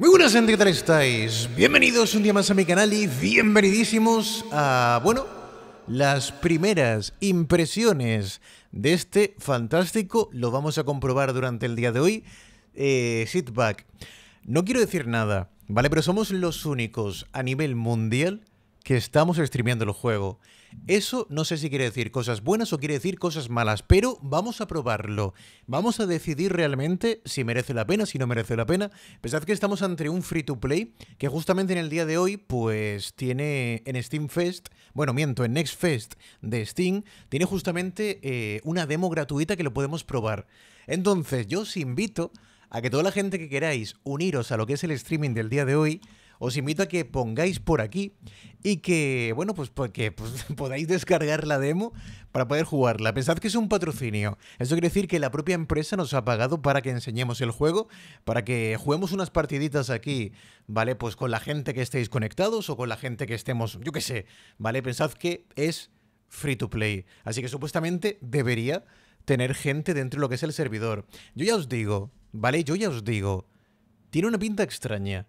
Muy buenas gente, ¿qué tal estáis? Bienvenidos un día más a mi canal y bienvenidísimos a, bueno, las primeras impresiones de este fantástico, lo vamos a comprobar durante el día de hoy, eh, Sitback. No quiero decir nada, ¿vale? Pero somos los únicos a nivel mundial que estamos streameando el juego. Eso no sé si quiere decir cosas buenas o quiere decir cosas malas, pero vamos a probarlo. Vamos a decidir realmente si merece la pena, si no merece la pena. Pensad que estamos ante un free to play que justamente en el día de hoy, pues tiene en Steam Fest, bueno, miento, en Next Fest de Steam, tiene justamente eh, una demo gratuita que lo podemos probar. Entonces, yo os invito a que toda la gente que queráis uniros a lo que es el streaming del día de hoy, os invito a que pongáis por aquí y que, bueno, pues, pues que pues, podáis descargar la demo para poder jugarla. Pensad que es un patrocinio. Eso quiere decir que la propia empresa nos ha pagado para que enseñemos el juego, para que juguemos unas partiditas aquí, ¿vale? Pues con la gente que estéis conectados o con la gente que estemos, yo qué sé, ¿vale? Pensad que es free to play. Así que supuestamente debería tener gente dentro de lo que es el servidor. Yo ya os digo, ¿vale? Yo ya os digo, tiene una pinta extraña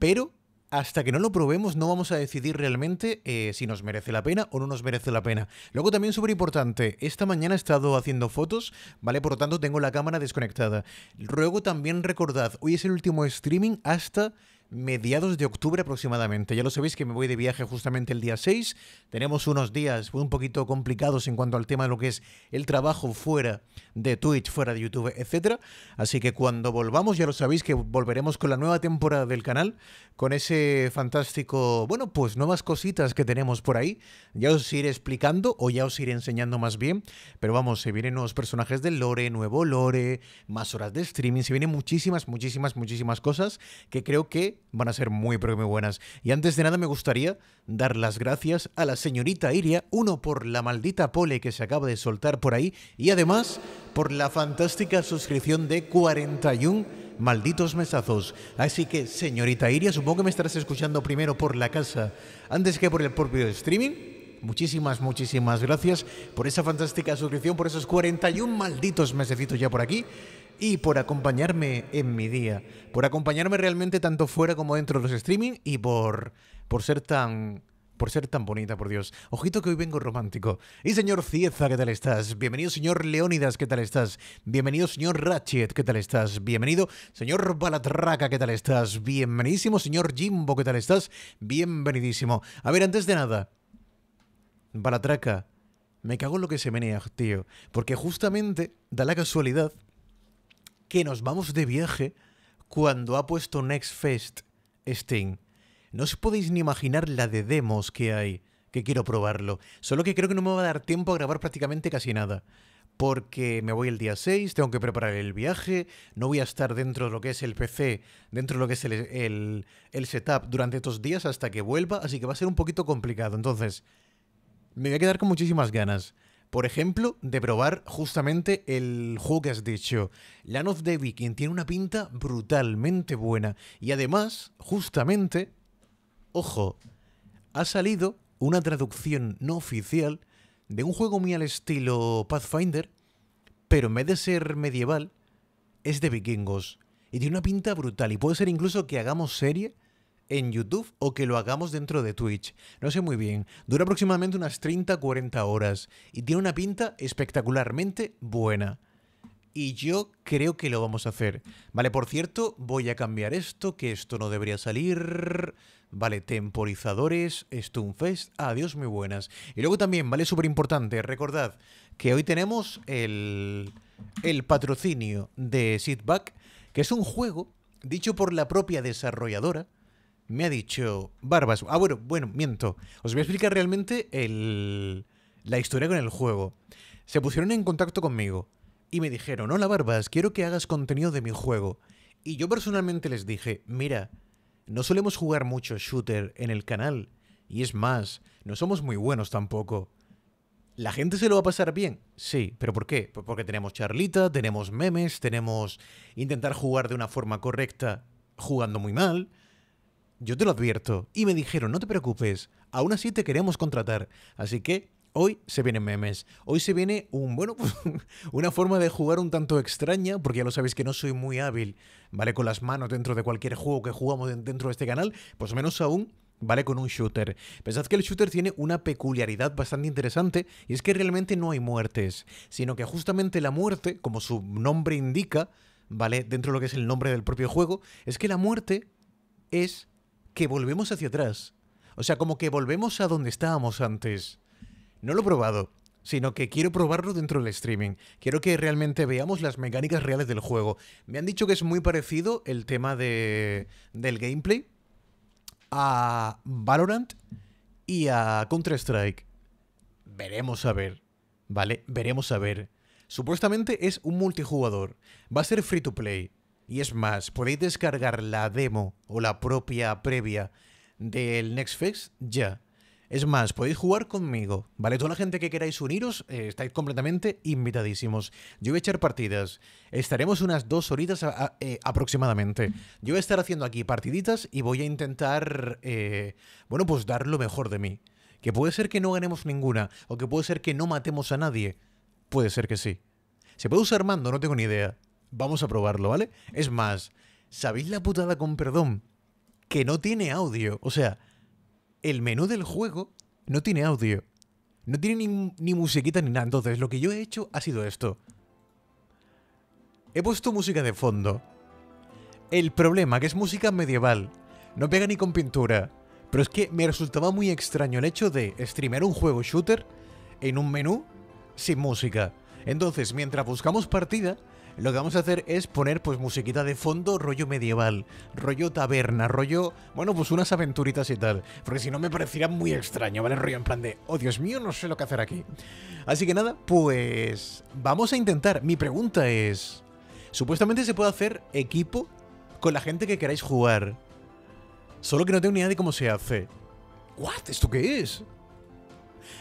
pero hasta que no lo probemos no vamos a decidir realmente eh, si nos merece la pena o no nos merece la pena. Luego también súper importante, esta mañana he estado haciendo fotos, ¿vale? Por lo tanto tengo la cámara desconectada. Luego también recordad, hoy es el último streaming hasta mediados de octubre aproximadamente. Ya lo sabéis que me voy de viaje justamente el día 6. Tenemos unos días un poquito complicados en cuanto al tema de lo que es el trabajo fuera de Twitch, fuera de YouTube, etcétera, Así que cuando volvamos, ya lo sabéis que volveremos con la nueva temporada del canal, con ese fantástico, bueno, pues nuevas cositas que tenemos por ahí. Ya os iré explicando o ya os iré enseñando más bien. Pero vamos, se vienen nuevos personajes del lore, nuevo lore, más horas de streaming, se vienen muchísimas, muchísimas, muchísimas cosas que creo que van a ser muy pero muy buenas. Y antes de nada me gustaría dar las gracias a la señorita Iria, uno por la maldita pole que se acaba de soltar por ahí y además por la fantástica suscripción de 41 malditos mesazos. Así que señorita Iria, supongo que me estarás escuchando primero por la casa antes que por el propio streaming muchísimas, muchísimas gracias por esa fantástica suscripción, por esos 41 malditos mesecitos ya por aquí y por acompañarme en mi día, por acompañarme realmente tanto fuera como dentro de los streaming y por, por ser tan... Por ser tan bonita, por Dios. Ojito que hoy vengo romántico. Y señor Cieza, ¿qué tal estás? Bienvenido, señor Leónidas, ¿qué tal estás? Bienvenido, señor Ratchet, ¿qué tal estás? Bienvenido, señor Balatraca, ¿qué tal estás? Bienvenidísimo, señor Jimbo, ¿qué tal estás? Bienvenidísimo. A ver, antes de nada, Balatraca, me cago en lo que se menea, tío. Porque justamente da la casualidad que nos vamos de viaje cuando ha puesto Next Fest Sting. No os podéis ni imaginar la de demos que hay, que quiero probarlo. Solo que creo que no me va a dar tiempo a grabar prácticamente casi nada. Porque me voy el día 6, tengo que preparar el viaje, no voy a estar dentro de lo que es el PC, dentro de lo que es el, el, el setup durante estos días hasta que vuelva, así que va a ser un poquito complicado. Entonces, me voy a quedar con muchísimas ganas por ejemplo, de probar justamente el juego que has dicho. Land of the Viking tiene una pinta brutalmente buena. Y además, justamente, ojo, ha salido una traducción no oficial de un juego muy al estilo Pathfinder, pero en vez de ser medieval, es de vikingos. Y tiene una pinta brutal. Y puede ser incluso que hagamos serie en YouTube o que lo hagamos dentro de Twitch. No sé muy bien. Dura aproximadamente unas 30-40 horas y tiene una pinta espectacularmente buena. Y yo creo que lo vamos a hacer. Vale, por cierto, voy a cambiar esto, que esto no debería salir. Vale, temporizadores, Stunfest, adiós muy buenas. Y luego también, vale, súper importante, recordad que hoy tenemos el, patrocinio de Sitback, que es un juego dicho por la propia desarrolladora, me ha dicho Barbas. Ah, bueno, bueno, miento. Os voy a explicar realmente el, la historia con el juego. Se pusieron en contacto conmigo y me dijeron, hola Barbas, quiero que hagas contenido de mi juego. Y yo personalmente les dije, mira, no solemos jugar mucho shooter en el canal. Y es más, no somos muy buenos tampoco. ¿La gente se lo va a pasar bien? Sí, pero ¿por qué? Pues porque tenemos charlita, tenemos memes, tenemos intentar jugar de una forma correcta jugando muy mal, yo te lo advierto. Y me dijeron, no te preocupes, aún así te queremos contratar. Así que Hoy se vienen memes. Hoy se viene un, bueno, pues, una forma de jugar un tanto extraña, porque ya lo sabéis que no soy muy hábil, ¿vale? Con las manos dentro de cualquier juego que jugamos dentro de este canal, pues menos aún, ¿vale? Con un shooter. Pensad que el shooter tiene una peculiaridad bastante interesante, y es que realmente no hay muertes, sino que justamente la muerte, como su nombre indica, ¿vale? Dentro de lo que es el nombre del propio juego, es que la muerte es que volvemos hacia atrás. O sea, como que volvemos a donde estábamos antes. No lo he probado, sino que quiero probarlo dentro del streaming. Quiero que realmente veamos las mecánicas reales del juego. Me han dicho que es muy parecido el tema de, del gameplay a Valorant y a Counter-Strike. Veremos a ver, ¿vale? Veremos a ver. Supuestamente es un multijugador. Va a ser free to play. Y es más, podéis descargar la demo o la propia previa del NextFix ya. Es más, podéis jugar conmigo, ¿vale? Toda la gente que queráis uniros, eh, estáis completamente invitadísimos. Yo voy a echar partidas. Estaremos unas dos horitas eh, aproximadamente. Yo voy a estar haciendo aquí partiditas y voy a intentar, eh, bueno, pues dar lo mejor de mí. Que puede ser que no ganemos ninguna, o que puede ser que no matemos a nadie. Puede ser que sí. ¿Se puede usar mando? No tengo ni idea. Vamos a probarlo, ¿vale? Es más, ¿sabéis la putada con perdón? Que no tiene audio. O sea, el menú del juego no tiene audio. No tiene ni, ni musiquita ni nada. Entonces, lo que yo he hecho ha sido esto. He puesto música de fondo. El problema, que es música medieval. No pega ni con pintura. Pero es que me resultaba muy extraño el hecho de streamear un juego shooter en un menú sin música. Entonces, mientras buscamos partida, lo que vamos a hacer es poner pues musiquita de fondo, rollo medieval, rollo taberna, rollo, bueno, pues unas aventuritas y tal, porque si no me pareciera muy extraño, ¿vale? Rollo en plan de, oh Dios mío, no sé lo que hacer aquí. Así que nada, pues vamos a intentar. Mi pregunta es, supuestamente se puede hacer equipo con la gente que queráis jugar. Solo que no tengo ni idea de cómo se hace. ¿What? ¿Esto qué es?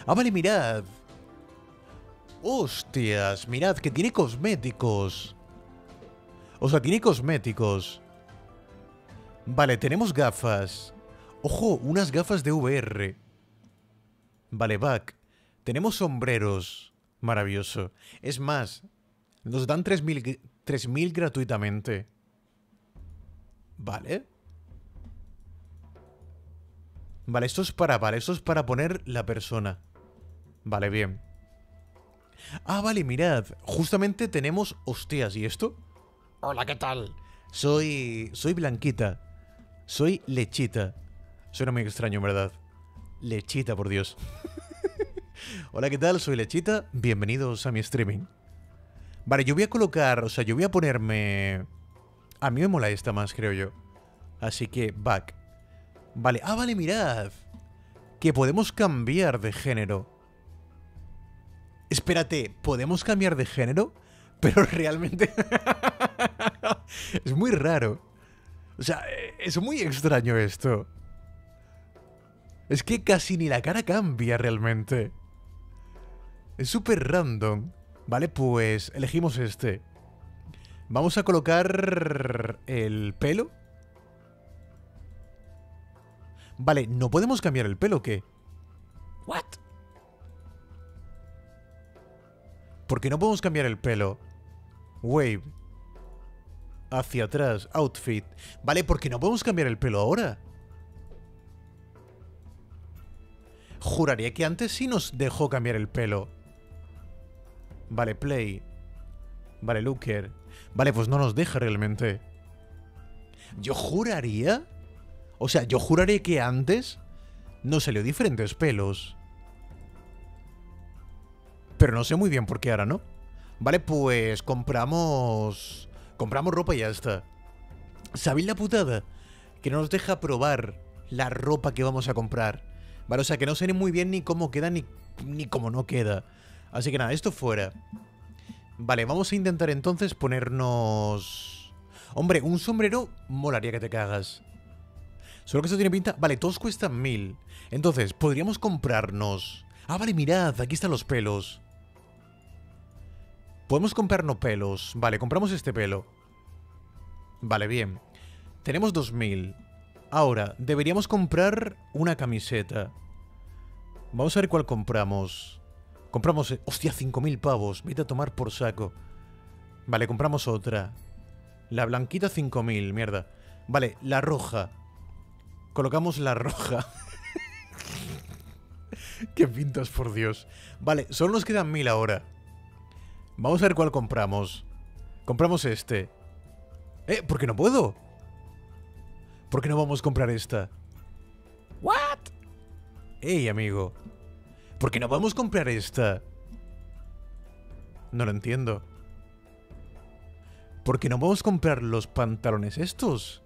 Ah, vale, mirad. ¡Hostias! Mirad, que tiene cosméticos. O sea, tiene cosméticos. Vale, tenemos gafas. Ojo, unas gafas de VR. Vale, back. Tenemos sombreros. Maravilloso. Es más, nos dan 3.000 gratuitamente. Vale. Vale, esto es para... Vale, esto es para poner la persona. Vale, bien. Ah, vale, mirad. Justamente tenemos hostias. ¿Y esto? Hola, ¿qué tal? Soy... Soy Blanquita. Soy Lechita. Suena muy extraño, en verdad. Lechita, por Dios. Hola, ¿qué tal? Soy Lechita. Bienvenidos a mi streaming. Vale, yo voy a colocar... O sea, yo voy a ponerme... A mí me mola esta más, creo yo. Así que, back. Vale. Ah, vale, mirad. Que podemos cambiar de género espérate, ¿podemos cambiar de género? Pero realmente es muy raro. O sea, es muy extraño esto. Es que casi ni la cara cambia realmente. Es súper random. Vale, pues elegimos este. Vamos a colocar el pelo. Vale, ¿no podemos cambiar el pelo o qué? ¿What? Porque no podemos cambiar el pelo. Wave. Hacia atrás. Outfit. Vale, porque no podemos cambiar el pelo ahora. Juraría que antes sí nos dejó cambiar el pelo. Vale, play. Vale, looker. Vale, pues no nos deja realmente. Yo juraría... O sea, yo juraría que antes nos salió diferentes pelos. Pero no sé muy bien por qué ahora, ¿no? Vale, pues compramos... Compramos ropa y ya está. ¿Sabéis la putada? Que no nos deja probar la ropa que vamos a comprar. Vale, o sea, que no sé ni muy bien ni cómo queda ni, ni cómo no queda. Así que nada, esto fuera. Vale, vamos a intentar entonces ponernos... Hombre, un sombrero molaría que te cagas. Solo que esto tiene pinta... Vale, todos cuestan mil. Entonces, podríamos comprarnos... Ah, vale, mirad, aquí están los pelos. Podemos comprarnos pelos. Vale, compramos este pelo. Vale, bien. Tenemos 2000. Ahora, deberíamos comprar una camiseta. Vamos a ver cuál compramos. Compramos... Eh, hostia, 5.000 pavos. Vete a tomar por saco. Vale, compramos otra. La blanquita 5.000, mierda. Vale, la roja. Colocamos la roja. Qué pintas, por Dios. Vale, solo nos quedan 1.000 ahora. Vamos a ver cuál compramos. Compramos este. Eh, ¿por qué no puedo? ¿Por qué no vamos a comprar esta? ¿What? Ey, amigo. ¿Por qué no vamos a comprar esta? No lo entiendo. ¿Por qué no vamos a comprar los pantalones estos?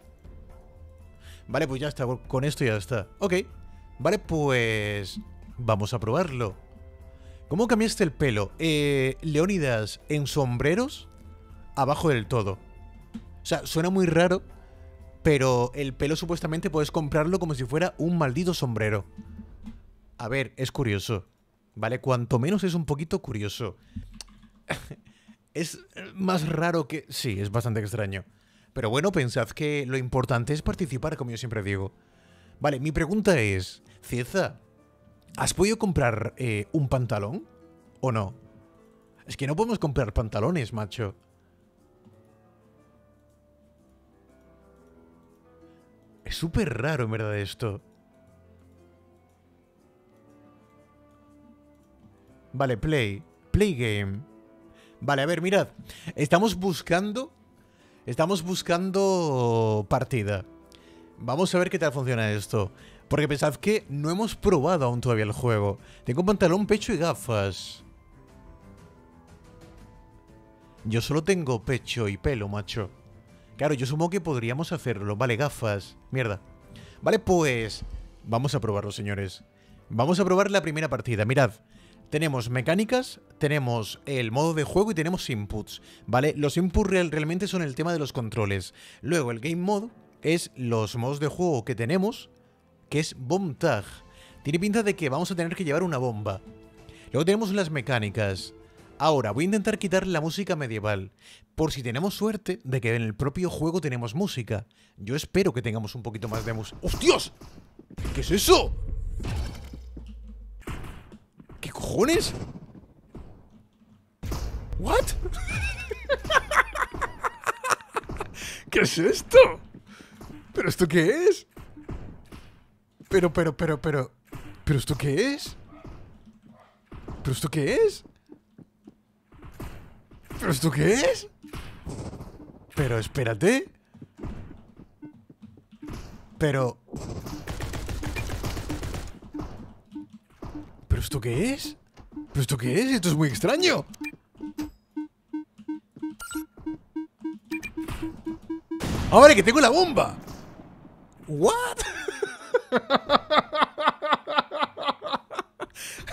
Vale, pues ya está. Con esto ya está. Ok. Vale, pues... Vamos a probarlo. ¿Cómo cambiaste el pelo? Eh, Leónidas en sombreros, abajo del todo. O sea, suena muy raro, pero el pelo supuestamente puedes comprarlo como si fuera un maldito sombrero. A ver, es curioso, ¿vale? Cuanto menos es un poquito curioso. es más raro que... Sí, es bastante extraño. Pero bueno, pensad que lo importante es participar, como yo siempre digo. Vale, mi pregunta es, Cieza, ¿Has podido comprar eh, un pantalón o no? Es que no podemos comprar pantalones, macho. Es súper raro, en verdad, esto. Vale, play. Play game. Vale, a ver, mirad. Estamos buscando... Estamos buscando partida. Vamos a ver qué tal funciona esto. Porque pensad que no hemos probado aún todavía el juego. Tengo pantalón, pecho y gafas. Yo solo tengo pecho y pelo, macho. Claro, yo supongo que podríamos hacerlo. Vale, gafas. Mierda. Vale, pues... Vamos a probarlo, señores. Vamos a probar la primera partida. Mirad, tenemos mecánicas, tenemos el modo de juego y tenemos inputs, ¿vale? Los inputs realmente son el tema de los controles. Luego, el game mode es los modos de juego que tenemos, que es Bomb Tag. Tiene pinta de que vamos a tener que llevar una bomba. Luego tenemos las mecánicas. Ahora, voy a intentar quitar la música medieval, por si tenemos suerte de que en el propio juego tenemos música. Yo espero que tengamos un poquito más de música. ¡Hostios! ¿Qué es eso? ¿Qué cojones? ¿What? ¿Qué es esto? ¿Pero esto qué es? Pero, pero, pero, pero. ¿Pero esto qué es? ¿Pero esto qué es? ¿Pero esto qué es? Pero espérate. Pero. ¿Pero esto qué es? ¿Pero esto qué es? Esto es muy extraño. ¡Ahora que tengo la bomba! ¿What?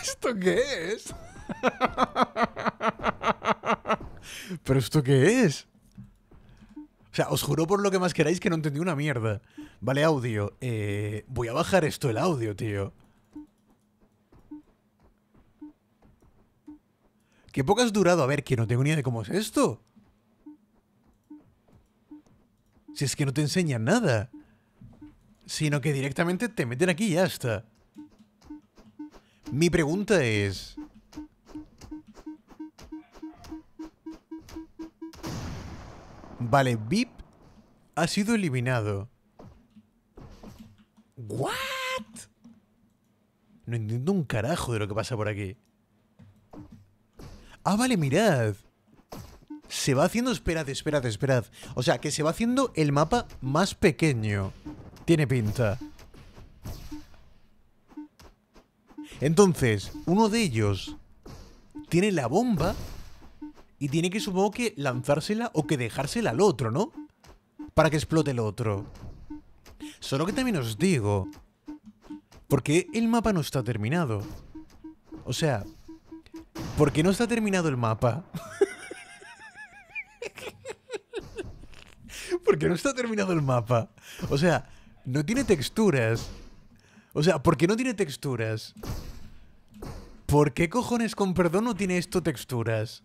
¿Esto qué es? ¿Pero esto qué es? O sea, os juro por lo que más queráis que no entendí una mierda. Vale, audio. Eh, voy a bajar esto el audio, tío. Qué poco has durado. A ver, que no tengo ni idea de cómo es esto. Si es que no te enseña nada sino que directamente te meten aquí y ya está. Mi pregunta es... Vale, VIP ha sido eliminado. ¿What? No entiendo un carajo de lo que pasa por aquí. Ah, vale, mirad. Se va haciendo... Esperad, esperad, esperad. O sea, que se va haciendo el mapa más pequeño. Tiene pinta. Entonces, uno de ellos tiene la bomba y tiene que, supongo que, lanzársela o que dejársela al otro, ¿no? Para que explote el otro. Solo que también os digo, porque el mapa no está terminado. O sea, ¿por qué no está terminado el mapa? porque no está terminado el mapa. O sea, no tiene texturas. O sea, ¿por qué no tiene texturas? ¿Por qué cojones con perdón no tiene esto texturas?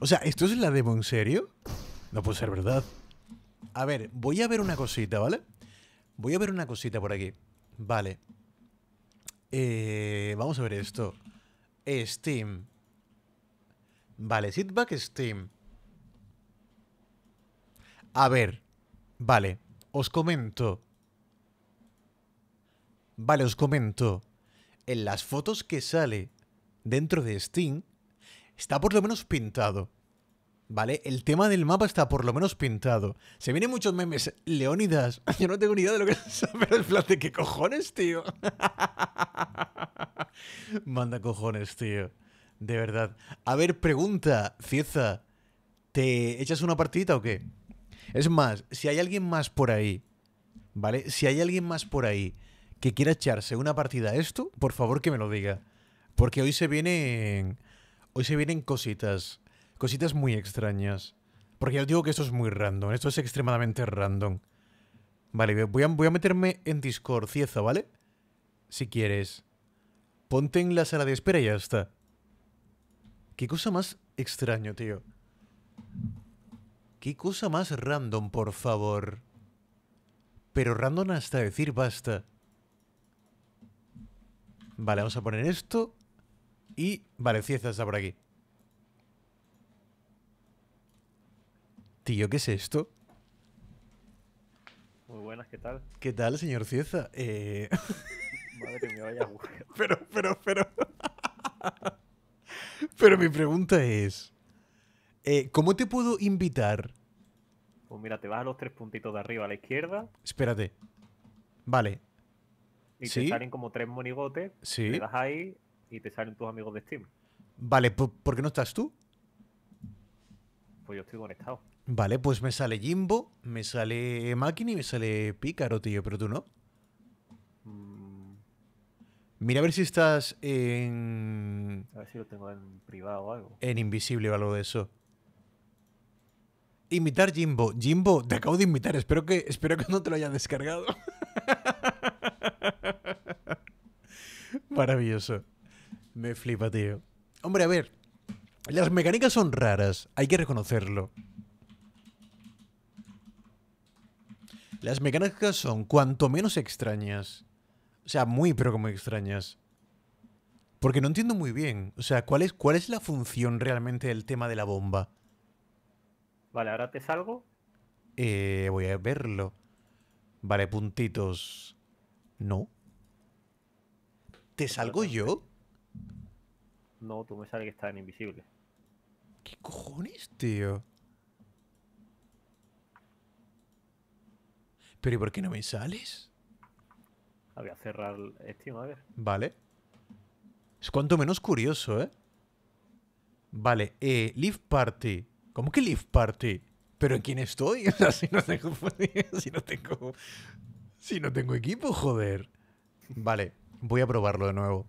O sea, ¿esto es la demo en serio? No puede ser verdad. A ver, voy a ver una cosita, ¿vale? Voy a ver una cosita por aquí. Vale. Eh, vamos a ver esto. Steam. Vale, back Steam. A ver. Vale os comento. Vale, os comento. En las fotos que sale dentro de Steam, está por lo menos pintado. ¿Vale? El tema del mapa está por lo menos pintado. Se vienen muchos memes. Leónidas, yo no tengo ni idea de lo que es, pero el plan de qué cojones, tío. Manda cojones, tío. De verdad. A ver, pregunta, Cieza. ¿Te echas una partidita o qué? Es más, si hay alguien más por ahí, ¿vale? Si hay alguien más por ahí que quiera echarse una partida a esto, por favor que me lo diga. Porque hoy se vienen. Hoy se vienen cositas. Cositas muy extrañas. Porque yo digo que esto es muy random. Esto es extremadamente random. Vale, voy a, voy a meterme en Discord, Cieza, ¿vale? Si quieres. Ponte en la sala de espera y ya está. Qué cosa más extraño, tío. Qué cosa más random, por favor. Pero random hasta decir basta. Vale, vamos a poner esto. Y... Vale, Cieza está por aquí. Tío, ¿qué es esto? Muy buenas, ¿qué tal? ¿Qué tal, señor Cieza? Eh... Madre mía, vaya Pero, pero, pero... pero mi pregunta es... Eh, ¿Cómo te puedo invitar? Pues mira, te vas a los tres puntitos de arriba a la izquierda. Espérate. Vale. Y te salen como tres monigotes. Sí. Te vas ahí y te salen tus amigos de Steam. Vale, ¿por qué no estás tú? Pues yo estoy conectado. Vale, pues me sale Jimbo, me sale Máquina y me sale Pícaro, tío, pero tú no. Mm. Mira a ver si estás en. A ver si lo tengo en privado o algo. En invisible o algo de eso. Imitar Jimbo. Jimbo, te acabo de imitar. Espero que, espero que no te lo haya descargado. Maravilloso. Me flipa, tío. Hombre, a ver. Las mecánicas son raras. Hay que reconocerlo. Las mecánicas son cuanto menos extrañas. O sea, muy pero como extrañas. Porque no entiendo muy bien. O sea, ¿cuál es, cuál es la función realmente del tema de la bomba? Vale, ahora te salgo. Eh, voy a verlo. Vale, puntitos. No. ¿Te salgo yo? No, tú me sales que está en invisible. ¿Qué cojones, tío? ¿Pero y por qué no me sales? A ah, voy a cerrar este, a ver. Vale. Es cuanto menos curioso, ¿eh? Vale, eh, Leave Party. ¿Cómo que Leaf party? ¿Pero en quién estoy? si no tengo, equipo, joder. Vale, voy a probarlo de nuevo.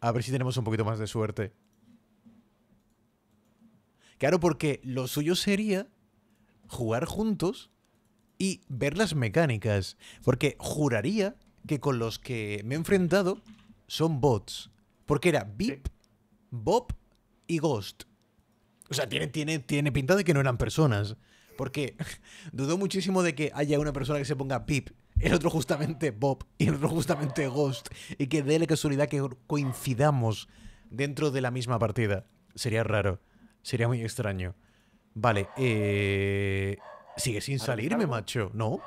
A ver si tenemos un poquito más de suerte. Claro, porque lo suyo sería jugar juntos y ver las mecánicas. Porque juraría que con los que me he enfrentado son bots. Porque era Bip, Bob y Ghost. O sea, tiene, tiene, tiene pinta de que no eran personas. Porque dudo muchísimo de que haya una persona que se ponga Pip, el otro justamente Bob y el otro justamente Ghost, y que dé la casualidad que coincidamos dentro de la misma partida. Sería raro. Sería muy extraño. Vale, eh, Sigue sin salirme, macho, ¿no?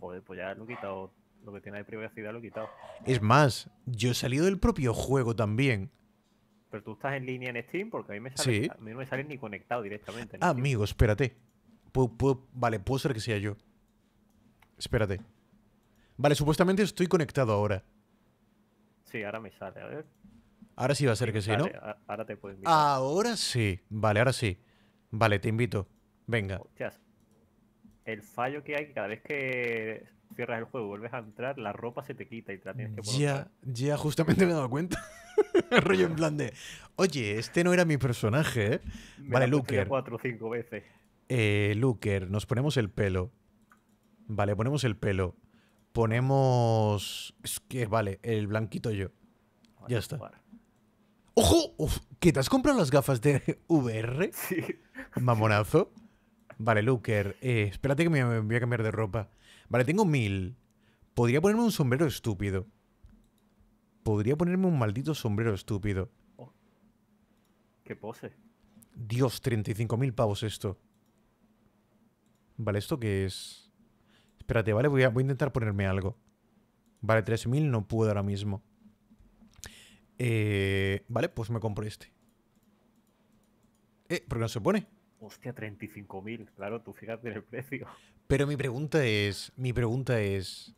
Joder, pues ya lo he quitado. Lo que tiene de privacidad lo he quitado. Es más, yo he salido del propio juego también. Pero tú estás en línea en Steam porque a mí, me sale, a mí no me sale ni conectado directamente. Ah, amigo, espérate. vale, puedo ser que sea yo. Espérate. Vale, supuestamente estoy conectado ahora. Sí, ahora me sale, a ver. Ahora sí va a ser que sí, ¿no? Ahora te puedes... invitar. Ahora sí. Vale, ahora sí. Vale, te invito. Venga. Hostias. El fallo que hay, cada vez que cierras el juego, vuelves a entrar, la ropa se te quita y te tienes que poner. Ya, ya, justamente me he dado cuenta. rollo en plan de, oye, este no era mi personaje, ¿eh? vale, Luker. cuatro cinco veces. Eh, Luker, nos ponemos el pelo. Vale, ponemos el pelo. Ponemos. Es que, vale, el blanquito yo. ya está. ¡Ojo! qué te has comprado las gafas de VR? Mamonazo. Vale, Luker, eh, espérate que me voy a cambiar de ropa. Vale, tengo mil. Podría ponerme un sombrero estúpido. Podría ponerme un maldito sombrero estúpido. Oh. Qué pose. Dios, 35.000 pavos esto. Vale, ¿esto qué es? Espérate, vale, voy a, intentar ponerme algo. Vale, 3.000 no puedo ahora mismo. Eh, vale, pues me compro este. Eh, ¿por qué no se pone? Hostia, 35.000. Claro, tú fíjate en el precio. Pero mi pregunta es, mi pregunta es,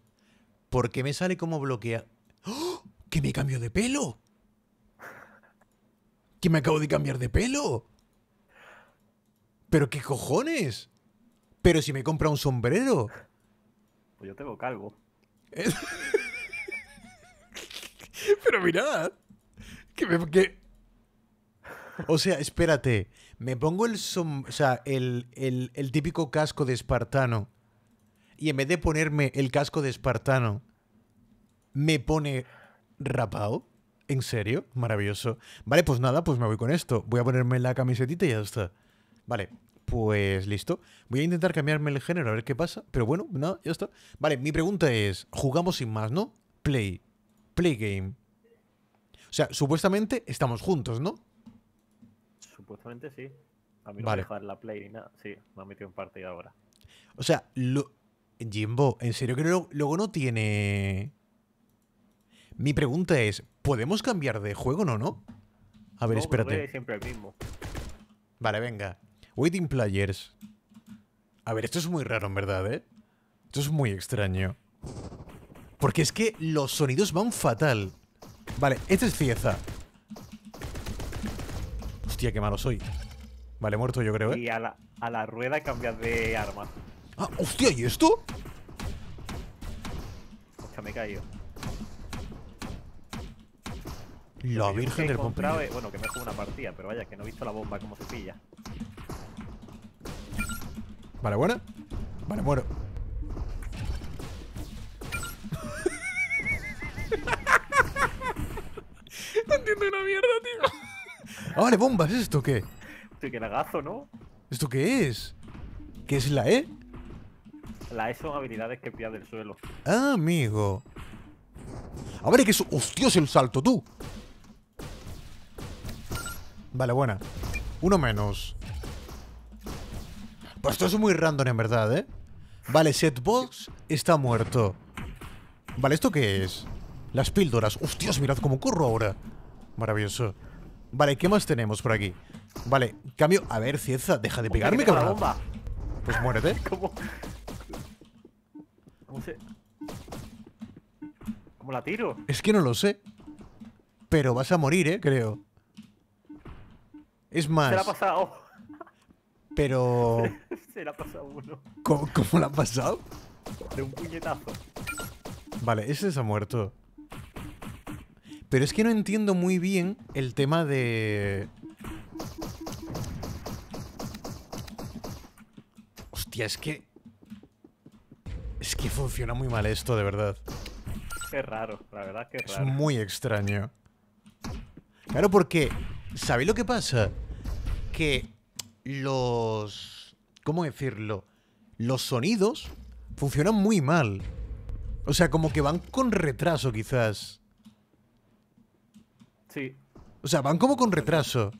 ¿por qué me sale como bloquea? ¡Oh! ¡Que me cambio de pelo! ¡Que me acabo de cambiar de pelo! ¿Pero qué cojones? ¿Pero si me compra un sombrero? Pues yo tengo calvo. Pero mirad. Que me, que... O sea, espérate. Me pongo el, o sea, el, el, el, típico casco de espartano. Y en vez de ponerme el casco de espartano, me pone rapado. ¿En serio? Maravilloso. Vale, pues nada, pues me voy con esto. Voy a ponerme la camisetita y ya está. Vale, pues listo. Voy a intentar cambiarme el género a ver qué pasa. Pero bueno, nada, ya está. Vale, mi pregunta es, jugamos sin más, ¿no? Play. Play game. O sea, supuestamente estamos juntos, ¿no? Supuestamente sí. A mí no me dejar la play y nada. Sí, me ha metido en partida ahora. O sea, lo... Jimbo, en serio que luego no tiene. Mi pregunta es: ¿podemos cambiar de juego no, no? A ver, espérate. Siempre el mismo. Vale, venga. Waiting Players. A ver, esto es muy raro, en verdad, ¿eh? Esto es muy extraño. Porque es que los sonidos van fatal. Vale, esta es Cieza qué malo soy. Vale, muerto yo creo, ¿eh? Y a la, a la rueda cambias de arma. ¡Ah, hostia! ¿Y esto? Hostia, me he caído. La Virgen del comprado, Bueno, que me he una partida, pero vaya, que no he visto la bomba como se pilla. Vale, bueno Vale, muero. no entiendo una mierda, tío. Ah, vale, bombas, ¿esto qué? que lagazo, ¿no? ¿Esto qué es? ¿Qué es la E? La E son habilidades que pillas del suelo. Ah, amigo. A ver, ¿qué es? ¡Hostias el salto, tú! Vale, buena. Uno menos. Pues esto es muy random, en verdad, ¿eh? Vale, Setbox está muerto. Vale, ¿esto qué es? Las píldoras. ¡Hostias, mirad cómo corro ahora! Maravilloso. Vale, ¿qué más tenemos por aquí? Vale, cambio... A ver, Cieza, deja de pegarme, cabrón. bomba! Pues muérete. ¿Cómo? ¿Cómo ¿Cómo la tiro? Es que no lo sé. Pero vas a morir, ¿eh? Creo. Es más... Se la ha pasado. Pero... se la ha pasado uno. cómo la ha pasado? De un puñetazo. Vale, ese se ha muerto. Pero es que no entiendo muy bien el tema de... Hostia, es que... Es que funciona muy mal esto, de verdad. Es raro, la verdad que es raro. Es muy extraño. Claro, porque... ¿Sabéis lo que pasa? Que los... ¿Cómo decirlo? Los sonidos funcionan muy mal. O sea, como que van con retraso, quizás. O sea, van como con retraso.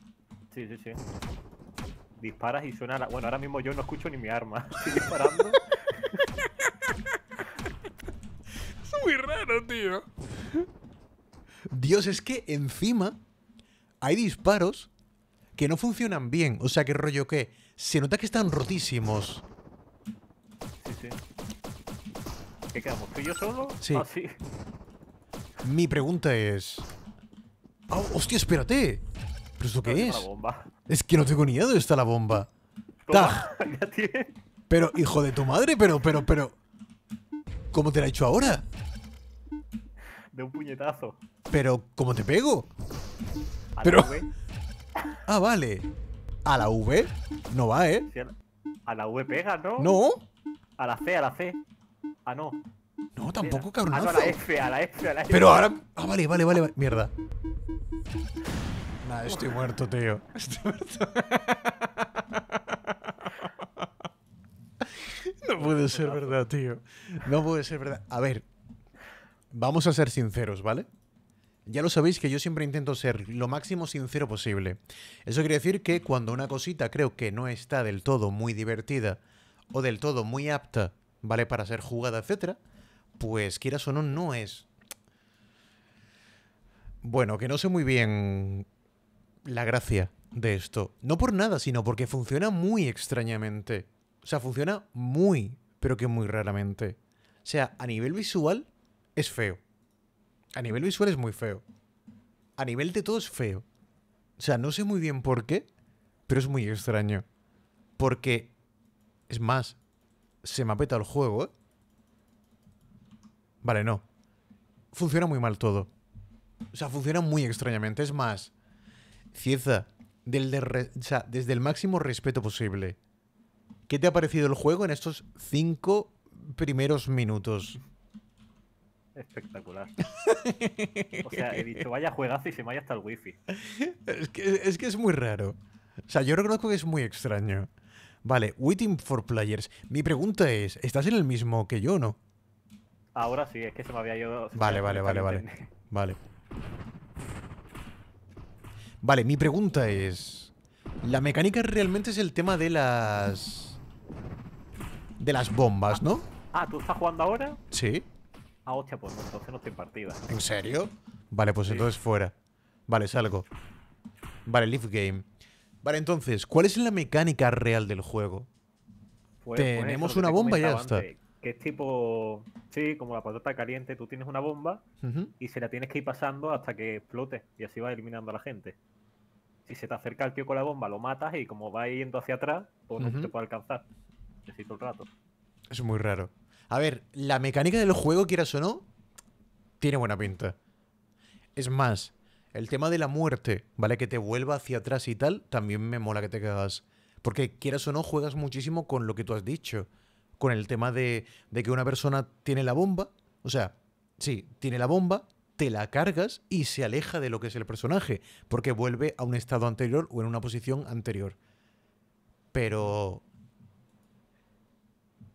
Sí, sí, sí. Disparas y suena... La... Bueno, ahora mismo yo no escucho ni mi arma. disparando. es muy raro, tío. Dios, es que encima hay disparos que no funcionan bien. O sea, qué rollo que se nota que están rotísimos. Sí, sí. ¿Qué quedamos? ¿Tú y yo solo? sí. Ah, mi pregunta es... Ah, ¡Hostia, espérate! ¿Pero esto qué es? Es que no tengo ni idea de dónde está la bomba. ¡Tag! Pero, hijo de tu madre, pero, pero, pero... ¿Cómo te la he hecho ahora? De un puñetazo. Pero, ¿cómo te pego? A la V. Ah, vale. A la V no va, ¿eh? a, la... a la V pega, ¿no? No. A la C, a la C. Ah, no. No, tampoco, cabronazo. Ah, a la F, a la F, a la F. Pero ahora. Ah, vale, vale, vale. vale. Mierda. estoy muerto, tío. Estoy muerto. no puede ser verdad, tío. No puede ser verdad. A ver. Vamos a ser sinceros, ¿vale? Ya lo sabéis que yo siempre intento ser lo máximo sincero posible. Eso quiere decir que cuando una cosita creo que no está del todo muy divertida o del todo muy apta, ¿vale? Para ser jugada, etcétera, pues quieras o no, no es. Bueno, que no sé muy bien la gracia de esto. No por nada, sino porque funciona muy extrañamente. O sea, funciona muy, pero que muy raramente. O sea, a nivel visual es feo. A nivel visual es muy feo. A nivel de todo es feo. O sea, no sé muy bien por qué, pero es muy extraño. Porque, es más, se me ha el juego, ¿eh? Vale, no. Funciona muy mal todo. O sea, funciona muy extrañamente. Es más, Cieza, del o sea, desde el máximo respeto posible, ¿qué te ha parecido el juego en estos cinco primeros minutos? Espectacular. o sea, he dicho, vaya juegazo y se vaya hasta el wifi. Es que, es que es muy raro. O sea, yo reconozco que es muy extraño. Vale, Waiting for Players. Mi pregunta es, ¿estás en el mismo que yo o no? Ahora sí, es que se me había ido. Vale, vale, vale, vale. Vale. Vale, mi pregunta es. La mecánica realmente es el tema de las. De las bombas, ¿no? Ah, ¿tú estás jugando ahora? Sí. Ah, hostia, pues entonces no estoy partida. ¿En serio? Vale, pues entonces fuera. Vale, salgo. Vale, Leaf Game. Vale, entonces, ¿cuál es la mecánica real del juego? Pues, pues, Tenemos una bomba y ya está que es tipo, sí, como la patata caliente, tú tienes una bomba y se la tienes que ir pasando hasta que explote y así va eliminando a la gente. Si se te acerca el tío con la bomba, lo matas y como va yendo hacia atrás, pues no te puede alcanzar. necesito un rato. Es muy raro. A ver, la mecánica del juego, quieras o no, tiene buena pinta. Es más, el tema de la muerte, ¿vale? Que te vuelva hacia atrás y tal, también me mola que te quedas. Porque quieras o no, juegas muchísimo con lo que tú has dicho con el tema de, que una persona tiene la bomba, o sea, sí, tiene la bomba, te la cargas y se aleja de lo que es el personaje, porque vuelve a un estado anterior o en una posición anterior. Pero...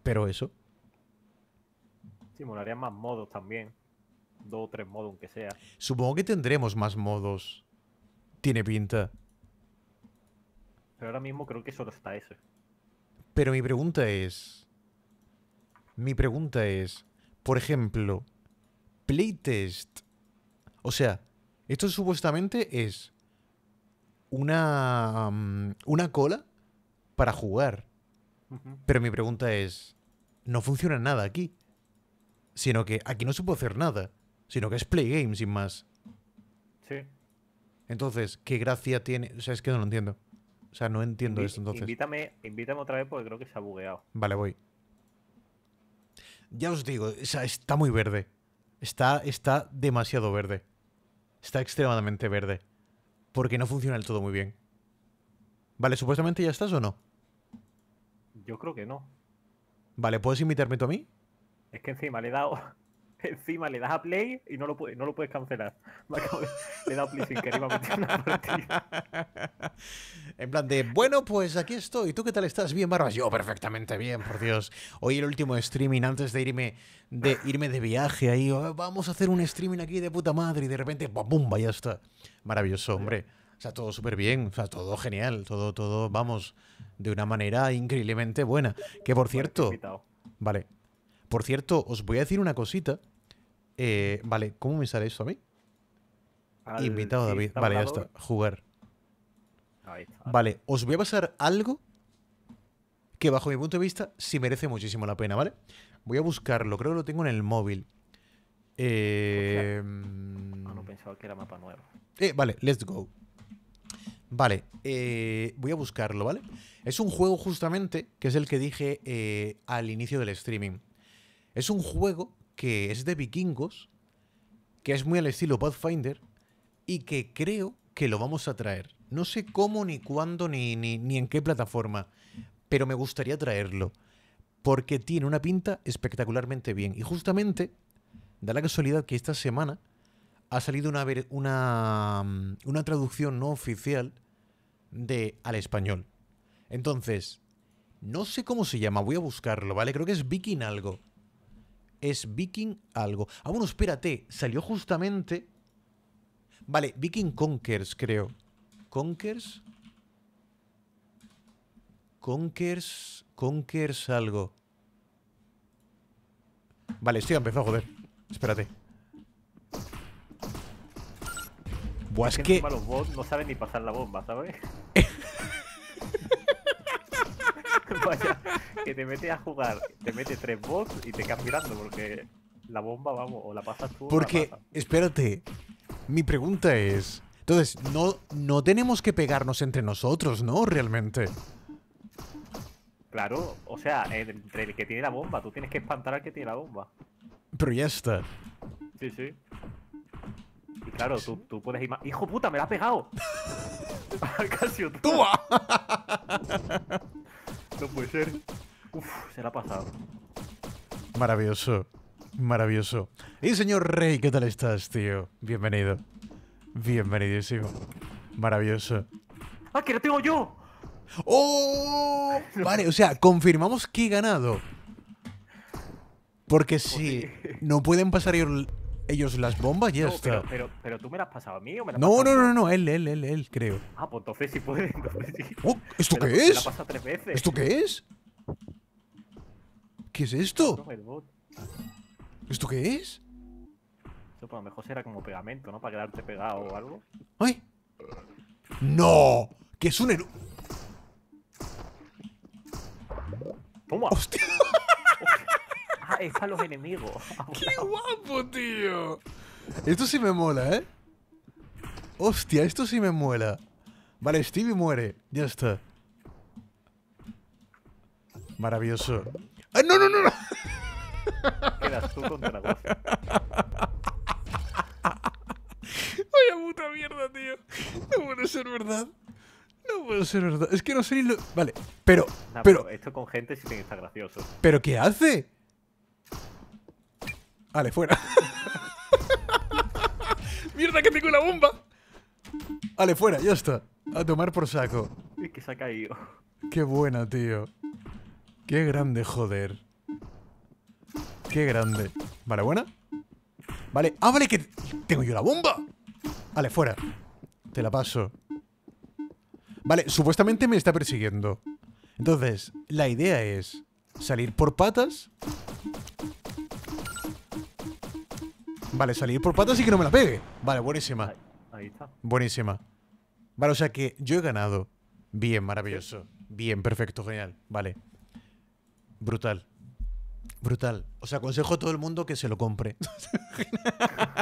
Pero eso. Simularía más modos también. Dos o tres modos, aunque sea. Supongo que tendremos más modos. Tiene pinta. Pero ahora mismo creo que solo está ese. Pero mi pregunta es... Mi pregunta es, por ejemplo, playtest. O sea, esto supuestamente es una, mm, una cola para jugar. Pero mi pregunta es, no funciona nada aquí. Sino que aquí no se puede hacer nada. Sino que es play game sin más. Sí. Entonces, ¿qué gracia tiene? O sea, es que no lo entiendo. O sea, no entiendo esto entonces. Invítame, invítame otra vez porque creo que se ha bugueado. Vale, voy ya os digo, está muy verde. Está, está demasiado verde. Está extremadamente verde. Porque no funciona el todo muy bien. Vale, supuestamente ya estás o no. Yo creo que no. Vale, ¿puedes invitarme tú a mí? Es que encima le he dado encima le das a play y no lo, no lo puedes cancelar. le he dado play sin querer En plan de, bueno, pues aquí estoy. ¿Tú qué tal estás? Bien, Barbas. Yo perfectamente bien, por Dios. Hoy el último streaming antes de irme de, irme de viaje ahí. Oh, vamos a hacer un streaming aquí de puta madre. Y de repente, bum Ya está. Maravilloso, hombre. O sea, todo súper bien, o sea, todo genial, todo, todo, vamos, de una manera increíblemente buena. Que por cierto, vale, por cierto, os voy a decir una cosita eh, vale, ¿cómo me sale eso a mí? Invitado David. Vale, ya está. Jugar. Vale, os voy a pasar algo que bajo mi punto de vista sí merece muchísimo la pena, ¿vale? Voy a buscarlo, creo que lo tengo en el móvil. no, em, ah, no pensaba que era mapa nuevo. Eh, vale, let's go. Vale, eh, voy a buscarlo, ¿vale? Es un juego justamente, que es el que dije al inicio del streaming. Es un juego que es de vikingos, que es muy al estilo Pathfinder y que creo que lo vamos a traer. No sé cómo, ni cuándo, ni, ni, en qué plataforma, pero me gustaría traerlo porque tiene una pinta espectacularmente bien. Y justamente da la casualidad que esta semana ha salido una, una, mm, una traducción no oficial de al español. Entonces, no sé cómo se llama, voy a buscarlo, ¿vale? Creo que es Viking algo es Viking algo. Ah, bueno, espérate, salió justamente... Vale, Viking Conkers, creo. Conkers. Conkers. Conkers algo. Vale, estoy empezó a joder. Espérate. Buah, es que... Los no saben ni pasar la bomba, ¿sabes? Vaya, que te mete a jugar, te mete tres bots y te quedas mirando porque la bomba, vamos, o la pasas tú. Porque, espérate, mi pregunta es. Entonces, no, no tenemos que pegarnos entre nosotros, ¿no? Realmente. Claro, o sea, entre el que tiene la bomba, tú tienes que espantar al que tiene la bomba. Pero ya está. Sí, sí. Y claro, tú, puedes ir ¡Hijo puta, me la has pegado! Casi ¡Tú! No puede ser. Uf, se la ha pasado. Maravilloso. Maravilloso. Y señor Rey, ¿qué tal estás, tío? Bienvenido. Bienvenidísimo. Maravilloso. ¡Ah, que lo tengo yo! ¡Oh! Vale, o sea, confirmamos que he ganado. Porque si no pueden pasar ellos las bombas y ya está. Pero, pero, tú me las has pasado a mí o me las no, pasado no, no, no, no, él, él, él, él, creo. Ah, pues entonces sí puede. Oh, ¿Esto qué es? La tres veces. ¿Esto qué es? ¿Qué es esto? ¿Esto qué es? Esto por pues, a lo mejor será como pegamento, ¿no? Para quedarte pegado o algo. ¡Ay! ¡No! ¡Que es un ¡Toma! ¡Hostia! es a los enemigos. ¡Qué guapo, tío! Esto sí me mola, ¿eh? Hostia, esto sí me mola. Vale, Stevie muere. Ya está. Maravilloso. ¡Ay, ¡Ah, no, no, no! no! Quedas tú Vaya puta mierda, tío. No puede ser verdad. No puede ser verdad. Es que no sé Vale, pero... pero, esto con gente sí que estar gracioso. ¿Pero qué hace? Ale, fuera. Mierda, que tengo la bomba. Ale, fuera, ya está. A tomar por saco. Es que se ha caído. Qué buena, tío. Qué grande, joder. Qué grande. Vale, buena. Vale. Ah, vale, que tengo yo la bomba. ¡Ale, fuera. Te la paso. Vale, supuestamente me está persiguiendo. Entonces, la idea es salir por patas Vale, salir por patas y que no me la pegue. Vale, buenísima. Ahí, está. Buenísima. Vale, o sea que yo he ganado. Bien, maravilloso. Bien, perfecto, genial. Vale. Brutal. Brutal. O sea, aconsejo a todo el mundo que se lo compre.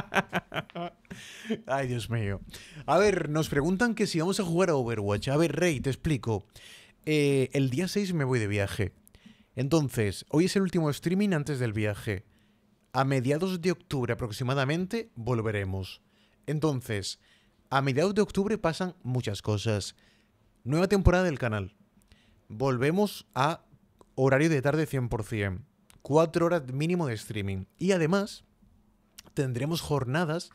Ay, Dios mío. A ver, nos preguntan que si vamos a jugar a Overwatch. A ver, Rey, te explico. Eh, el día 6 me voy de viaje. Entonces, hoy es el último streaming antes del viaje. A mediados de octubre aproximadamente volveremos. Entonces, a mediados de octubre pasan muchas cosas. Nueva temporada del canal. Volvemos a horario de tarde 100%. Cuatro horas mínimo de streaming. Y además, tendremos jornadas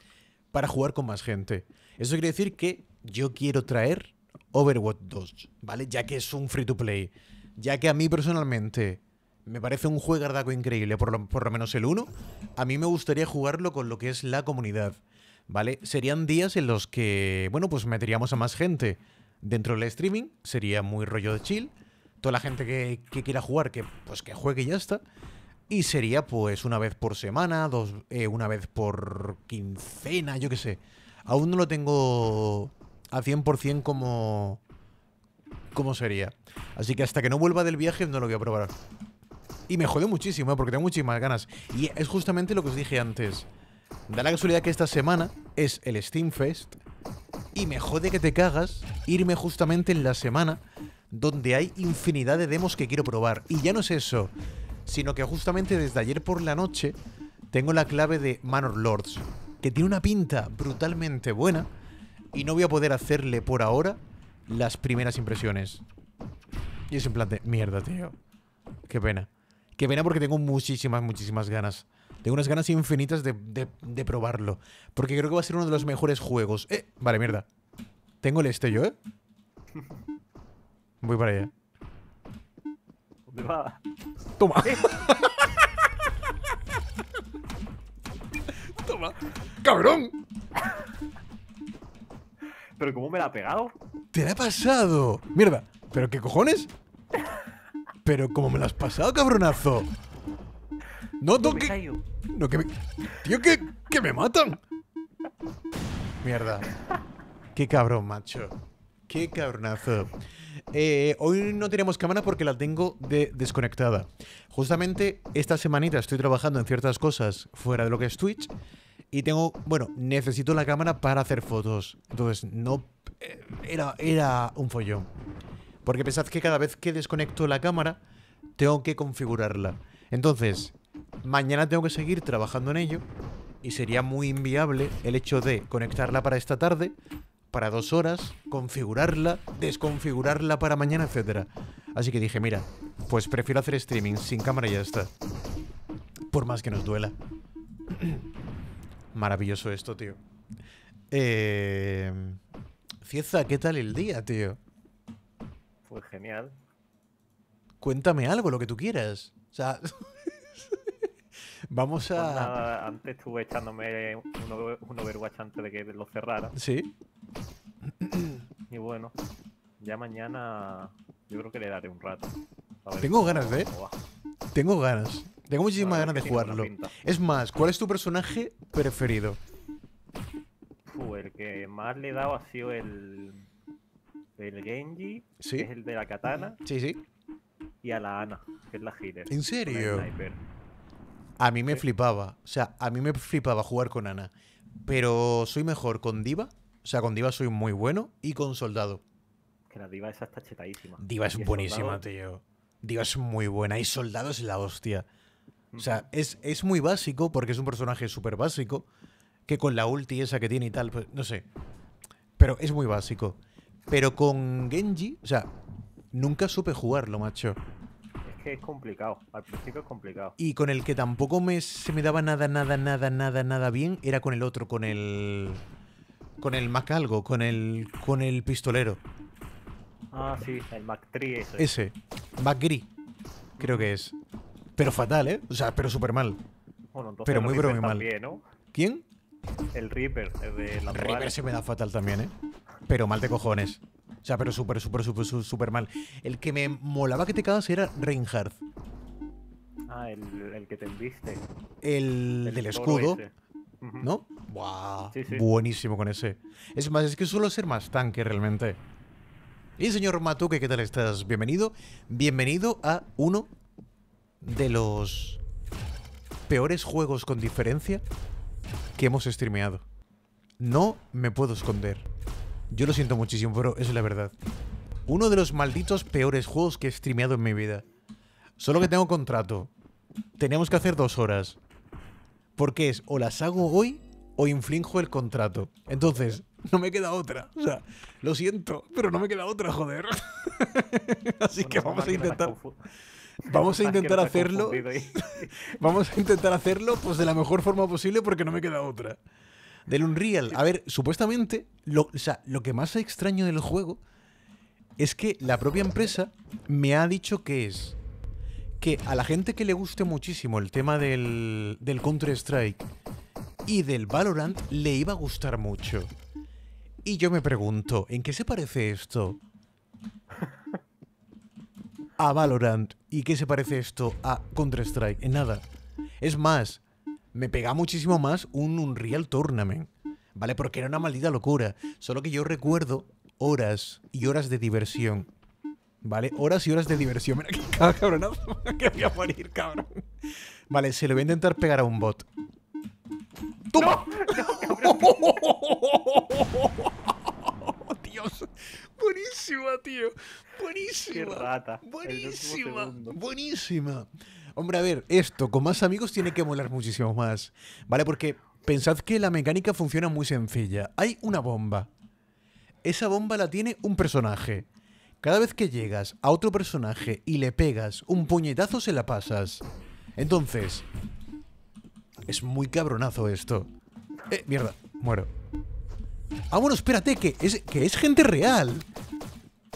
para jugar con más gente. Eso quiere decir que yo quiero traer Overwatch 2, ¿vale? Ya que es un free to play. Ya que a mí personalmente me parece un juegardaco increíble, por lo, por lo menos el 1. A mí me gustaría jugarlo con lo que es la comunidad, ¿vale? Serían días en los que, bueno, pues meteríamos a más gente dentro del streaming, sería muy rollo de chill. Toda la gente que, quiera jugar, que pues que juegue y ya está. Y sería pues una vez por semana, dos, eh, una vez por quincena, yo qué sé. Aún no lo tengo a 100% como... ¿Cómo sería? Así que hasta que no vuelva del viaje no lo voy a probar. Y me jode muchísimo, ¿eh? porque tengo muchísimas ganas. Y es justamente lo que os dije antes. Da la casualidad que esta semana es el Steam Fest. Y me jode que te cagas irme justamente en la semana donde hay infinidad de demos que quiero probar. Y ya no es eso, sino que justamente desde ayer por la noche tengo la clave de Manor Lords, que tiene una pinta brutalmente buena y no voy a poder hacerle por ahora las primeras impresiones. Y es en plan de mierda, tío. Qué pena. Que pena porque tengo muchísimas, muchísimas ganas. Tengo unas ganas infinitas de, probarlo. Porque creo que va a ser uno de los mejores juegos. Eh, vale, mierda. Tengo el este yo, ¿eh? Voy para allá. ¿Dónde va? Toma. Toma. ¡Cabrón! ¿Pero cómo me la ha pegado? ¡Te la ha pasado! ¡Mierda! ¿Pero qué cojones? Pero ¿cómo me lo has pasado, cabronazo? No, toque, No, que me... Tío, que, me matan. Mierda. Qué cabrón, macho. Qué cabronazo. Eh, hoy no tenemos cámara porque la tengo de desconectada. Justamente esta semanita estoy trabajando en ciertas cosas fuera de lo que es Twitch y tengo, bueno, necesito la cámara para hacer fotos. Entonces, no... Eh, era, era un follón. Porque pensad que cada vez que desconecto la cámara, tengo que configurarla. Entonces, mañana tengo que seguir trabajando en ello y sería muy inviable el hecho de conectarla para esta tarde, para dos horas, configurarla, desconfigurarla para mañana, etc. Así que dije, mira, pues prefiero hacer streaming sin cámara y ya está. Por más que nos duela. Maravilloso esto, tío. Eh... Cieza, ¿qué tal el día, tío? Pues genial. Cuéntame algo, lo que tú quieras. O sea, vamos a... Pues antes estuve echándome un, Overwatch antes de que lo cerrara. Sí. Y bueno, ya mañana yo creo que le daré un rato. Tengo ganas, de... ¿eh? Tengo ganas. Tengo muchísimas ganas de jugarlo. Es más, ¿cuál es tu personaje preferido? porque el que más le he dado ha sido el el Genji, que es el de la katana. Sí, sí. Y a la Ana, que es la healer. ¿En serio? A mí me flipaba. O sea, a mí me flipaba jugar con Ana. Pero soy mejor con Diva. O sea, con Diva soy muy bueno. Y con Soldado. Que la Diva esa está chetadísima. Diva es buenísima, tío. Diva es muy buena. Y Soldado es la hostia. O sea, mm. es, es muy básico porque es un personaje súper básico. Que con la ulti esa que tiene y tal, pues no sé. Pero es muy básico. Pero con Genji, o sea, nunca supe jugarlo, macho. Es que es complicado, al principio es complicado. Y con el que tampoco me, se me daba nada, nada, nada, nada, nada bien, era con el otro, con el. Con el Mac algo, con el. con el pistolero. Ah, sí, el Mac 3 ese. Ese, Mac creo que es. Pero fatal, ¿eh? O sea, pero súper mal. Bueno, pero muy brome mal. ¿no? ¿Quién? El Reaper, el de la Reaper se me da fatal también, ¿eh? Pero mal de cojones. O sea, pero súper, súper, súper, súper mal. El que me molaba que te cagas era Reinhardt. Ah, el, que te enviste. El, del escudo. ¿No? Buah, Buenísimo con ese. Es más, es que suelo ser más tanque realmente. Y señor Matuque, ¿qué tal estás? Bienvenido. Bienvenido a uno de los peores juegos con diferencia que hemos streameado. No me puedo esconder. Yo lo siento muchísimo, pero eso es la verdad. Uno de los malditos peores juegos que he streameado en mi vida. Solo que tengo contrato. Tenemos que hacer dos horas. Porque es o las hago hoy o inflinjo el contrato. Entonces, no me queda otra. O sea, lo siento, pero no me queda otra, joder. Así que vamos a intentar. Vamos a intentar hacerlo. Vamos a intentar hacerlo pues de la mejor forma posible porque no me queda otra. Del Unreal. A ver, supuestamente, lo, sea, lo que más extraño del juego es que la propia empresa me ha dicho que es que a la gente que le guste muchísimo el tema del, del Counter-Strike y del Valorant le iba a gustar mucho. Y yo me pregunto, ¿en qué se parece esto a Valorant? ¿Y qué se parece esto a Counter-Strike? En nada. Es más, me pegaba muchísimo más un Unreal Tournament, ¿vale? Porque era una maldita locura. Solo que yo recuerdo horas y horas de diversión. ¿Vale? Horas y horas de diversión. Mira qué cabronazo. Que voy a morir, cabrón. Vale, se lo voy a intentar pegar a un bot. ¡Toma! Dios. Buenísima, tío. Buenísima. Buenísima. Buenísima. Hombre, a ver, esto con más amigos tiene que molar muchísimo más. ¿Vale? Porque pensad que la mecánica funciona muy sencilla. Hay una bomba. Esa bomba la tiene un personaje. Cada vez que llegas a otro personaje y le pegas un puñetazo, se la pasas. Entonces, es muy cabronazo esto. Eh, mierda, muero. Ah, bueno, espérate, que es, que es gente real.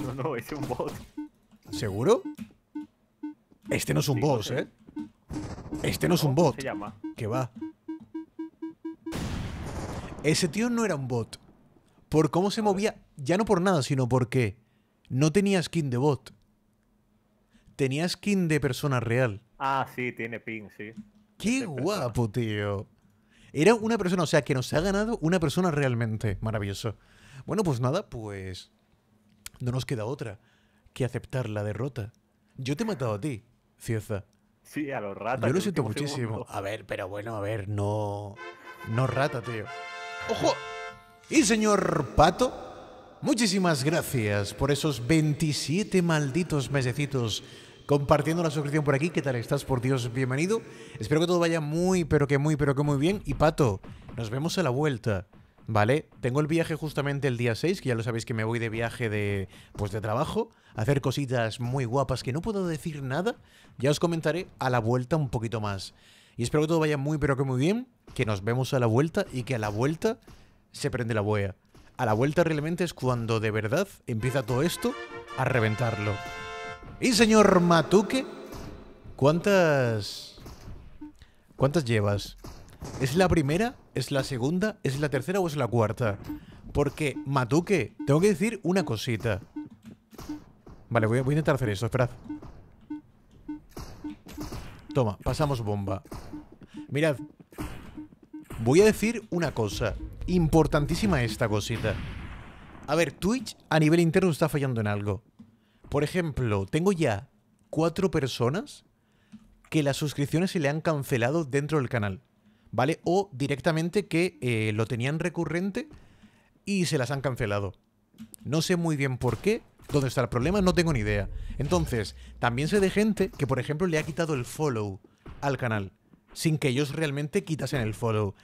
No, no, es un bot. ¿Seguro? Este no es un boss, ¿eh? Este no es un bot. se llama? Que va. Ese tío no era un bot. Por cómo se movía, ya no por nada, sino porque no tenía skin de bot. Tenía skin de persona real. Ah, sí, tiene ping, sí. ¡Qué guapo, tío! Era una persona, o sea, que nos ha ganado una persona realmente. Maravilloso. Bueno, pues nada, pues... No nos queda otra que aceptar la derrota. Yo te he matado a ti. Cieza. Sí, a los ratas. Yo lo siento muchísimo. A ver, pero bueno, a ver, no. No rata, tío. ¡Ojo! Y señor Pato, muchísimas gracias por esos 27 malditos mesecitos compartiendo la suscripción por aquí. ¿Qué tal estás? Por Dios, bienvenido. Espero que todo vaya muy, pero que muy, pero que muy bien. Y Pato, nos vemos a la vuelta. ¿vale? Tengo el viaje justamente el día 6, que ya lo sabéis que me voy de viaje de, pues de trabajo, a hacer cositas muy guapas que no puedo decir nada, ya os comentaré a la vuelta un poquito más. Y espero que todo vaya muy pero que muy bien, que nos vemos a la vuelta y que a la vuelta se prende la boya. A la vuelta realmente es cuando de verdad empieza todo esto a reventarlo. Y señor Matuque, ¿cuántas... ¿Cuántas llevas? ¿Es la primera? ¿Es la segunda? ¿Es la tercera o es la cuarta? Porque, Matuque, tengo que decir una cosita. Vale, voy a, intentar hacer eso, esperad. Toma, pasamos bomba. Mirad. Voy a decir una cosa. Importantísima esta cosita. A ver, Twitch a nivel interno está fallando en algo. Por ejemplo, tengo ya cuatro personas que las suscripciones se le han cancelado dentro del canal. ¿vale? O directamente que eh, lo tenían recurrente y se las han cancelado. No sé muy bien por qué, dónde está el problema, no tengo ni idea. Entonces, también sé de gente que, por ejemplo, le ha quitado el follow al canal, sin que ellos realmente quitasen el follow.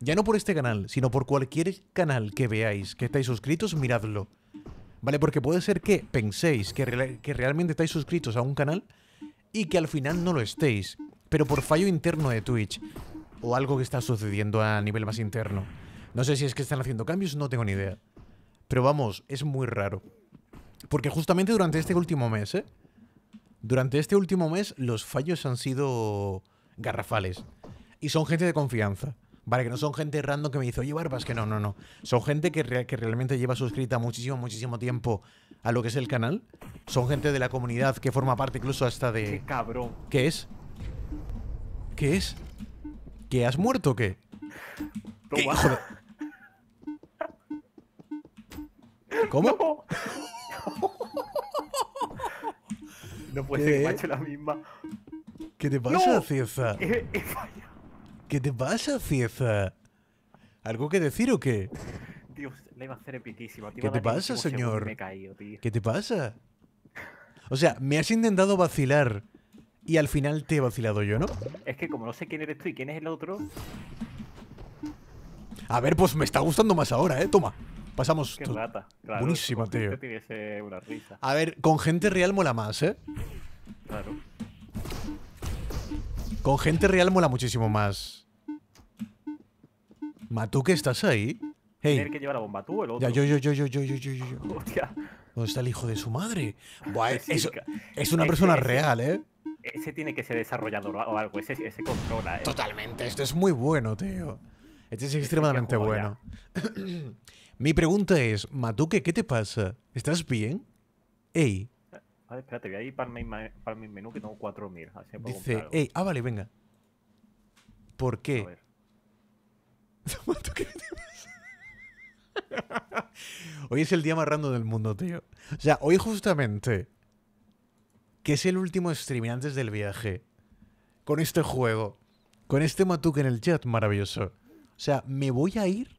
Ya no por este canal, sino por cualquier canal que veáis, que estáis suscritos, miradlo. ¿Vale? Porque puede ser que penséis que realmente estáis suscritos a un canal y que al final no lo estéis, pero por fallo interno de Twitch o algo que está sucediendo a nivel más interno. No sé si es que están haciendo cambios, no tengo ni idea. Pero vamos, es muy raro. Porque justamente durante este último mes, ¿eh? Durante este último mes los fallos han sido garrafales. Y son gente de confianza. Vale, que no son gente random que me hizo oye, Barbas, que no, no, no. Son gente que, que realmente lleva suscrita muchísimo, muchísimo tiempo a lo que es el canal. Son gente de la comunidad que forma parte incluso hasta de... ¡Qué cabrón! ¿Qué es? ¿Qué es? ¿Qué has muerto o qué? ¿Cómo? No. puede ser que me la misma. ¿Qué te pasa, Cieza? He, ¿Qué te pasa, Cieza? ¿Algo que decir o qué? Dios, la iba a hacer epiquísima. ¿Qué te pasa, pues señor? Me he caído, tío. ¿Qué te pasa? O sea, me has intentado vacilar y al final te he vacilado yo, ¿no? Es que como no sé quién eres tú y quién es el otro... A ver, pues me está gustando más ahora, ¿eh? Toma. Pasamos... Qué rata. Buenísima, tío. Este A ver, con gente real mola más, ¿eh? Claro. Con gente real mola muchísimo más. Matú, que estás ahí? Hey. que llevar la bomba tú el otro? Ya, yo, yo, yo, yo, yo, yo, yo, ¿Dónde está el hijo de su madre? Buah, es, una persona real, ¿eh? ese tiene que ser desarrollador o algo, ese, controla. ¿eh? Totalmente, esto es muy bueno, tío. Este es este extremadamente bueno. Mi pregunta es, Matuque, ¿qué te pasa? ¿Estás bien? Ey. Vale, espérate, voy a ir para mi, menú que tengo 4000. Dice, ey, ah, vale, venga. ¿Por qué? hoy es el día más random del mundo, tío. O sea, hoy justamente que es el último streaming antes del viaje, con este juego, con este Matuk en el chat maravilloso. O sea, me voy a ir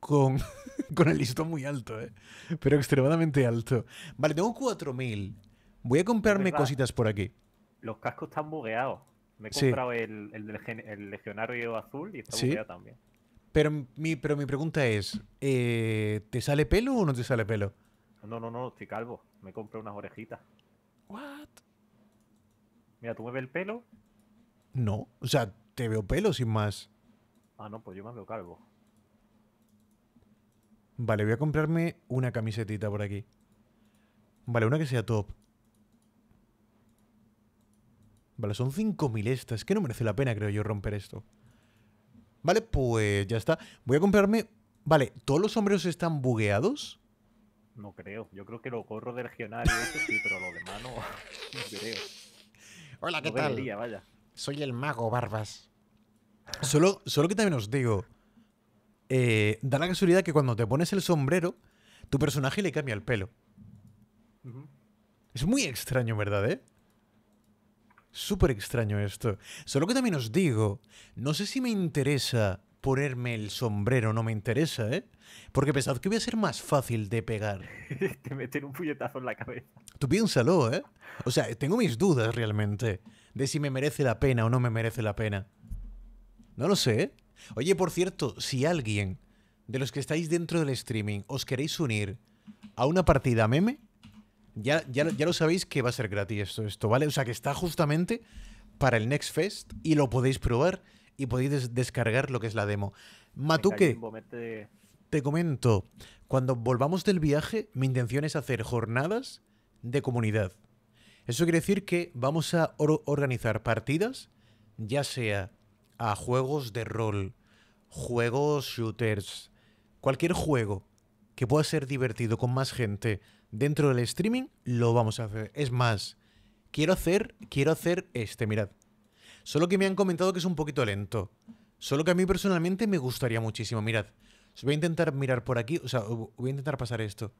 con, con el listón muy alto, ¿eh? pero extremadamente alto. Vale, tengo 4000. Voy a comprarme cositas por aquí. Los cascos están bugueados. Me he comprado el, el, legionario azul y está bugueado también. Pero mi, pero mi pregunta es, eh, ¿te sale pelo o no te sale pelo? No, no, no, estoy calvo. Me compré unas orejitas. What? Mira, ¿tú me ves el pelo? No, o sea, te veo pelo sin más. Ah, no, pues yo me veo calvo. Vale, voy a comprarme una camisetita por aquí. Vale, una que sea top. Vale, son 5.000 estas. Es que no merece la pena, creo yo, romper esto. Vale, pues ya está. Voy a comprarme... Vale, ¿todos los sombreros están bugueados? No creo. Yo creo que lo corro de legionario, sí, pero lo de mano, no creo. Hola, ¿qué tal? Soy el mago Barbas. Solo, solo que también os digo, eh, da la casualidad que cuando te pones el sombrero, tu personaje le cambia el pelo. Es muy extraño, ¿verdad, eh? Súper extraño esto. Solo que también os digo, no sé si me interesa ponerme el sombrero no me interesa, ¿eh? Porque pensad que voy a ser más fácil de pegar. Te meter un puñetazo en la cabeza. Tú piénsalo, ¿eh? O sea, tengo mis dudas realmente de si me merece la pena o no me merece la pena. No lo sé. ¿eh? Oye, por cierto, si alguien de los que estáis dentro del streaming os queréis unir a una partida meme, ya, ya, lo sabéis que va a ser gratis esto, esto, ¿vale? O sea, que está justamente para el Next Fest y lo podéis probar y podéis descargar lo que es la demo. Matuque, te comento, cuando volvamos del viaje, mi intención es hacer jornadas de comunidad. Eso quiere decir que vamos a organizar partidas, ya sea a juegos de rol, juegos shooters, cualquier juego que pueda ser divertido con más gente dentro del streaming, lo vamos a hacer. Es más, quiero hacer, quiero hacer este, mirad. Solo que me han comentado que es un poquito lento. Solo que a mí personalmente me gustaría muchísimo. Mirad, voy a intentar mirar por aquí. O sea, voy a intentar pasar esto.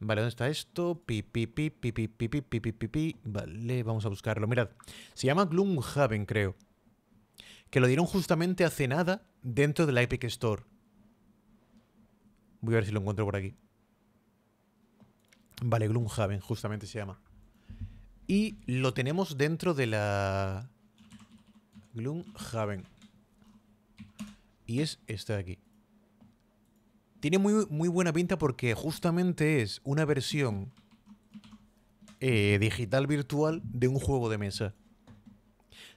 Vale, ¿dónde está esto? Pi, pi, pi, pi, pi, pi, pi, pi, pi, pi, Vale, vamos a buscarlo. Mirad, se llama Gloomhaven, creo. Que lo dieron justamente hace nada dentro de la Epic Store. Voy a ver si lo encuentro por aquí. Vale, Gloomhaven, justamente se llama. Y lo tenemos dentro de la... Haven. Y es esta de aquí. Tiene muy, muy buena pinta porque justamente es una versión eh, digital virtual de un juego de mesa.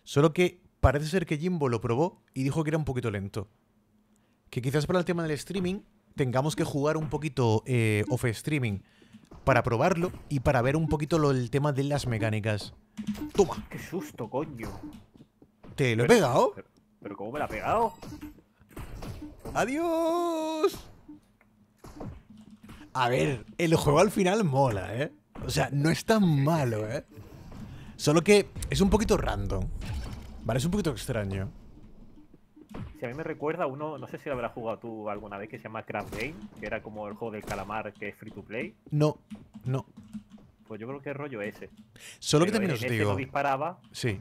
Solo que parece ser que Jimbo lo probó y dijo que era un poquito lento. Que quizás para el tema del streaming tengamos que jugar un poquito eh, off streaming para probarlo y para ver un poquito lo, el tema de las mecánicas. ¡Toma! ¡Qué susto, coño! lo he pegado. Pero, ¿cómo me la ha pegado? ¡Adiós! A ver, el juego al final mola, ¿eh? O sea, no es tan malo, ¿eh? Solo que es un poquito random. Vale, es un poquito extraño. Si a mí me recuerda uno, no sé si lo habrás jugado tú alguna vez, que se llama Craft Game, que era como el juego del calamar que es free to play. No, no. Pues yo creo que es rollo ese. Solo que también os este digo. disparaba. Sí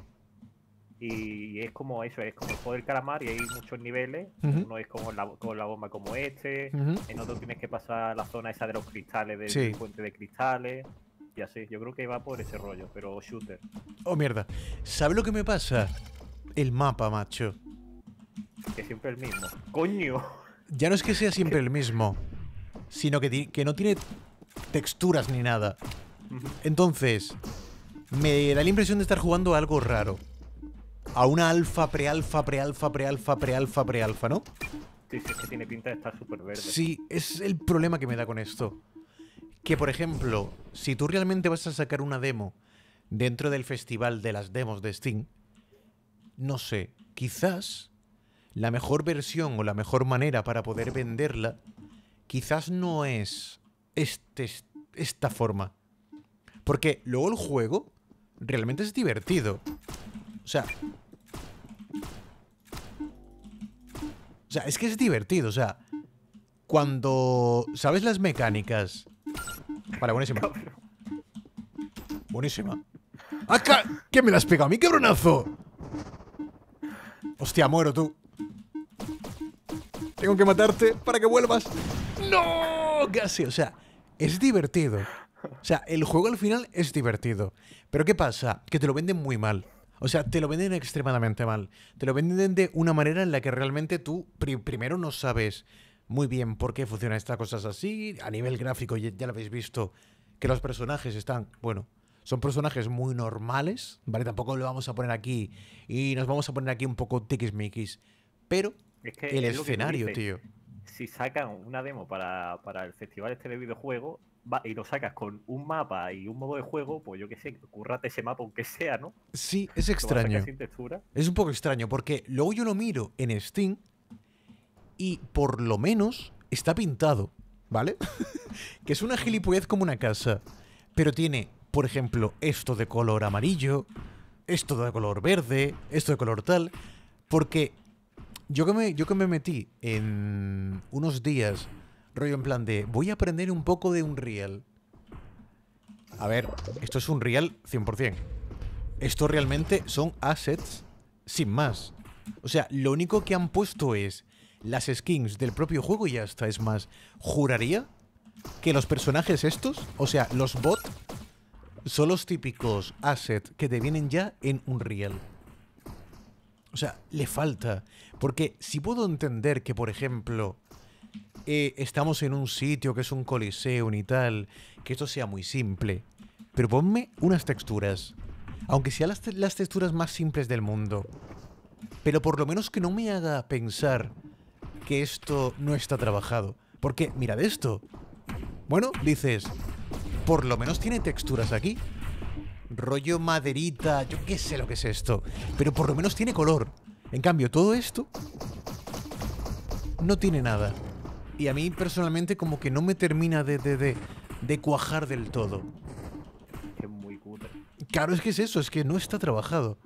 y es como eso, es como el poder calamar y hay muchos niveles. Uno es como la, con la bomba como este, en otro tienes que pasar la zona esa de los cristales, del puente de cristales. Y así, yo creo que va por ese rollo, pero shooter. Oh, mierda. ¿Sabes lo que me pasa? El mapa, macho. Que siempre el mismo. ¡Coño! Ya no es que sea siempre el mismo, sino que, que no tiene texturas ni nada. Entonces, me da la impresión de estar jugando algo raro a una alfa, prealfa, prealfa, prealfa, prealfa, prealfa, ¿no? Sí, sí, es que tiene pinta de estar súper verde. Sí, es el problema que me da con esto. Que, por ejemplo, si tú realmente vas a sacar una demo dentro del festival de las demos de Steam, no sé, quizás la mejor versión o la mejor manera para poder venderla, quizás no es este, esta forma. Porque luego el juego realmente es divertido. O sea... O sea, es que es divertido, o sea... Cuando... ¿Sabes las mecánicas? Vale, buenísima. Buenísima. Acá, ¡Ah, ¿Qué me las pegado a mí, cabronazo? Hostia, muero tú. Tengo que matarte para que vuelvas. ¡No! Casi, o sea, es divertido. O sea, el juego al final es divertido. Pero ¿qué pasa? Que te lo venden muy mal. O sea, te lo venden extremadamente mal. Te lo venden de una manera en la que realmente tú primero no sabes muy bien por qué funcionan estas cosas así. A nivel gráfico ya, lo habéis visto que los personajes están, bueno, son personajes muy normales, ¿vale? Tampoco lo vamos a poner aquí y nos vamos a poner aquí un poco tiquismiquis. Pero el escenario, tío. Si sacan una demo para, para el festival este de videojuego, y lo sacas con un mapa y un modo de juego, pues yo qué sé, currate ese mapa aunque sea, ¿no? Sí, es extraño. Es un poco extraño porque luego yo lo miro en Steam y por lo menos está pintado, ¿vale? que es una gilipollez como una casa, pero tiene, por ejemplo, esto de color amarillo, esto de color verde, esto de color tal, porque yo que me, yo que me metí en unos días Rollo en plan de, voy a aprender un poco de un Unreal. A ver, esto es un Unreal 100%. Esto realmente son assets sin más. O sea, lo único que han puesto es las skins del propio juego y ya está. Es más, juraría que los personajes estos, o sea, los bots, son los típicos assets que te vienen ya en Unreal. O sea, le falta. Porque si puedo entender que, por ejemplo, eh, estamos en un sitio que es un coliseo y tal, que esto sea muy simple. Pero ponme unas texturas, aunque sean las, texturas más simples del mundo. Pero por lo menos que no me haga pensar que esto no está trabajado. Porque, mirad esto. Bueno, dices, por lo menos tiene texturas aquí. Rollo maderita, yo qué sé lo que es esto. Pero por lo menos tiene color. En cambio, todo esto no tiene nada. Y a mí personalmente como que no me termina de, de, cuajar del todo. Es muy cutre. Claro, es que es eso, es que no está trabajado.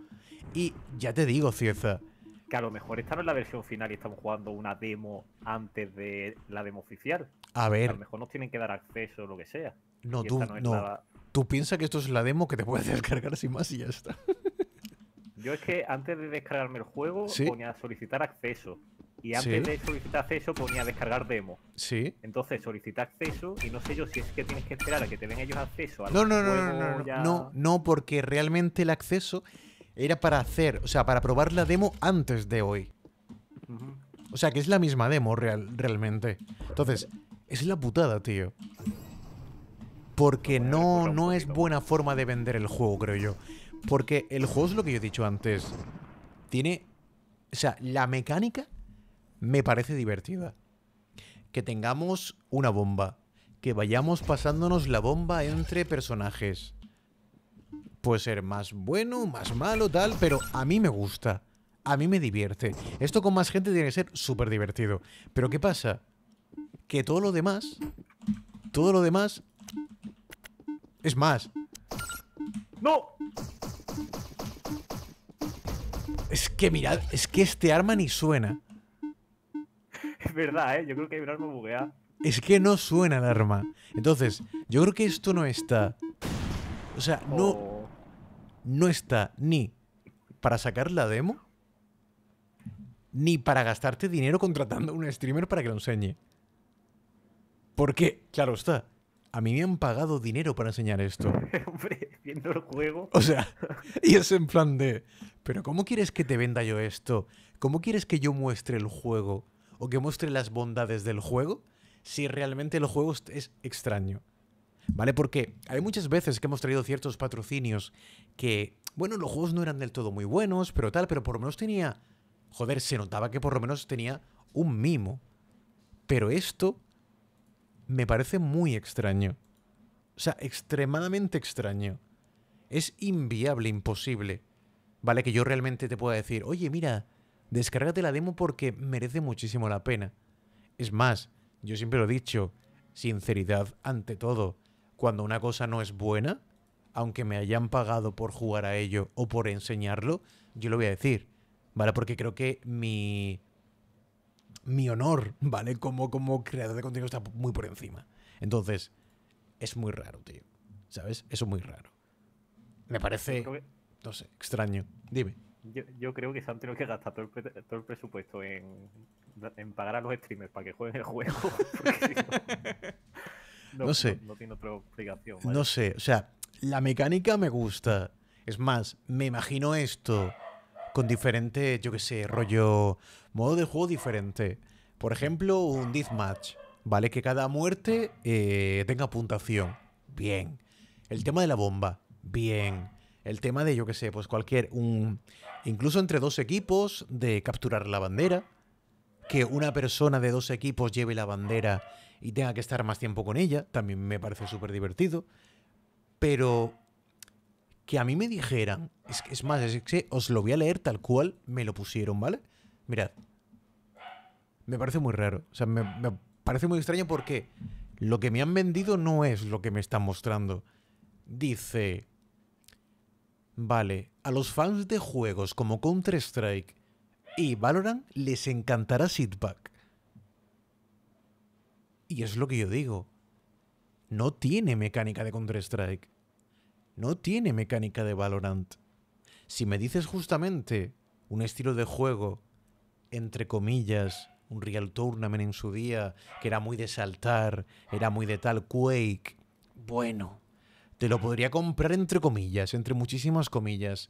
Y ya te digo, Cieza. Que a lo mejor esta no la versión final y estamos jugando una demo antes de la demo oficial. A ver. A lo mejor nos tienen que dar acceso o lo que sea. No, tú no. Tú piensas que esto es la demo que te puedes descargar sin más y ya está. Yo es que antes de descargarme el juego ¿Sí? ponía a solicitar acceso. Y antes de solicitar acceso ponía descargar demo. Sí. Entonces solicita acceso y no sé yo si es que tienes que esperar a que te den ellos acceso. A no, no, no, no, no, no, no, no, porque realmente el acceso era para hacer, o sea, para probar la demo antes de hoy. O sea, que es la misma demo realmente. Entonces, es la putada, tío. Porque no, no es buena forma de vender el juego, creo yo. Porque el juego es lo que yo he dicho antes. Tiene... O sea, la mecánica me parece divertida. Que tengamos una bomba. Que vayamos pasándonos la bomba entre personajes. Puede ser más bueno, más malo, tal, pero a mí me gusta. A mí me divierte. Esto con más gente tiene que ser súper divertido. Pero ¿qué pasa? Que todo lo demás... Todo lo demás... Es más. ¡No! Es que mirad, es que este arma ni suena. Es verdad, ¿eh? Yo creo que hay un arma bugueada. Es que no suena el arma. Entonces, yo creo que esto no está... O sea, no... Oh. No está ni para sacar la demo, ni para gastarte dinero contratando a un streamer para que lo enseñe. Porque, claro está, a mí me han pagado dinero para enseñar esto. Hombre, viendo el juego. O sea, y es en plan de, pero ¿cómo quieres que te venda yo esto? ¿Cómo quieres que yo muestre el juego o que muestre las bondades del juego si realmente el juego es extraño. ¿Vale? Porque hay muchas veces que hemos traído ciertos patrocinios que, bueno, los juegos no eran del todo muy buenos, pero tal, pero por lo menos tenía... Joder, se notaba que por lo menos tenía un mimo. Pero esto me parece muy extraño. O sea, extremadamente extraño. Es inviable, imposible. ¿Vale? Que yo realmente te pueda decir, oye, mira, descárgate la demo porque merece muchísimo la pena. Es más, yo siempre lo he dicho, sinceridad ante todo. Cuando una cosa no es buena, aunque me hayan pagado por jugar a ello o por enseñarlo, yo lo voy a decir, ¿vale? Porque creo que mi mi honor, ¿vale? Como, como creador de contenido está muy por encima. Entonces, es muy raro, tío. ¿Sabes? Eso es muy raro. Me parece, no sé, extraño. Dime. Yo, creo que se han tenido que gastar todo el, presupuesto en, pagar a los streamers para que jueguen el juego. no, sé. No, tiene otra explicación. No sé. O sea, la mecánica me gusta. Es más, me imagino esto con diferente, yo qué sé, rollo. modo de juego diferente. Por ejemplo, un deathmatch. ¿Vale? Que cada muerte eh, tenga puntuación. Bien. El tema de la bomba. Bien el tema de, yo qué sé, pues cualquier, un, incluso entre dos equipos, de capturar la bandera, que una persona de dos equipos lleve la bandera y tenga que estar más tiempo con ella, también me parece súper divertido, pero que a mí me dijeran, es, es más, que os lo voy a leer tal cual me lo pusieron, ¿vale? Mirad, me parece muy raro, o sea, me, me parece muy extraño porque lo que me han vendido no es lo que me están mostrando. Dice, Vale, a los fans de juegos como Counter-Strike y Valorant les encantará Sitback. Y es lo que yo digo. No tiene mecánica de Counter-Strike. No tiene mecánica de Valorant. Si me dices justamente un estilo de juego, entre comillas, un Real Tournament en su día, que era muy de saltar, era muy de tal Quake, bueno, te lo podría comprar entre comillas, entre muchísimas comillas.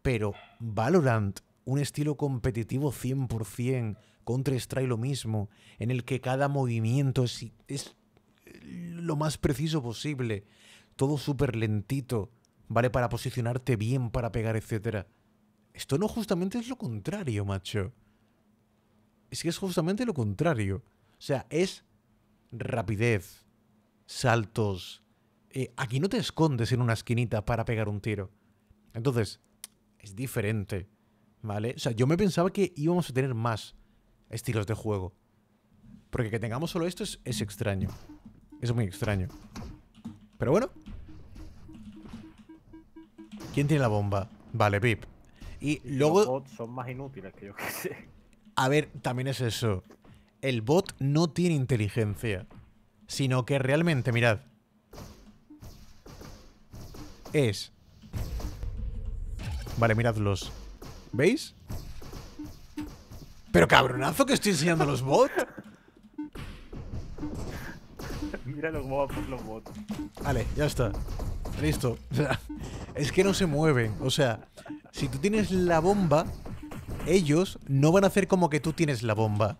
Pero Valorant, un estilo competitivo 100%, contra strike lo mismo, en el que cada movimiento es, es lo más preciso posible, todo súper lentito, ¿vale? Para posicionarte bien, para pegar, etc. Esto no justamente es lo contrario, macho. Es que es justamente lo contrario. O sea, es rapidez, saltos, eh, aquí no te escondes en una esquinita para pegar un tiro. Entonces, es diferente, ¿vale? O sea, yo me pensaba que íbamos a tener más estilos de juego. Porque que tengamos solo esto es, es extraño. Es muy extraño. Pero bueno. ¿Quién tiene la bomba? Vale, Pip. Y luego... Los bots son más inútiles que yo que sé. A ver, también es eso. El bot no tiene inteligencia. Sino que realmente, mirad, es... Vale, miradlos. ¿Veis? Pero cabronazo que estoy enseñando los bots. Mira los bots los bots. Vale, ya está. Listo. es que no se mueven. O sea, si tú tienes la bomba, ellos no van a hacer como que tú tienes la bomba.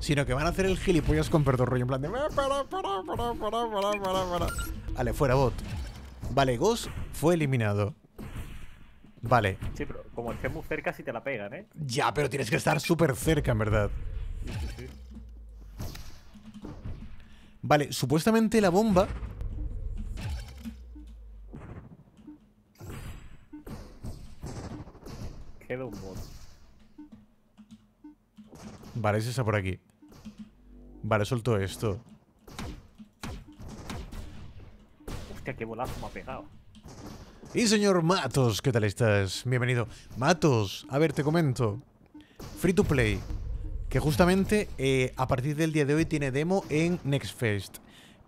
Sino que van a hacer el gilipollas con perdón rollo en plan de... Vale, fuera bot. Vale, Ghost fue eliminado. Vale. Sí, pero como estés muy cerca, si te la pegan, ¿eh? Ya, pero tienes que estar súper cerca, en verdad. vale, supuestamente la bomba. Queda un bot. Vale, es esa por aquí. Vale, soltó esto. Que qué bolazo me ha pegado. Y señor Matos, ¿qué tal estás? Bienvenido. Matos, a ver, te comento. Free to Play, que justamente eh, a partir del día de hoy tiene demo en NextFest,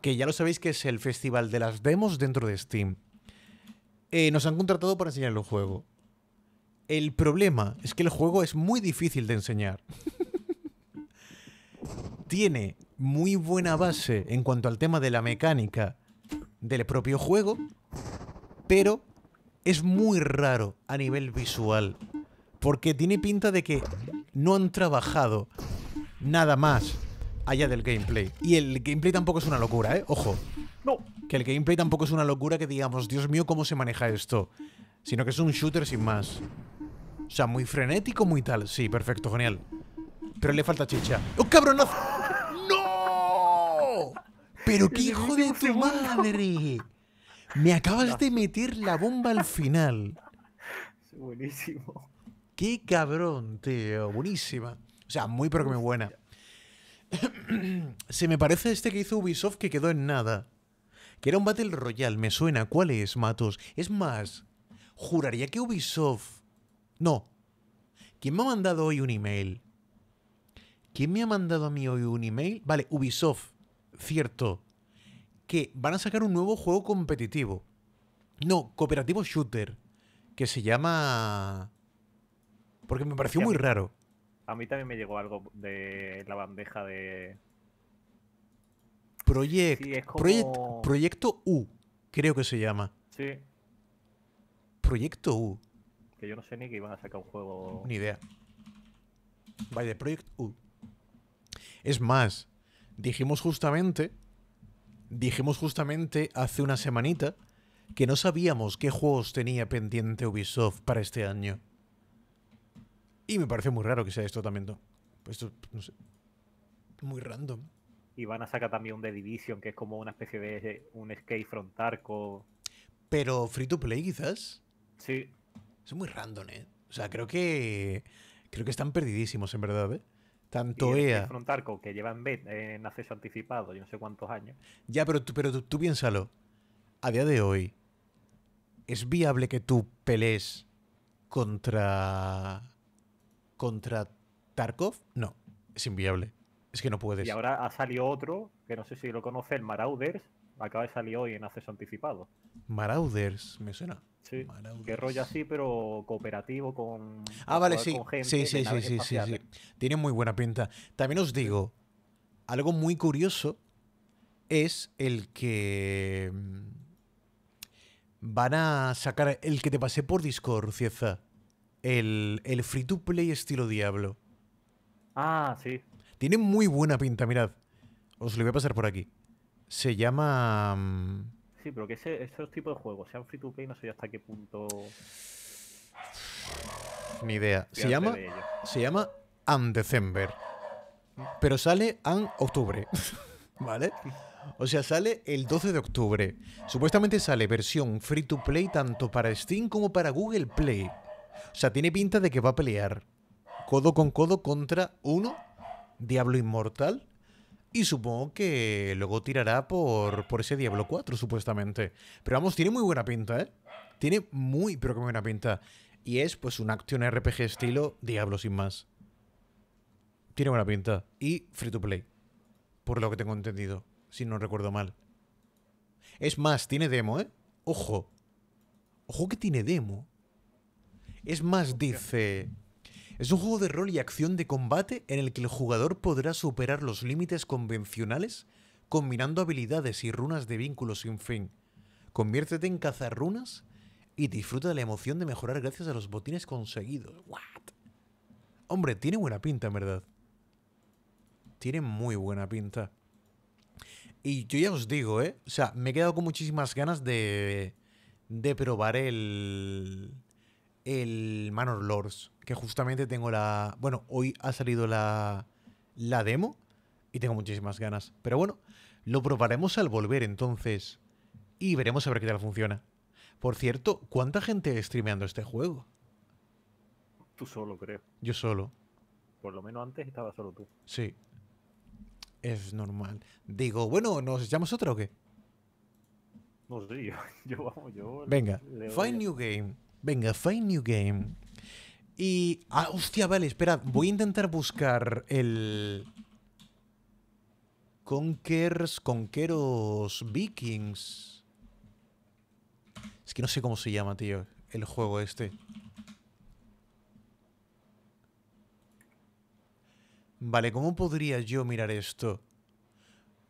que ya lo sabéis que es el festival de las demos dentro de Steam. Eh, nos han contratado para enseñar el juego. El problema es que el juego es muy difícil de enseñar. tiene muy buena base en cuanto al tema de la mecánica del propio juego, pero es muy raro a nivel visual, porque tiene pinta de que no han trabajado nada más allá del gameplay. Y el gameplay tampoco es una locura, ¿eh? Ojo. No. Que el gameplay tampoco es una locura que digamos, Dios mío, ¿cómo se maneja esto? Sino que es un shooter sin más. O sea, muy frenético, muy tal. Sí, perfecto, genial. Pero le falta chicha. ¡Oh, cabronazo! ¡No! Pero qué hijo de tu madre. Me acabas de meter la bomba al final. Buenísimo. Qué cabrón, tío. Buenísima. O sea, muy pero que muy buena. Se me parece este que hizo Ubisoft que quedó en nada. Que era un Battle Royale, me suena. ¿Cuál es, Matos? Es más, juraría que Ubisoft... No. ¿Quién me ha mandado hoy un email? ¿Quién me ha mandado a mí hoy un email? Vale, Ubisoft cierto que van a sacar un nuevo juego competitivo. No, cooperativo shooter. Que se llama. Porque me pareció muy raro. A mí también me llegó algo de la bandeja de. Project, Proyecto U, creo que se llama. Sí. Proyecto U. Que yo no sé ni que iban a sacar un juego. Ni idea. Vaya, Project U. Es más, Dijimos justamente, dijimos justamente hace una semanita que no sabíamos qué juegos tenía pendiente Ubisoft para este año. Y me parece muy raro que sea esto también. ¿no? Esto, no sé. Muy random. Y van a sacar también un The Division, que es como una especie de un skate from Pero free to play, quizás. Sí. Es muy random, ¿eh? O sea, creo que. Creo que están perdidísimos, en verdad, ¿eh? Tanto y EA. que lleva eh, en, acceso anticipado yo no sé cuántos años. Ya, pero, tú, pero tú, tú piénsalo. A día de hoy, ¿es viable que tú pelees contra. contra Tarkov? No, es inviable. Es que no puedes. Y ahora ha salido otro, que no sé si lo conoce, el Marauders, acaba de salir hoy en acceso anticipado. Marauders, me suena. Sí, Marauders. que rollo así, pero cooperativo con. Ah, vale, sí. sí, sí, sí, eh. sí, Tiene muy buena pinta. También os digo, algo muy curioso es el que. Mm, van a sacar el que te pasé por Discord, Cieza. El, el free to play estilo Diablo. Ah, sí. Tiene muy buena pinta, mirad. Os lo voy a pasar por aquí. Se llama. Mm, sí, pero que ese, esos tipos de juegos sean free to play, no sé hasta qué punto. Ni idea. Se llama, se llama December. Pero sale en octubre. ¿Vale? O sea, sale el 12 de octubre. Supuestamente sale versión free to play tanto para Steam como para Google Play. O sea, tiene pinta de que va a pelear codo con codo contra uno, Diablo Inmortal, y supongo que luego tirará por, ese Diablo 4, supuestamente. Pero vamos, tiene muy buena pinta, ¿eh? Tiene muy, pero que buena pinta. Y es pues un action RPG estilo Diablo sin más. Tiene buena pinta. Y free to play. Por lo que tengo entendido. Si no recuerdo mal. Es más, tiene demo, ¿eh? Ojo. Ojo que tiene demo. Es más, dice... Es un juego de rol y acción de combate en el que el jugador podrá superar los límites convencionales combinando habilidades y runas de vínculo sin fin. Conviértete en cazarrunas y disfruta de la emoción de mejorar gracias a los botines conseguidos. What? Hombre, tiene buena pinta, en verdad. Tiene muy buena pinta. Y yo ya os digo, ¿eh? O sea, me he quedado con muchísimas ganas de, de probar el, el Manor Lords, que justamente tengo la... Bueno, hoy ha salido la, la demo y tengo muchísimas ganas. Pero bueno, lo probaremos al volver entonces y veremos a ver qué tal funciona. Por cierto, ¿cuánta gente streameando este juego? Tú solo, creo. Yo solo. Por lo menos antes estaba solo tú. Sí. Es normal. Digo, bueno, ¿nos echamos otra o qué? No sé, yo, yo, vamos, yo... Venga, Find New Game. Venga, Find New Game. Y... Ah, hostia, vale, espera. Voy a intentar buscar el... Conkers, Conqueros Vikings. Es que no sé cómo se llama, tío, el juego este. Vale, ¿cómo podría yo mirar esto?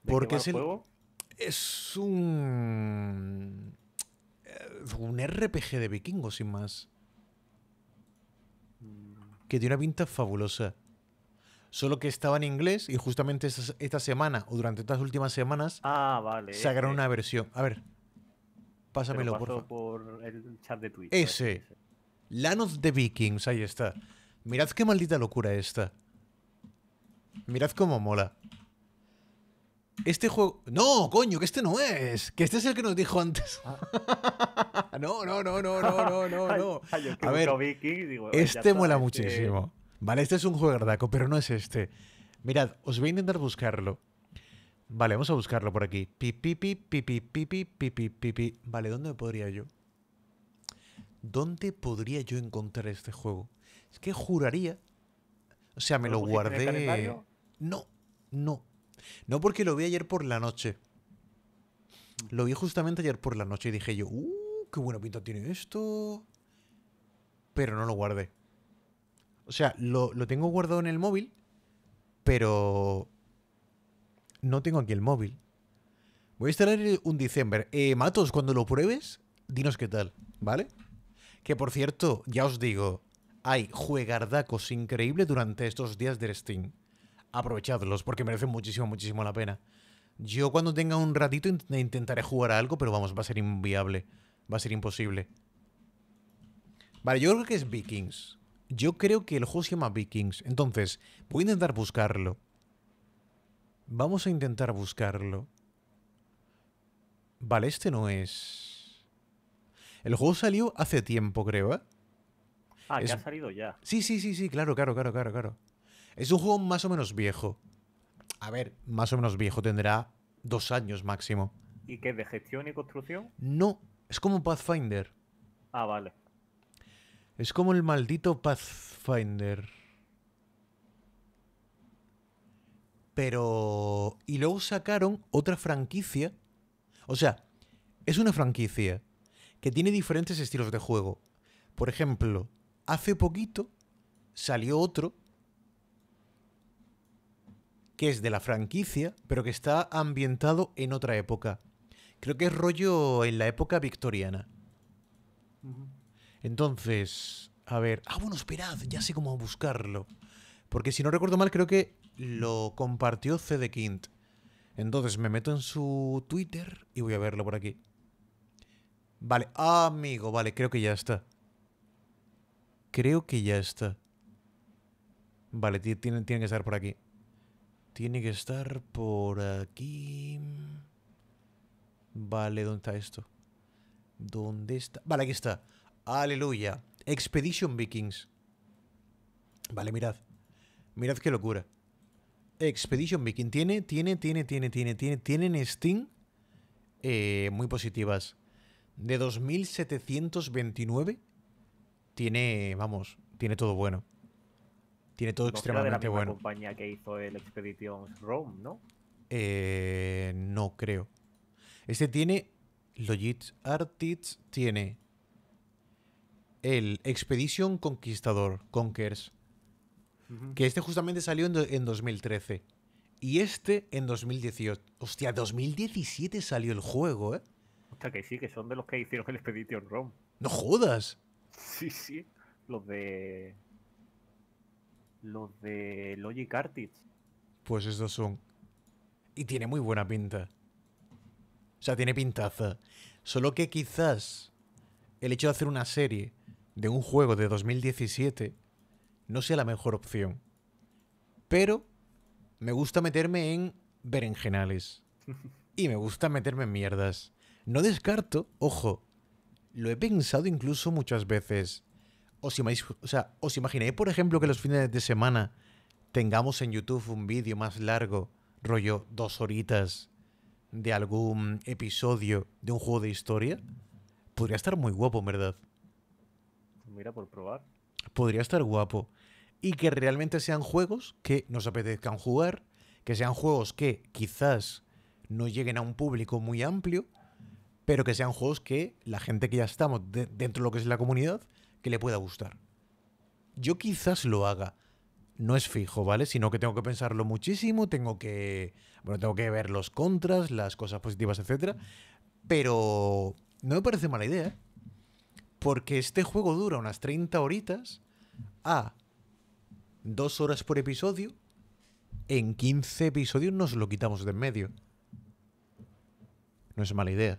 Porque es el... Es un un RPG de vikingos, sin más. Que tiene una pinta fabulosa. Solo que estaba en inglés y justamente esta semana o durante estas últimas semanas ah, vale, sacaron eh. una versión. A ver, pásamelo, por favor. por el chat de Twitch. Ese. Lano de Vikings, ahí está. Mirad qué maldita locura esta. Mirad cómo mola. Este juego. No, coño, que este no es. Que este es el que nos dijo antes. Ah. no, no, no, no, no, no, no. A ver, este muela este muchísimo. Vale, este es un juego verdad, pero no es este. Mirad, os voy a intentar buscarlo. Vale, vamos a buscarlo por aquí. Pi, pi, pi, pi, pi, pi, Vale, ¿dónde podría yo? ¿Dónde podría yo encontrar este juego? Es que juraría. O sea, me lo guardé. No, no, no porque lo vi ayer por la noche. Lo vi justamente ayer por la noche y dije yo, ¡uh! ¡Qué buena pinta tiene esto! Pero no lo guardé. O sea, lo, tengo guardado en el móvil, pero no tengo aquí el móvil. Voy a instalar un December. Eh, Matos, cuando lo pruebes, dinos qué tal, ¿vale? Que por cierto, ya os digo, hay juegardacos increíbles durante estos días del Steam aprovechadlos porque merecen muchísimo, muchísimo la pena. Yo cuando tenga un ratito intentaré jugar a algo, pero vamos, va a ser inviable. Va a ser imposible. Vale, yo creo que es Vikings. Yo creo que el juego se llama Vikings. Entonces, voy a intentar buscarlo. Vamos a intentar buscarlo. Vale, este no es... El juego salió hace tiempo, creo, ¿eh? Ah, ya ha salido ya. Sí, sí, sí, sí, claro, claro, claro, claro, claro. Es un juego más o menos viejo. A ver, más o menos viejo, tendrá dos años máximo. ¿Y qué de gestión y construcción? No, es como Pathfinder. Ah, vale. Es como el maldito Pathfinder. Pero... Y luego sacaron otra franquicia. O sea, es una franquicia que tiene diferentes estilos de juego. Por ejemplo, hace poquito salió otro que es de la franquicia, pero que está ambientado en otra época. Creo que es rollo en la época victoriana. Entonces, a ver. Ah, bueno, esperad, ya sé cómo buscarlo. Porque si no recuerdo mal, creo que lo compartió CDKint. Entonces me meto en su Twitter y voy a verlo por aquí. Vale, amigo, vale, creo que ya está. Creo que ya está. Vale, tiene, tiene que estar por aquí. Tiene que estar por aquí. Vale, ¿dónde está esto? ¿Dónde está? Vale, aquí está. Aleluya. Expedition Vikings. Vale, mirad. Mirad qué locura. Expedition Viking. Tiene, tiene, tiene, tiene, tiene, tiene. Tienen Steam eh, muy positivas. De 2729. Tiene, vamos, tiene todo bueno. Tiene todo extremadamente de la compañía que hizo el Expedition Rome, ¿no? Eh, no creo. Este tiene Logit Artists, tiene el Expedition Conquistador, Conquers, que este justamente salió en, 2013. Y este en 2018. Hostia, 2017 salió el juego, ¿eh? Hostia, que sí, que son de los que hicieron el Expedition Rome. ¡No jodas! Sí, sí. Los de los de Logic arts Pues estos son. Y tiene muy buena pinta. O sea, tiene pintaza. Solo que quizás el hecho de hacer una serie de un juego de 2017 no sea la mejor opción. Pero me gusta meterme en berenjenales. Y me gusta meterme en mierdas. No descarto, ojo, lo he pensado incluso muchas veces, ¿Os imagináis, o sea, ¿os imagináis, por ejemplo, que los fines de semana tengamos en YouTube un vídeo más largo, rollo dos horitas, de algún episodio de un juego de historia? Podría estar muy guapo, en verdad. Pues mira, por probar. Podría estar guapo. Y que realmente sean juegos que nos apetezcan jugar, que sean juegos que quizás no lleguen a un público muy amplio, pero que sean juegos que la gente que ya estamos dentro de lo que es la comunidad que le pueda gustar. Yo quizás lo haga. No es fijo, ¿vale? Sino que tengo que pensarlo muchísimo, tengo que. Bueno, tengo que ver los contras, las cosas positivas, etc. Pero no me parece mala idea, ¿eh? Porque este juego dura unas 30 horitas a dos horas por episodio. En 15 episodios nos lo quitamos de medio. No es mala idea.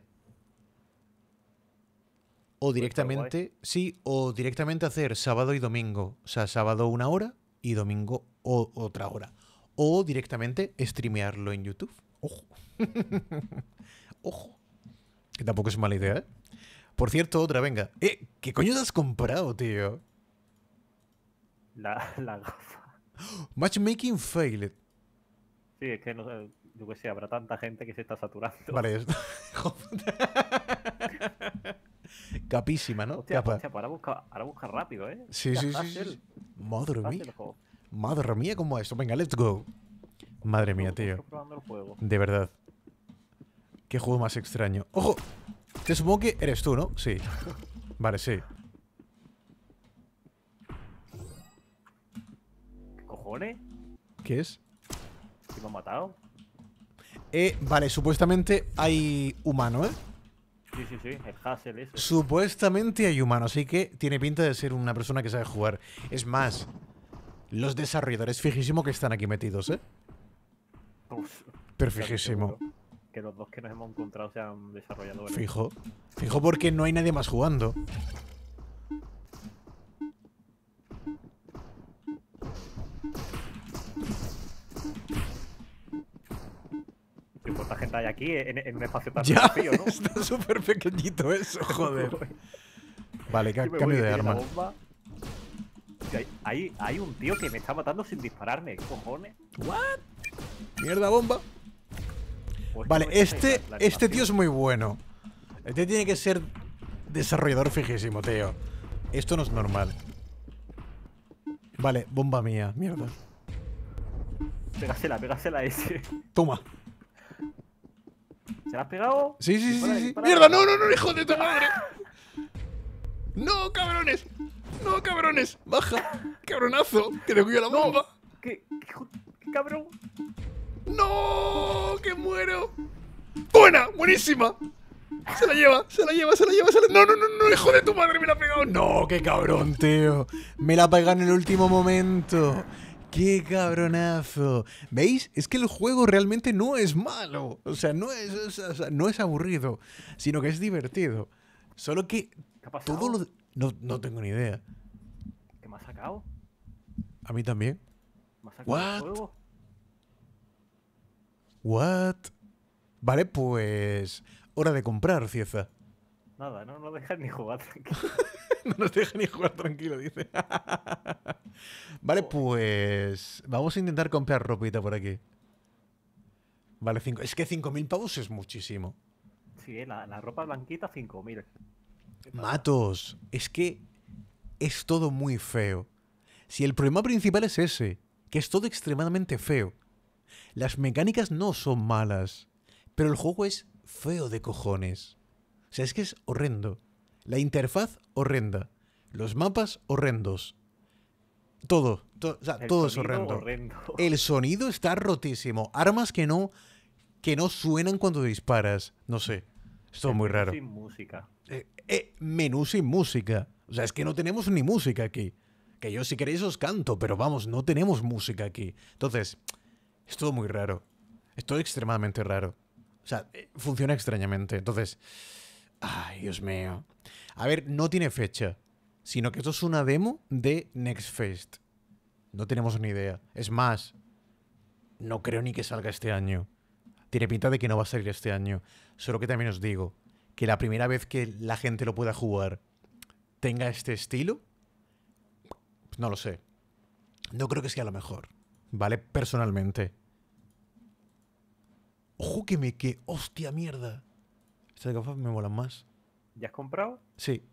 O pues directamente, sí, o directamente hacer sábado y domingo. O sea, sábado una hora y domingo otra hora. O directamente streamearlo en YouTube. Ojo. Ojo. Que tampoco es mala idea, ¿eh? Por cierto, otra, venga. Eh, ¿Qué coño te has comprado, tío? La, gafa. Matchmaking failed. Sí, es que no, yo que sé, habrá tanta gente que se está saturando. Vale, esto. Capísima, ¿no? Pues ahora, busca, rápido, ¿eh? Sí, sí, sí, Madre mía. Madre mía, ¿cómo es esto? Venga, let's go. Madre mía, tío. De verdad. Qué juego más extraño. ¡Ojo! Te supongo que eres tú, ¿no? Sí. Vale, sí. ¿Qué cojones? ¿Qué es? ¿Qué me han matado? Eh, vale, supuestamente hay humano, ¿eh? Sí, sí, sí, el Supuestamente hay humano, así que tiene pinta de ser una persona que sabe jugar. Es más, los desarrolladores fijísimo que están aquí metidos, ¿eh? perfijísimo Pero fijísimo. Que los dos que nos hemos encontrado sean desarrolladores. Fijo. Fijo porque no hay nadie más jugando. cuánta gente hay aquí en, un espacio tan ya, ¿no? Está súper pequeñito eso, joder. vale, cambio de arma. Hay, hay, un tío que me está matando sin dispararme, cojones. ¿What? Mierda bomba. Pues vale, este, este tío es muy bueno. Este tiene que ser desarrollador fijísimo, tío. Esto no es normal. Vale, bomba mía, mierda. Pégasela, pégasela ese. Toma. ¿Se la has pegado? Sí, sí, sí, sí. ¡Mierda! ¡No, no, no, hijo de tu madre! ¡No, cabrones! ¡No, cabrones! ¡Baja! ¡Cabronazo! ¡Que te cuido la bomba! No. ¿Qué, qué, cabrón? ¡No! ¡Que muero! ¡Buena! ¡Buenísima! Se la lleva, se la lleva, se la lleva, se la... No, no, no, no, hijo de tu madre, me la ha pegado. No, qué cabrón, tío. Me la ha pegado en el último momento. ¡Qué cabronazo! ¿Veis? Es que el juego realmente no es malo. O sea, no es, no es aburrido, sino que es divertido. Solo que ¿Qué ha todo No, no tengo ni idea. ¿Qué me ha sacado? A mí también. ¿Me What? Vale, pues... Hora de comprar, Cieza. Nada, no nos dejan ni jugar tranquilo. no nos dejan ni jugar tranquilo, dice. vale, pues vamos a intentar comprar ropita por aquí. Vale, cinco. es que 5.000 pavos es muchísimo. Sí, eh, la, la ropa blanquita 5.000. Matos, es que es todo muy feo. Si el problema principal es ese, que es todo extremadamente feo. Las mecánicas no son malas, pero el juego es feo de cojones. O sea, es que es horrendo. La interfaz horrenda. Los mapas horrendos. Todo. o sea, todo es horrendo. El sonido está rotísimo. Armas que no, que no suenan cuando disparas. No sé. Es todo muy raro. Menú sin música. Eh, eh, menú sin música. O sea, es que no tenemos ni música aquí. Que yo si queréis os canto, pero vamos, no tenemos música aquí. Entonces, es todo muy raro. Es todo extremadamente raro. O sea, eh, funciona extrañamente. Entonces... Ay, Dios mío. A ver, no tiene fecha, sino que esto es una demo de Next Fest. No tenemos ni idea. Es más, no creo ni que salga este año. Tiene pinta de que no va a salir este año. Solo que también os digo que la primera vez que la gente lo pueda jugar tenga este estilo, no lo sé. No creo que sea lo mejor, ¿vale? Personalmente. Ojo que me que... ¡Hostia mierda! Estas gafas me molan más. ¿Ya has comprado? Sí.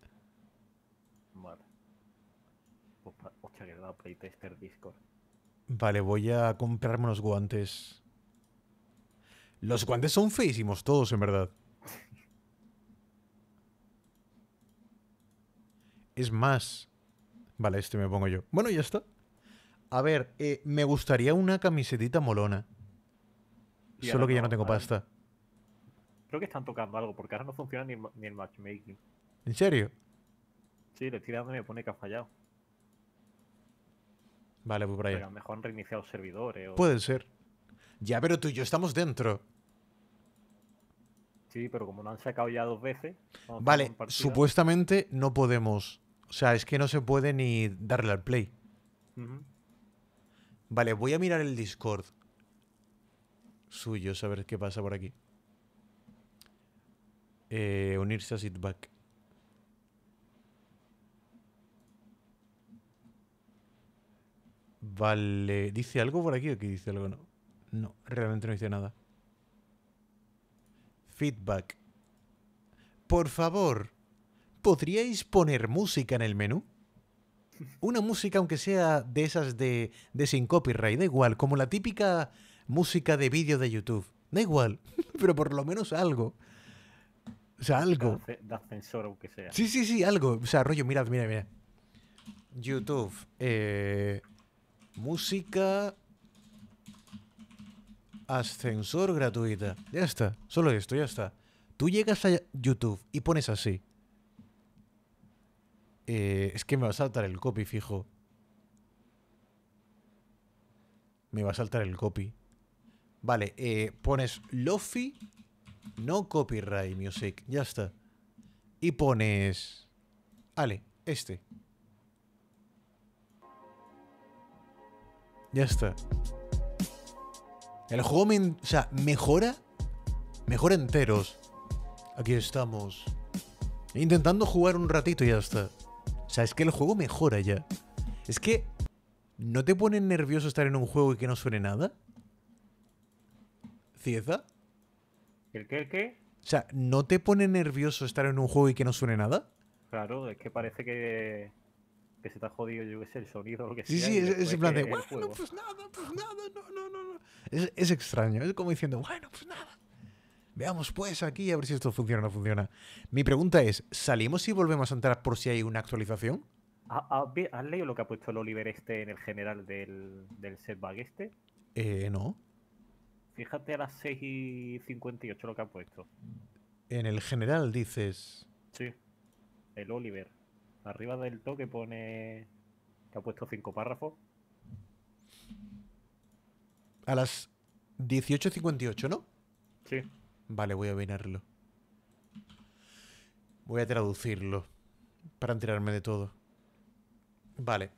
Vale. que Playtester Discord. Vale, voy a comprarme unos guantes. Los guantes son feísimos todos, en verdad. es más... Vale, este me pongo yo. Bueno, ya está. A ver, eh, me gustaría una camiseta molona. Solo que ya no tengo pasta. Creo que están tocando algo, porque ahora no funciona ni el, matchmaking. ¿En serio? Sí, le estoy dando y me pone que ha fallado. Vale, pues por ahí. a lo mejor han reiniciado servidores. O... Puede ser. Ya, pero tú y yo estamos dentro. Sí, pero como no han sacado ya dos veces. Vale, supuestamente no podemos. O sea, es que no se puede ni darle al play. Vale, voy a mirar el Discord suyo, a ver qué pasa por aquí. Eh, unirse a Sitback. Vale, ¿dice algo por aquí o que dice algo? No, no, realmente no dice nada. Feedback. Por favor, ¿podríais poner música en el menú? Una música, aunque sea de esas de, de sin copyright, da igual, como la típica música de vídeo de YouTube. Da igual, pero por lo menos algo. O sea, algo. De, ascensor, sea. Sí, sí, sí, algo. O sea, rollo, mira, mira, mira. YouTube. Eh, música. Ascensor gratuita. Ya está. Solo esto, ya está. Tú llegas a YouTube y pones así. Eh, es que me va a saltar el copy, fijo. Me va a saltar el copy. Vale, eh, pones Lofi no copyright music, ya está. Y pones, ale, este. Ya está. El juego o sea, mejora, mejora enteros. Aquí estamos. Intentando jugar un ratito y ya está. O sea, es que el juego mejora ya. Es que, ¿no te pone nervioso estar en un juego y que no suene nada? ¿Cieza? ¿El qué? ¿El qué? O sea, ¿no te pone nervioso estar en un juego y que no suene nada? Claro, es que parece que, que se te ha jodido, yo qué sé, el sonido o lo que sea. Sí, sí, es, en plan de, bueno, pues nada, pues nada, no, no, no. Es, extraño, es como diciendo, bueno, pues nada. Veamos pues aquí a ver si esto funciona o no funciona. Mi pregunta es, ¿salimos y volvemos a entrar por si hay una actualización? Ah, ah, ¿Has leído lo que ha puesto el Oliver este en el general del, del setback este? Eh, no. Fíjate a las 6 y 58 lo que ha puesto. En el general dices. Sí, el Oliver. Arriba del toque pone que ha puesto cinco párrafos. A las 18.58, ¿no? Sí. Vale, voy a venirlo. Voy a traducirlo para enterarme de todo. Vale.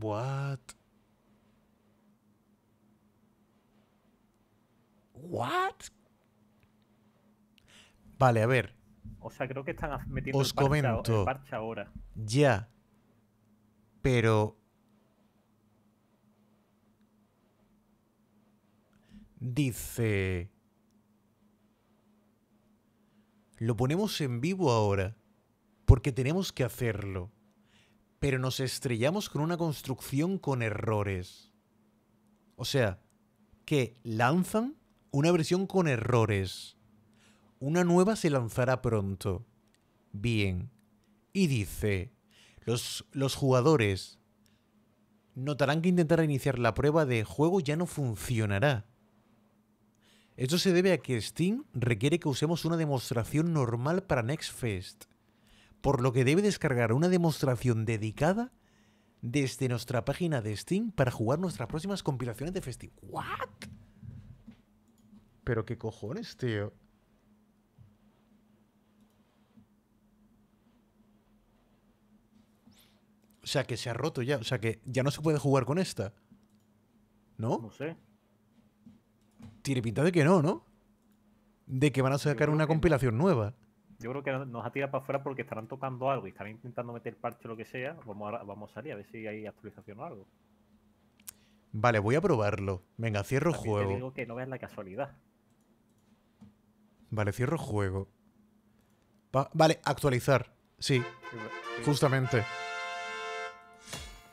What? What? Vale, a ver. O sea, creo que están metiendo Os el ahora. Ya. Pero dice... Lo ponemos en vivo ahora, porque tenemos que hacerlo pero nos estrellamos con una construcción con errores. O sea, que lanzan una versión con errores. Una nueva se lanzará pronto. Bien. Y dice, los, los jugadores notarán que intentar iniciar la prueba de juego ya no funcionará. Esto se debe a que Steam requiere que usemos una demostración normal para Next Fest por lo que debe descargar una demostración dedicada desde nuestra página de Steam para jugar nuestras próximas compilaciones de festival. ¿What? Pero qué cojones, tío. O sea, que se ha roto ya. O sea, que ya no se puede jugar con esta. ¿No? No sé. Tiene pinta de que no, ¿no? De que van a sacar una compilación nueva. Yo creo que nos ha tirado para afuera porque estarán tocando algo y estarán intentando meter parche o lo que sea. Vamos a, vamos a salir a ver si hay actualización o algo. Vale, voy a probarlo. Venga, cierro juego. Te digo que no veas la casualidad. Vale, cierro juego. vale, actualizar. Sí, justamente.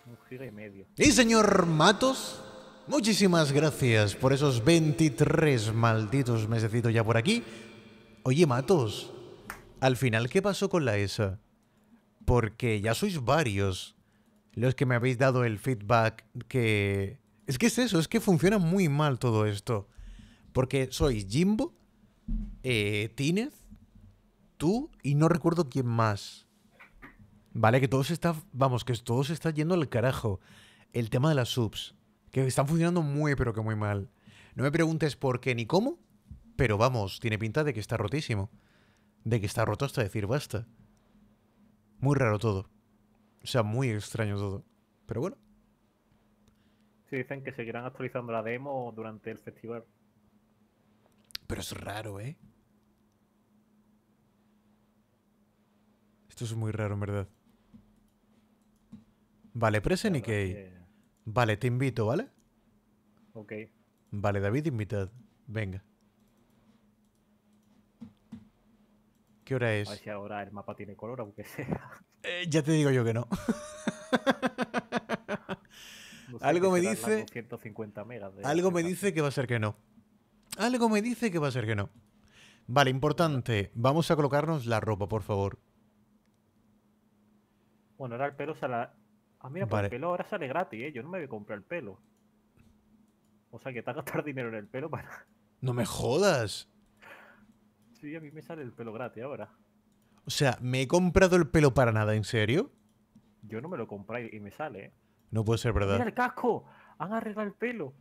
Un giga y medio. Y señor Matos, muchísimas gracias por esos 23 malditos mesecitos ya por aquí. Oye, Matos, al final, ¿qué pasó con la ESA? Porque ya sois varios los que me habéis dado el feedback que... Es que es eso, es que funciona muy mal todo esto. Porque sois Jimbo, eh, Tinez, tú y no recuerdo quién más. Vale, que todos está... Vamos, que todo se está yendo al carajo. El tema de las subs. Que están funcionando muy, pero que muy mal. No me preguntes por qué ni cómo, pero vamos, tiene pinta de que está rotísimo de que está roto hasta decir basta. Muy raro todo. O sea, muy extraño todo. Pero bueno. Sí, dicen que seguirán actualizando la demo durante el festival. Pero es raro, ¿eh? Esto es muy raro, en verdad. Vale, presen y que... Vale, te invito, ¿vale? Ok. Vale, David, invitad. Venga. ¿Qué hora es? A ver si ahora el mapa tiene color, aunque sea. Eh, ya te digo yo que no. algo me dice. algo me dice que va a ser que no. Algo me dice que va a ser que no. Vale, importante. Vamos a colocarnos la ropa, por favor. Bueno, ahora el pelo sale. Ah, mira, pues el pelo ahora sale gratis, ¿eh? Yo no me voy a comprar el pelo. O sea, que te a gastar dinero en el pelo para. No me jodas. Sí, a mí me sale el pelo gratis ahora. O sea, ¿me he comprado el pelo para nada? ¿En serio? Yo no me lo compré y me sale. ¿eh? No puede ser verdad. ¡Mira el casco! ¡Han arreglado el pelo!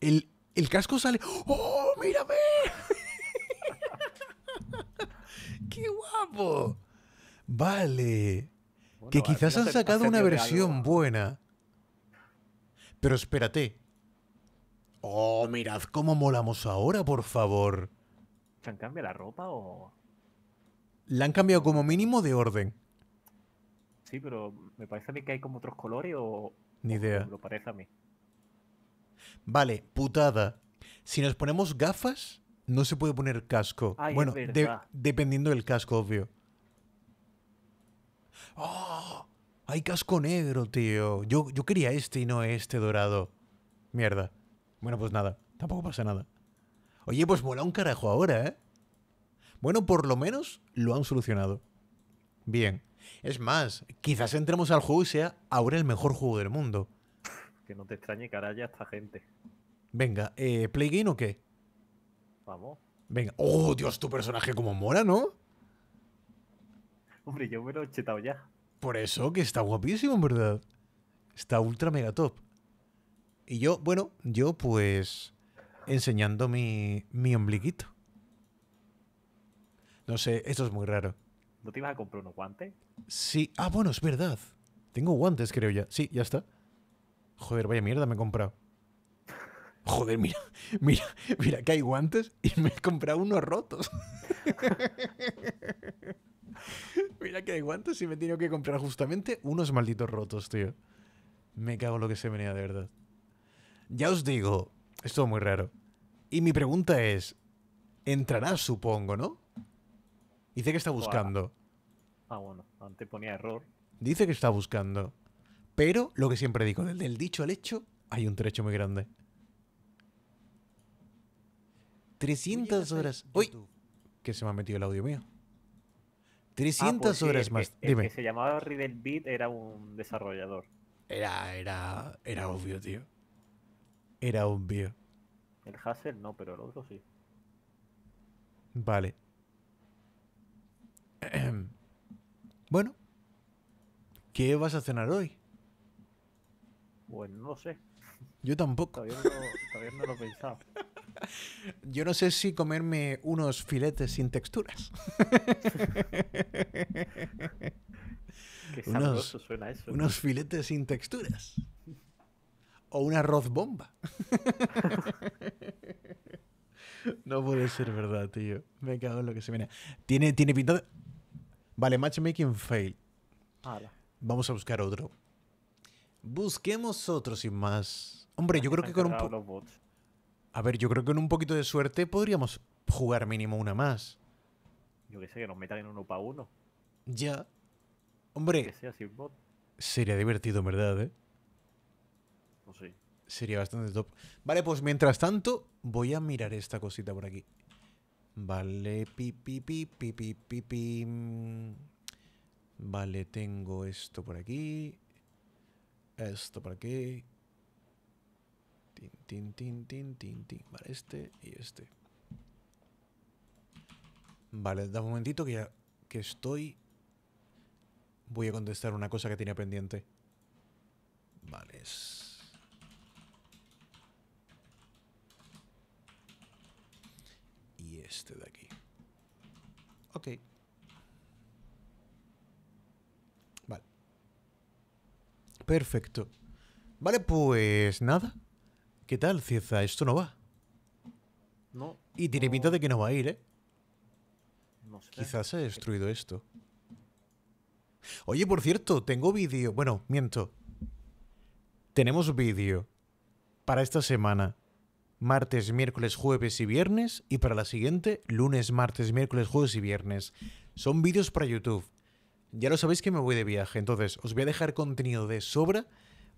El, casco sale... ¡Oh, mírame! ¡Qué guapo! Vale. que quizás han sacado una versión buena. Pero espérate. Oh, mirad cómo molamos ahora, por favor han cambiado la ropa o...? La han cambiado como mínimo de orden. Sí, pero me parece a mí que hay como otros colores o... Ni idea. lo parece a mí. Vale, putada. Si nos ponemos gafas, no se puede poner casco. bueno, dependiendo del casco, obvio. ¡Oh! Hay casco negro, tío. Yo, yo quería este y no este dorado. Mierda. Bueno, pues nada. Tampoco pasa nada. Oye, pues mola un carajo ahora, ¿eh? Bueno, por lo menos lo han solucionado. Bien. Es más, quizás entremos al juego y sea ahora el mejor juego del mundo. Que no te extrañe que esta gente. Venga, eh, ¿play game o qué? Vamos. Venga. ¡Oh, Dios, tu personaje como mola, ¿no? Hombre, yo me lo he chetado ya. Por eso, que está guapísimo, en verdad. Está ultra mega top. Y yo, bueno, yo pues enseñando mi, mi ombliguito. No sé, eso es muy raro. ¿No te ibas a comprar unos guantes? Sí. Ah, bueno, es verdad. Tengo guantes, creo ya. Sí, ya está. Joder, vaya mierda, me he comprado. Joder, mira, mira, mira que hay guantes y me he comprado unos rotos. mira que hay guantes y me he tenido que comprar justamente unos malditos rotos, tío. Me cago en lo que se venía, de verdad. Ya os digo, esto es muy raro. Y mi pregunta es, entrará supongo, ¿no? Dice que está buscando. Ah, bueno, antes ponía error. Dice que está buscando. Pero, lo que siempre digo, del dicho al hecho, hay un trecho muy grande. 300 horas... ¡Uy! Que se me ha metido el audio mío. 300 ah, pues horas más. Dime. que se llamaba Riddle era un desarrollador. Era, era, era obvio, tío era obvio. El Hassel no, pero el otro sí. Vale. Bueno, ¿qué vas a cenar hoy? Bueno, no lo sé. Yo tampoco. Todavía no, lo he pensado. Yo no sé si comerme unos filetes sin texturas. Qué sabroso suena eso. Unos filetes sin texturas o una arroz bomba. no puede ser verdad, tío. Me cago en lo que se viene. Tiene, tiene Vale, matchmaking fail. Vamos a buscar otro. Busquemos otro sin más. Hombre, yo creo que con un poco... A ver, yo creo que con un poquito de suerte podríamos jugar mínimo una más. Yo que sé, que nos metan en uno para uno. Ya. Hombre. Sería divertido, verdad, ¿eh? Sería bastante top. Vale, pues mientras tanto, voy a mirar esta cosita por aquí. Vale, pi, pi, pi, pi, pi, pi, Vale, tengo esto por aquí. Esto por aquí. Tin, tin, tin, tin, tin, Vale, este y este. Vale, da un momentito que ya que estoy... Voy a contestar una cosa que tenía pendiente. Vale, es... este de aquí. Ok. Vale. Perfecto. Vale, pues nada. ¿Qué tal, Cieza? Esto no va. No. Y tiene pinta de que no va a ir, ¿eh? Quizás se ha destruido esto. Oye, por cierto, tengo vídeo. Bueno, miento. Tenemos vídeo para esta semana martes, miércoles, jueves y viernes. Y para la siguiente, lunes, martes, miércoles, jueves y viernes. Son vídeos para YouTube. Ya lo sabéis que me voy de viaje, entonces os voy a dejar contenido de sobra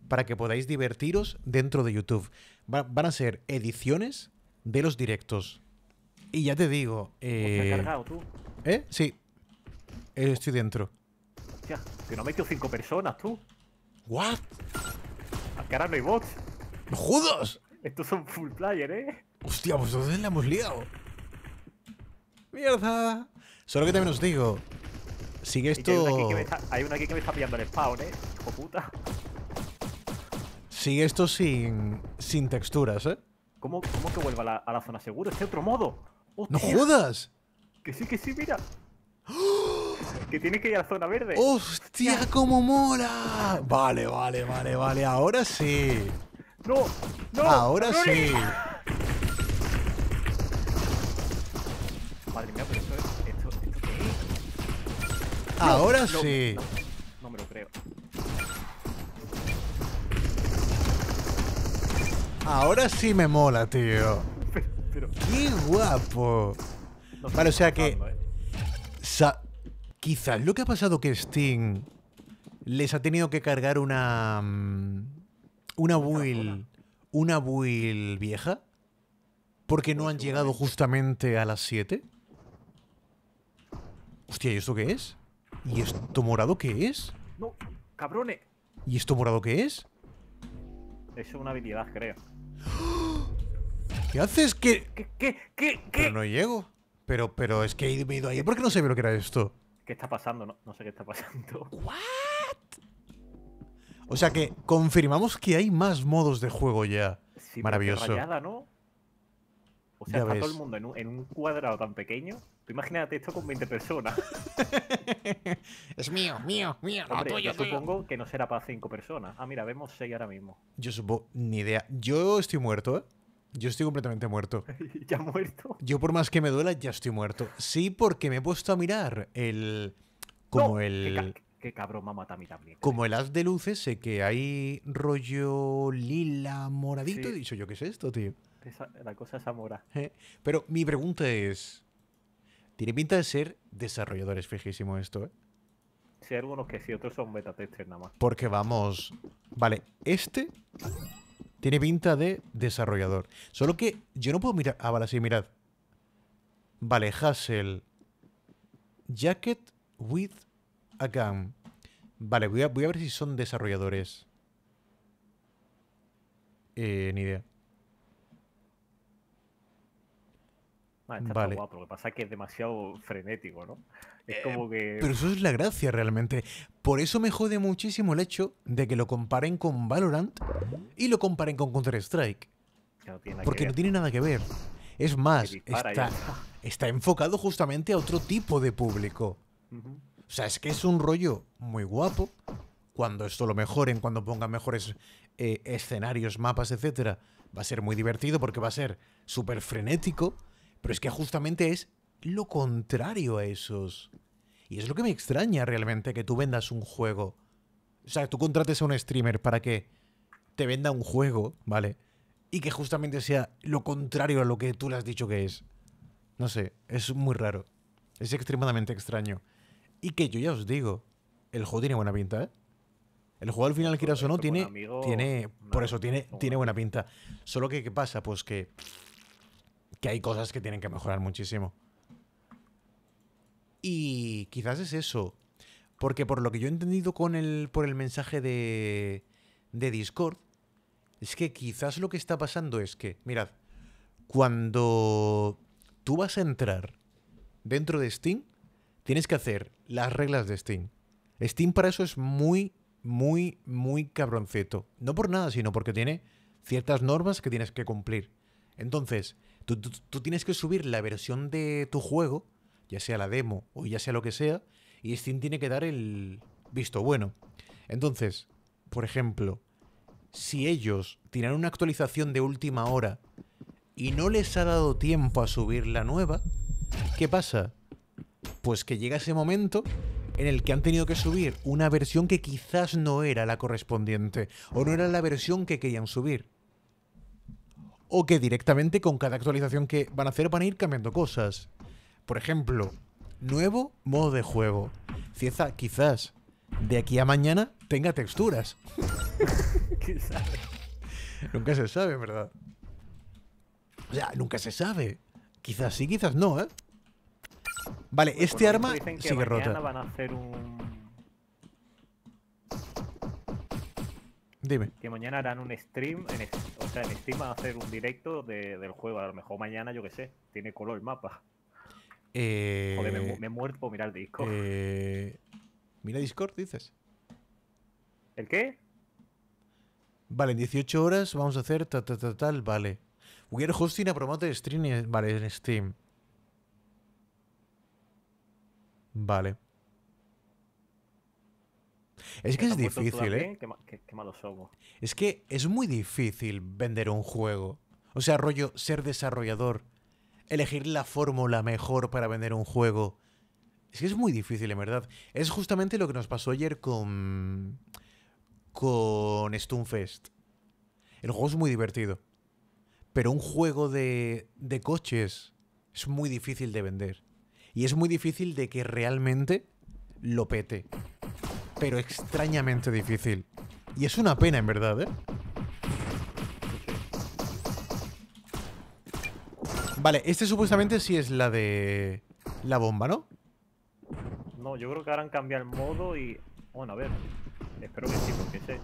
para que podáis divertiros dentro de YouTube. van a ser ediciones de los directos. Y ya te digo... Eh... ¿Te has cargado tú? ¿Eh? Sí. estoy dentro. Hostia, que no metió cinco personas tú. ¿What? Ahora no hay bots. Estos son full player, ¿eh? Hostia, pues entonces la hemos liado. ¡Mierda! Solo que también os digo. Sigue esto. Hay una, aquí que me está pillando el spawn, eh. Hijo puta. Sigue esto sin. sin texturas, eh. ¿Cómo, cómo que vuelva a la, zona segura? Este otro modo. ¡Hostia! ¡No jodas! Que sí, que sí, mira. ¡Oh! que tienes que ir a la zona verde. ¡Hostia, cómo mola! Vale, vale, vale, vale. Ahora sí. ¡No! ¡No! Ahora sí. Madre mía, pero ¿Esto, es? Ahora sí. No, me lo creo. Ahora sí me mola, tío. ¡Qué guapo! vale, o sea que... Eh. Quizás lo que ha pasado que Sting les ha tenido que cargar una... Mm, una build. Una build vieja. Porque no han llegado justamente a las 7. Hostia, ¿y esto qué es? ¿Y esto morado qué es? No, cabrones. ¿Y esto morado qué es? Es una habilidad, creo. ¿Qué haces? ¿Qué? ¿Qué? ¿Qué? ¿Qué? Pero no llego. Pero, pero es que he ido ahí. ¿Por qué no sé lo que era esto? ¿Qué está pasando? No, no sé qué está pasando. ¿What? O sea que confirmamos que hay más modos de juego ya. Sí, Maravilloso. Rayada, ¿no? O sea, está todo el mundo en un, cuadrado tan pequeño. Tú imagínate esto con 20 personas. es mío, mío, mío. yo supongo que no será para 5 personas. Ah, mira, vemos 6 ahora mismo. Yo supongo, ni idea. Yo estoy muerto, ¿eh? Yo estoy completamente muerto. ¿Ya muerto? Yo por más que me duela, ya estoy muerto. Sí, porque me he puesto a mirar el... Como el qué cabrón me ha matado a también. Como el haz de luces, sé que hay rollo lila, moradito. He dicho yo, ¿qué es esto, tío? la cosa es amora. Eh, pero mi pregunta es: ¿tiene pinta de ser desarrolladores fijísimo esto, eh? Sí, algunos que sí, otros son beta testers nada más. Porque vamos. Vale, este tiene pinta de desarrollador. Solo que yo no puedo mirar. Ah, vale, sí, mirad. Vale, Hassel. Jacket with acá. Vale, voy a, ver si son desarrolladores. Eh, ni idea. Ah, vale. Lo que pasa es que es demasiado frenético, ¿no? Es eh, como que. Pero eso es la gracia realmente. Por eso me jode muchísimo el hecho de que lo comparen con Valorant y lo comparen con Counter-Strike. porque no tiene nada que ver. Es más, está, enfocado justamente a otro tipo de público. O sea, es que es un rollo muy guapo. Cuando esto lo mejoren, cuando pongan mejores eh, escenarios, mapas, etcétera, va a ser muy divertido porque va a ser súper frenético. Pero es que justamente es lo contrario a esos. Y es lo que me extraña realmente que tú vendas un juego. O sea, tú contrates a un streamer para que te venda un juego, ¿vale? Y que justamente sea lo contrario a lo que tú le has dicho que es. No sé, es muy raro. Es extremadamente extraño. Y que yo ya os digo, el juego tiene buena pinta, ¿eh? El juego al final, quieras o no, tiene. tiene por eso tiene, tiene buena pinta. Solo que, ¿qué pasa? Pues que. Que hay cosas que tienen que mejorar muchísimo. Y quizás es eso. Porque por lo que yo he entendido con el, por el mensaje de, de Discord, es que quizás lo que está pasando es que, mirad, cuando tú vas a entrar dentro de Steam, Tienes que hacer las reglas de Steam. Steam para eso es muy, muy, muy cabroncito. No por nada, sino porque tiene ciertas normas que tienes que cumplir. Entonces, tú, tienes que subir la versión de tu juego, ya sea la demo o ya sea lo que sea, y Steam tiene que dar el visto bueno. Entonces, por ejemplo, si ellos tienen una actualización de última hora y no les ha dado tiempo a subir la nueva, ¿qué pasa? Pues que llega ese momento en el que han tenido que subir una versión que quizás no era la correspondiente, o no era la versión que querían subir. O que directamente con cada actualización que van a hacer van a ir cambiando cosas. Por ejemplo, nuevo modo de juego. Cieza, quizás de aquí a mañana tenga texturas. Quizás. Nunca se sabe, ¿verdad? O sea, nunca se sabe. Quizás sí, quizás no, ¿eh? Vale, pues este arma dicen que mañana van a hacer un... Dime. Que mañana harán un stream, en, o sea, en Steam van a hacer un directo del juego. A lo mejor mañana, yo que sé, tiene color el mapa. Eh, me, he muerto por mirar el Discord. Eh, mira Discord, dices. ¿El qué? Vale, en 18 horas vamos a hacer tal, tal, tal, vale. quiero hosting a promote stream, eh, vale, en Steam. Vale. Es que, eh, es difícil, ¿eh? Qué, Es que es muy difícil vender un juego. O sea, rollo, ser desarrollador, elegir la fórmula mejor para vender un juego. Es que es muy difícil, en verdad. Es justamente lo que nos pasó ayer con. con Stunfest. El juego es muy divertido. Pero un juego de, de coches es muy difícil de vender. Y es muy difícil de que realmente lo pete. Pero extrañamente difícil. Y es una pena, en verdad, ¿eh? Vale, este supuestamente sí es la de... La bomba, ¿no? No, yo creo que ahora han cambiado el modo y... Bueno, a ver. Espero que sí, porque sé.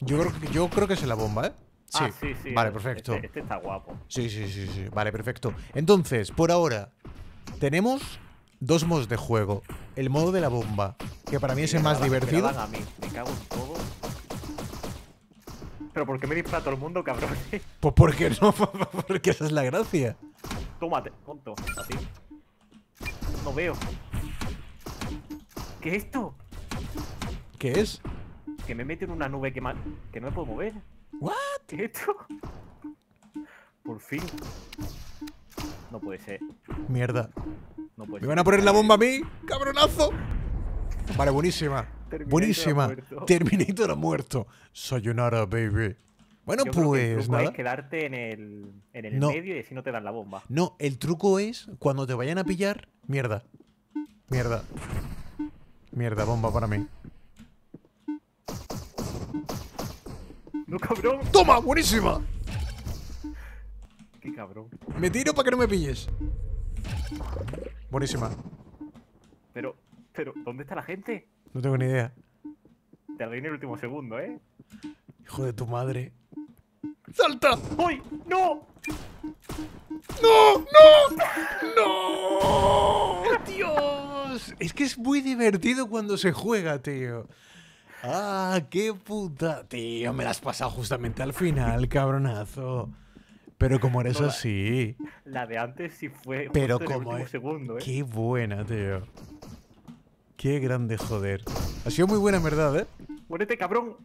Yo creo que, yo creo que es la bomba, ¿eh? Ah, sí. Vale, este, perfecto. Este, este, está guapo. Sí, sí, sí, sí. Vale, perfecto. Entonces, por ahora, tenemos dos modos de juego. El modo de la bomba, que para mí es el más divertido. Me, cago en todo. Pero ¿por qué me dispara todo el mundo, cabrón? Pues porque no, porque esa es la gracia. Tómate, tonto, así. No veo. ¿Qué es esto? ¿Qué es? Que me meto en una nube que, que no me puedo mover. ¿What? ¿Qué es esto? Por fin. No puede ser. Mierda. ¿Me van a poner la bomba a mí? ¡Cabronazo! Vale, buenísima. buenísima. Terminito Terminator ha muerto. Sayonara, baby. Bueno, pues. Nada. quedarte en el, en el medio y así no te dan la bomba. No, el truco es cuando te vayan a pillar. Mierda. Mierda. Mierda, bomba para mí. No, cabrón. ¡Toma! ¡Buenísima! Qué cabrón. Me tiro para que no me pilles. Buenísima. Pero, pero, ¿dónde está la gente? No tengo ni idea. Te arruiné el último segundo, ¿eh? Hijo de tu madre. ¡Salta! ¡Voy! ¡No! ¡No! ¡No! ¡No! ¡Dios! Es que es muy divertido cuando se juega, tío. ¡Ah, qué puta! Tío, me las has pasado justamente al final, cabronazo. Pero como era eso, la, sí. La de antes sí fue. Pero como. Es, segundo, ¿eh? Qué buena, tío. Qué grande, joder. Ha sido muy buena, en verdad, ¿eh? Muérete, cabrón.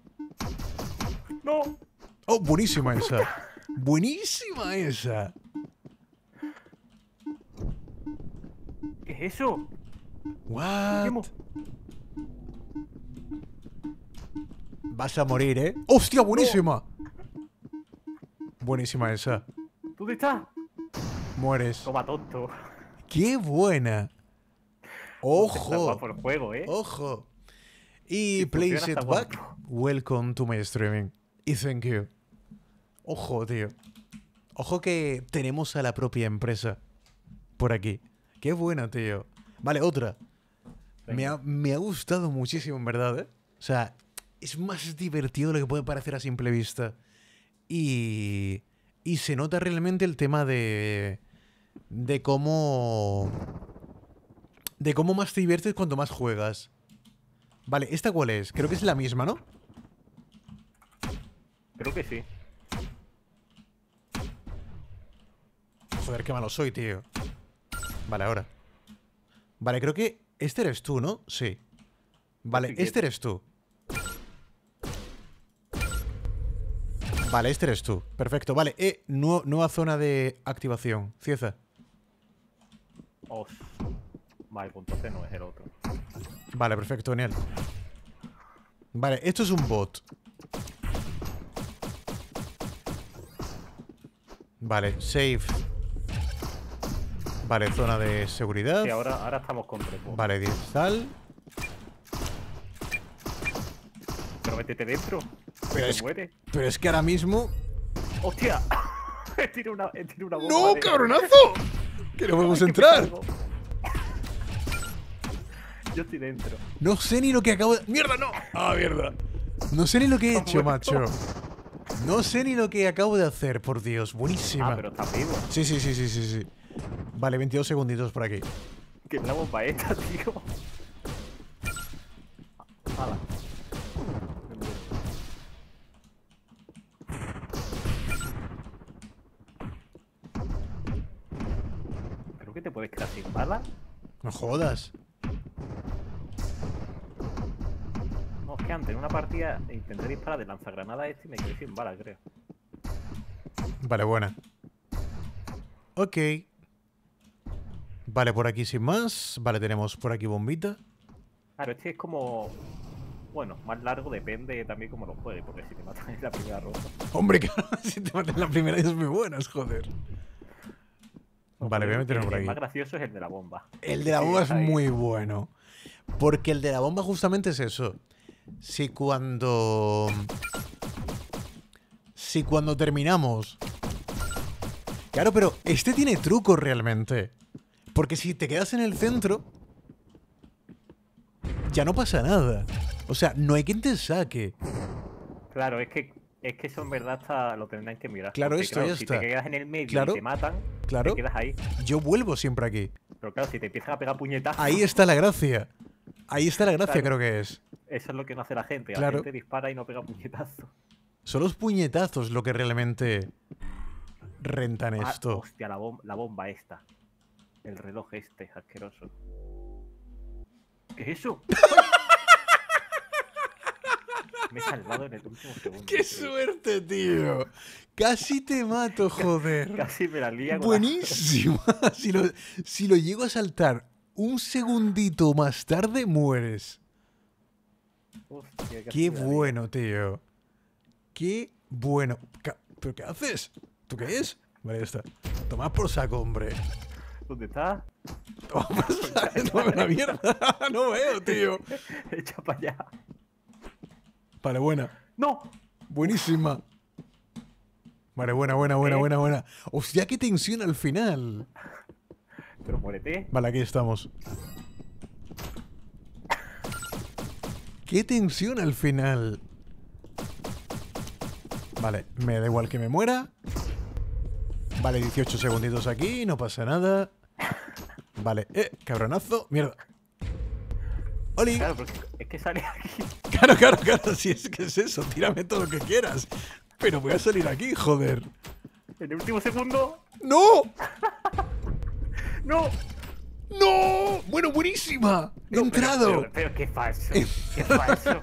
No. Oh, buenísima esa. buenísima esa. ¿Qué es eso? What? Vas a morir, ¿eh? ¡Hostia, buenísima! Buenísima esa. ¿Tú estás? Mueres. Toma tonto. ¡Qué buena! ¡Ojo! Por ¿eh? ¡Ojo! Y, It Back, welcome to my streaming. Y thank you. Ojo, tío. Ojo que tenemos a la propia empresa por aquí. ¡Qué buena, tío! Vale, otra. Me ha, me ha, gustado muchísimo, en verdad, ¿eh? O sea, es más divertido de lo que puede parecer a simple vista. Y, y se nota realmente el tema de, de cómo... De cómo más te diviertes cuando más juegas. Vale, ¿esta cuál es? Creo que es la misma, ¿no? Creo que sí. Joder, qué malo soy, tío. Vale, ahora. Vale, creo que este eres tú, ¿no? Sí. Vale, este eres tú. Vale, este eres tú. Perfecto, vale. Eh, nueva zona de activación. Cieza. Vale, punto C no es el otro. Vale, perfecto, genial. Vale, esto es un bot. Vale, save. Vale, zona de seguridad. ahora, estamos con tres Vale, 10 Pero métete dentro. Pero, es, pero es que ahora mismo. ¡Hostia! he una, bomba. ¡No, cabronazo! ¡Que no podemos entrar! Yo estoy dentro. No sé ni lo que acabo de. ¡Mierda, no! ¡Ah, mierda! No sé ni lo que he hecho, macho. No sé ni lo que acabo de hacer, por Dios. Buenísima. Ah, pero está vivo. Sí, sí, sí, sí, sí, sí. Vale, 22 segunditos por aquí. Que la bomba esta, tío. Hala. puedes quedar sin bala. No jodas. No, es que antes en una partida intenté disparar de lanzagranada este y me quedé sin bala, creo. Vale, buena. Ok. Vale, por aquí sin más. Vale, tenemos por aquí bombita. Claro, este es como... Bueno, más largo depende también como lo juegues, porque si te matan en la primera Hombre, si te matan en la primera es muy buenas, joder. Vale, voy a por aquí. El más gracioso es el de la bomba. El de la bomba es muy bueno. Porque el de la bomba justamente es eso. Si cuando. Si cuando terminamos. Claro, pero este tiene truco realmente. Porque si te quedas en el centro. Ya no pasa nada. O sea, no hay quien te saque. Claro, es que es que eso en verdad lo tendrán que mirar. Claro, esto claro, Si te quedas en el medio y te matan, te quedas ahí. Yo vuelvo siempre aquí. Pero claro, si te empiezan a pegar puñetazos. Ahí está la gracia. Ahí está la gracia, creo que es. Eso es lo que no hace la gente. La gente dispara y no pega puñetazos. Son los puñetazos lo que realmente rentan ah, esto. Hostia, la, bomba esta. El reloj este, asqueroso. ¿Qué es eso? Me he salvado en el último segundo. ¡Qué suerte, tío! Casi te mato, joder. Casi me la Buenísimo. si, lo, si lo llego a saltar un segundito más tarde, mueres. qué bueno, tío. Qué bueno. ¿Pero qué haces? ¿Tú qué es? Vale, ya está. Tomás por saco, hombre. ¿Dónde está? Toma no la mierda. No veo, tío. Echa para allá. Vale, buena. No. Buenísima. Vale, buena, buena, buena, eh. buena, buena, O sea, qué tensión al final. Pero muérete. Vale, aquí estamos. qué tensión al final. Vale, me da igual que me muera. Vale, 18 segunditos aquí, no pasa nada. Vale, eh, cabronazo, mierda. ¡Oli! Claro, es que sale aquí. Claro, claro, claro, si es que es eso, tírame todo lo que quieras. Pero voy a salir aquí, joder. En el último segundo. ¡No! ¡No! ¡No! Bueno, buenísima. Entrado. Pero, qué falso. Qué falso.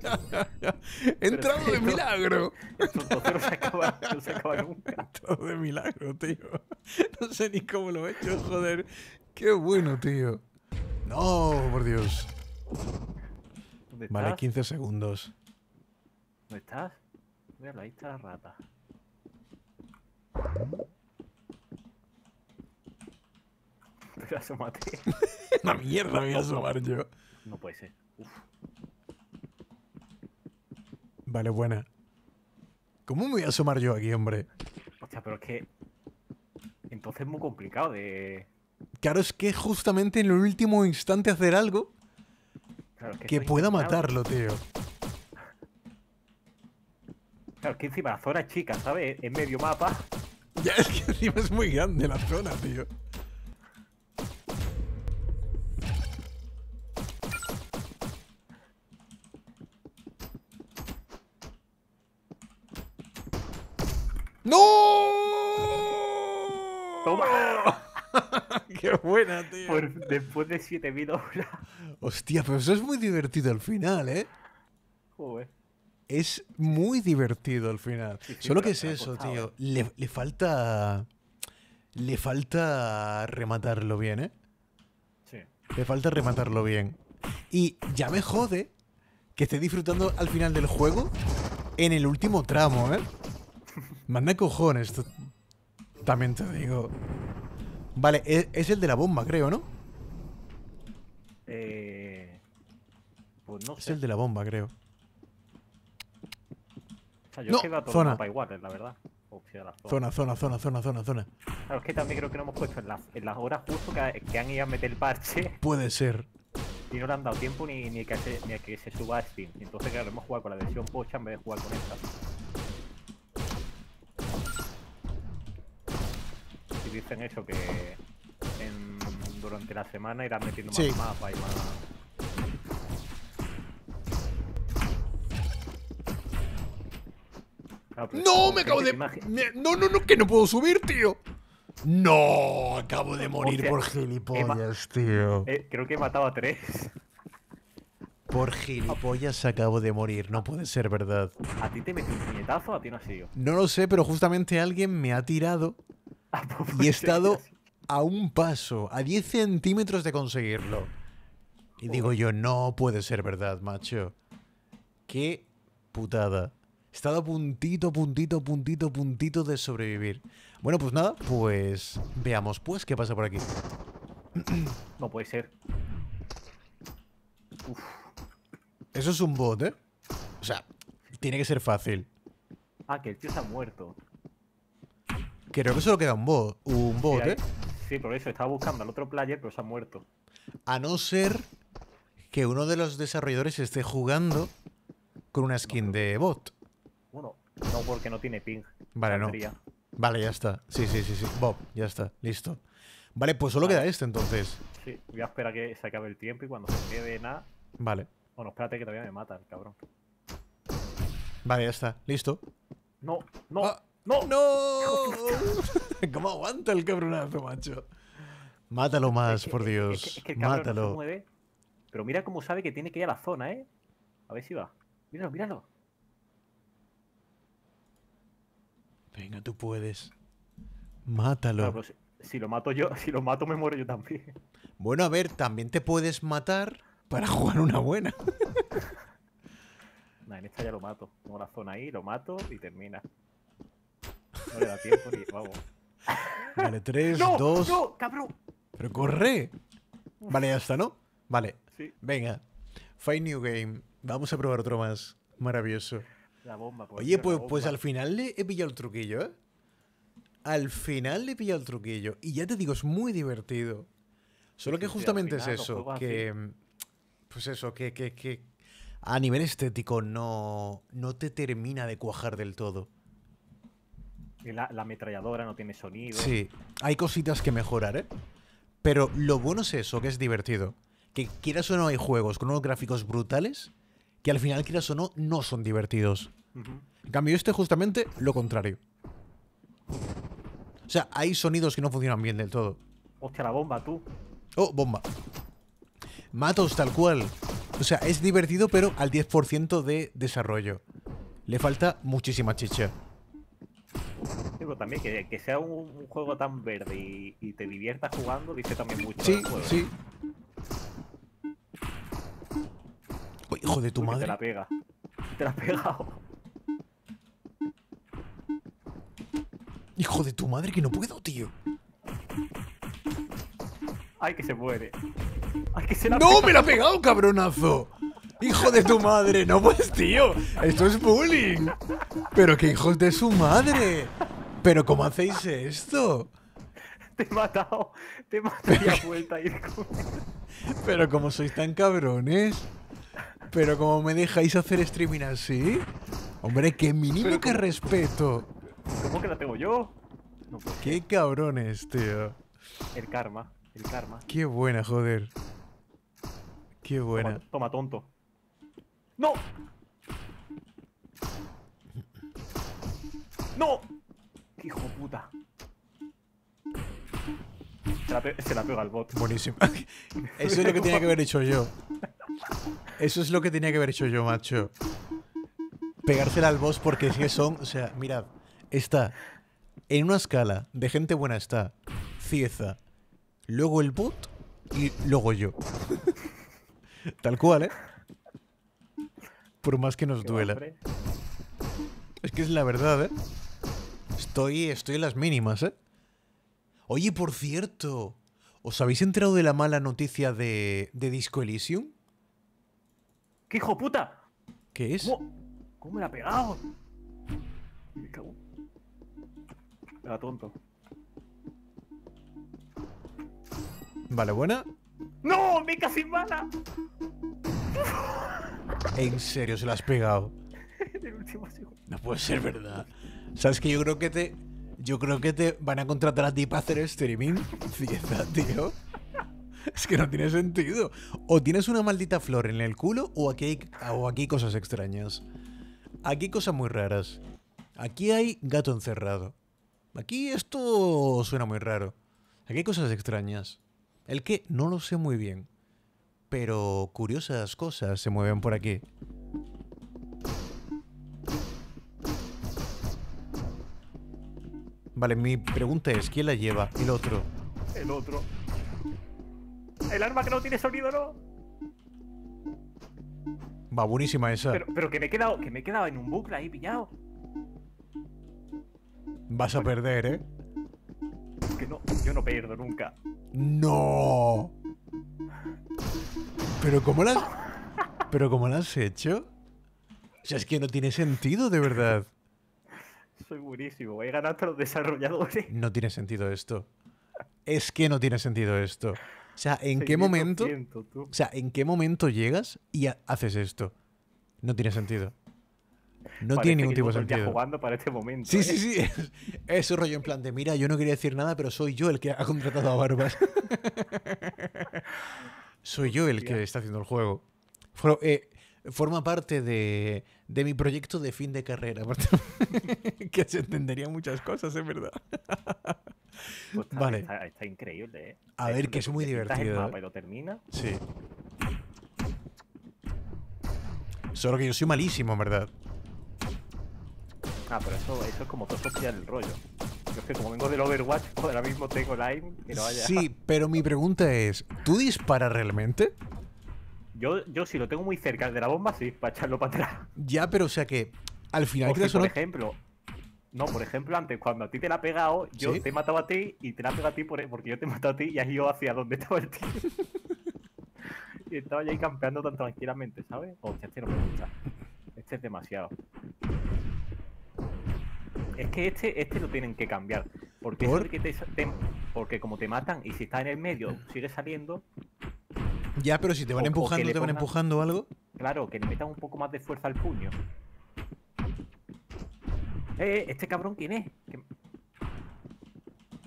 Entrado de milagro. no, se acaba, no se acaba de milagro, tío. No sé ni cómo lo he hecho, joder. Qué bueno, tío. No, por Dios. vale, 15 segundos. ¿Dónde estás? Mira, ahí está la rata. Pero asomate. ¡La mierda me voy a asomar yo. No puede ser. Vale, buena. ¿Cómo me voy a asomar yo aquí, hombre? Hostia, pero es que... Entonces es muy complicado de... Claro, es que justamente en el último instante hacer algo que, pueda matarlo, tío. Claro, es que encima la zona es chica, ¿sabes? En medio mapa. Ya, es que encima es muy grande la zona, tío. ¡No! ¡Toma! Qué buena, tío. después de 7000 horas. Hostia, pero eso es muy divertido al final, ¿eh? Joder. Es muy divertido al final. Solo que es eso, tío. Eh. Le, le, falta. Le falta rematarlo bien, ¿eh? Sí. Le falta rematarlo bien. Y ya me jode que esté disfrutando al final del juego en el último tramo, ¿eh? Manda cojones. También te digo. Vale, e, es, el de la bomba, creo, ¿no? Eh, pues no sé. Es el de la bomba, creo. O sea, yo no, todo zona. igual, la verdad. zona. zona, zona, zona, zona, zona, Claro, es que también creo que no hemos puesto en las, en las horas justo que, que, han ido a meter el parche. Puede ser. Y no le han dado tiempo ni, ni, que, ni a que se suba a Steam. Entonces, claro, hemos jugado con la versión pocha en vez de jugar con esta. dicen eso, que durante la semana irán metiendo más mapas y más... ¡No! ¡Me acabo de...! no, no! ¡Que no puedo subir, tío! ¡No! Acabo de morir por gilipollas, tío. Eh, creo que he matado a tres. Por gilipollas acabo de morir, no puede ser verdad. ¿A ti te metí un puñetazo a ti no ha sido? No lo sé, pero justamente alguien me ha tirado Ah, pues, y he pues, estado a un paso, a 10 centímetros de conseguirlo. Y digo yo, no puede ser verdad, macho. Qué putada. He estado a puntito, puntito, puntito, puntito de sobrevivir. Bueno, pues nada, pues veamos pues qué pasa por aquí. No puede ser. Eso es un bot, ¿eh? O sea, tiene que ser fácil. Ah, que el tío está muerto. Creo que solo queda un bot. Un bot, ¿eh? Sí, por eso estaba buscando al otro player, pero se ha muerto. A no ser que uno de los desarrolladores esté jugando con una skin de bot. Bueno, no porque no tiene ping. Vale, no. Vale, ya está. Sí, sí, sí, sí. Bob, ya está. Listo. Vale, pues solo queda este entonces. Sí, voy a esperar a que se acabe el tiempo y cuando se quede nada. Vale. Bueno, espérate que todavía me mata el cabrón. Vale, ya está. Listo. No, no. Ah. ¡No! ¡No! ¿Cómo aguanta el cabronazo, macho? Mátalo más, por Dios. Mátalo. pero mira cómo sabe que tiene que ir a la zona, ¿eh? A ver si va. Míralo, míralo. Venga, tú puedes. Mátalo. Pues, si, lo mato yo, si lo mato me muero yo también. Bueno, a ver, también te puedes matar para jugar una buena. en esta ya lo mato. Pongo la zona ahí, lo mato y termina tiempo ni vamos. Vale, 3, 2. No, cabrón. Pero corre. Vale, ya está, ¿no? Vale. Venga. Find New Game. Vamos a probar otro más. Maravilloso. La bomba, pues. Oye, pues, pues al final le he pillado el truquillo, ¿eh? Al final le he pillado el truquillo. Y ya te digo, es muy divertido. Solo que justamente es eso. Que. Pues eso, que, que, que, a nivel estético no, no te termina de cuajar del todo. La, ametralladora no tiene sonido. Sí, hay cositas que mejorar, ¿eh? Pero lo bueno es eso, que es divertido. Que quieras o no hay juegos con unos gráficos brutales que al final, quieras o no, no son divertidos. En cambio, este justamente lo contrario. O sea, hay sonidos que no funcionan bien del todo. Hostia, la bomba, tú. Oh, bomba. Matos tal cual. O sea, es divertido, pero al 10% de desarrollo. Le falta muchísima chicha. Pero también que, sea un, juego tan verde y, te diviertas jugando, dice también mucho. Sí, sí. hijo de tu madre. Te la pega. Te la ha pegado. Hijo de tu madre, que no puedo, tío. Ay, que se muere. Ay, que se la ¡No! ¡Me la ha pegado, cabronazo! ¡Hijo de tu madre! No, pues tío, esto es bullying. Pero qué hijos de su madre. Pero ¿cómo hacéis esto? Te he matado, te he matado vuelta Pero como sois tan cabrones. Pero como me dejáis hacer streaming así. Hombre, qué mínimo que respeto. ¿Cómo que la tengo yo? Qué cabrones, tío. El karma, el karma. Qué buena, joder. Qué buena. toma, tonto. ¡No! ¡No! hijo puta! Se la, pega al bot. Buenísimo. Eso es lo que tenía que haber hecho yo. Eso es lo que tenía que haber hecho yo, macho. Pegársela al boss porque es son. O sea, mirad. Está en una escala de gente buena está Cieza, luego el bot y luego yo. Tal cual, ¿eh? por más que nos duela. Es que es la verdad, ¿eh? Estoy, estoy en las mínimas, ¿eh? Oye, por cierto, ¿os habéis enterado de la mala noticia de, de Disco Elysium? ¡Qué hijo puta! ¿Qué es? ¿Cómo, me la ha pegado? Me cago. Era tonto. Vale, buena. ¡No! ¡Me casi mata. En serio, se la has pegado. No puede ser verdad. Sabes que yo creo que te. Yo creo que te van a contratar a ti para hacer streaming. tío. Es que no tiene sentido. O tienes una maldita flor en el culo o aquí o aquí hay cosas extrañas. Aquí hay cosas muy raras. Aquí hay gato encerrado. Aquí esto suena muy raro. Aquí hay cosas extrañas. El que no lo sé muy bien pero curiosas cosas se mueven por aquí. Vale, mi pregunta es, ¿quién la lleva? El otro. El otro. El arma que no tiene sonido, ¿no? Va, buenísima esa. Pero, que me he quedado, que me he quedado en un bucle ahí pillado. Vas a perder, ¿eh? Que no, yo no pierdo nunca. ¡No! Pero ¿cómo la has, pero cómo has hecho? O sea, es que no tiene sentido, de verdad. Soy buenísimo. Voy a a los desarrolladores. No tiene sentido esto. Es que no tiene sentido esto. O sea, ¿en qué momento? O sea, ¿en qué momento llegas y haces esto? No tiene sentido. No tiene ningún tipo de sentido. jugando para este momento. Sí, sí, ¿eh? sí. Es, es un rollo en plan de, mira, yo no quería decir nada, pero soy yo el que ha contratado a Barbas. Soy yo el que está haciendo el juego. Eh, forma parte de, de, mi proyecto de fin de carrera. que se entenderían muchas cosas, es verdad. Pues, vale. Está, increíble, ¿eh? A ver, que, es muy divertido. El ¿eh? termina. Sí. Solo que yo soy malísimo, en verdad. Ah, pero eso, eso es como todo social el rollo como vengo del Overwatch, ahora mismo tengo Lime, Sí, pero mi pregunta es, ¿tú disparas realmente? Yo, yo si lo tengo muy cerca de la bomba, sí, para echarlo para atrás. Ya, pero o sea que al final... O que, por no... ejemplo, no, por ejemplo, antes, cuando a ti te la ha pegado, yo te he matado a ti y te la he pegado a ti porque yo te he matado a ti y has ido hacia donde estaba el tío. y estaba ya ahí campeando tan tranquilamente, ¿sabes? O este no me gusta. Este es demasiado es que este, este lo tienen que cambiar. Porque, porque, porque como te matan y si estás en el medio, sigues saliendo. Ya, pero si te van empujando, te van empujando algo. Claro, que le metan un poco más de fuerza al puño. Eh, eh este cabrón, ¿quién es? ¿Qué...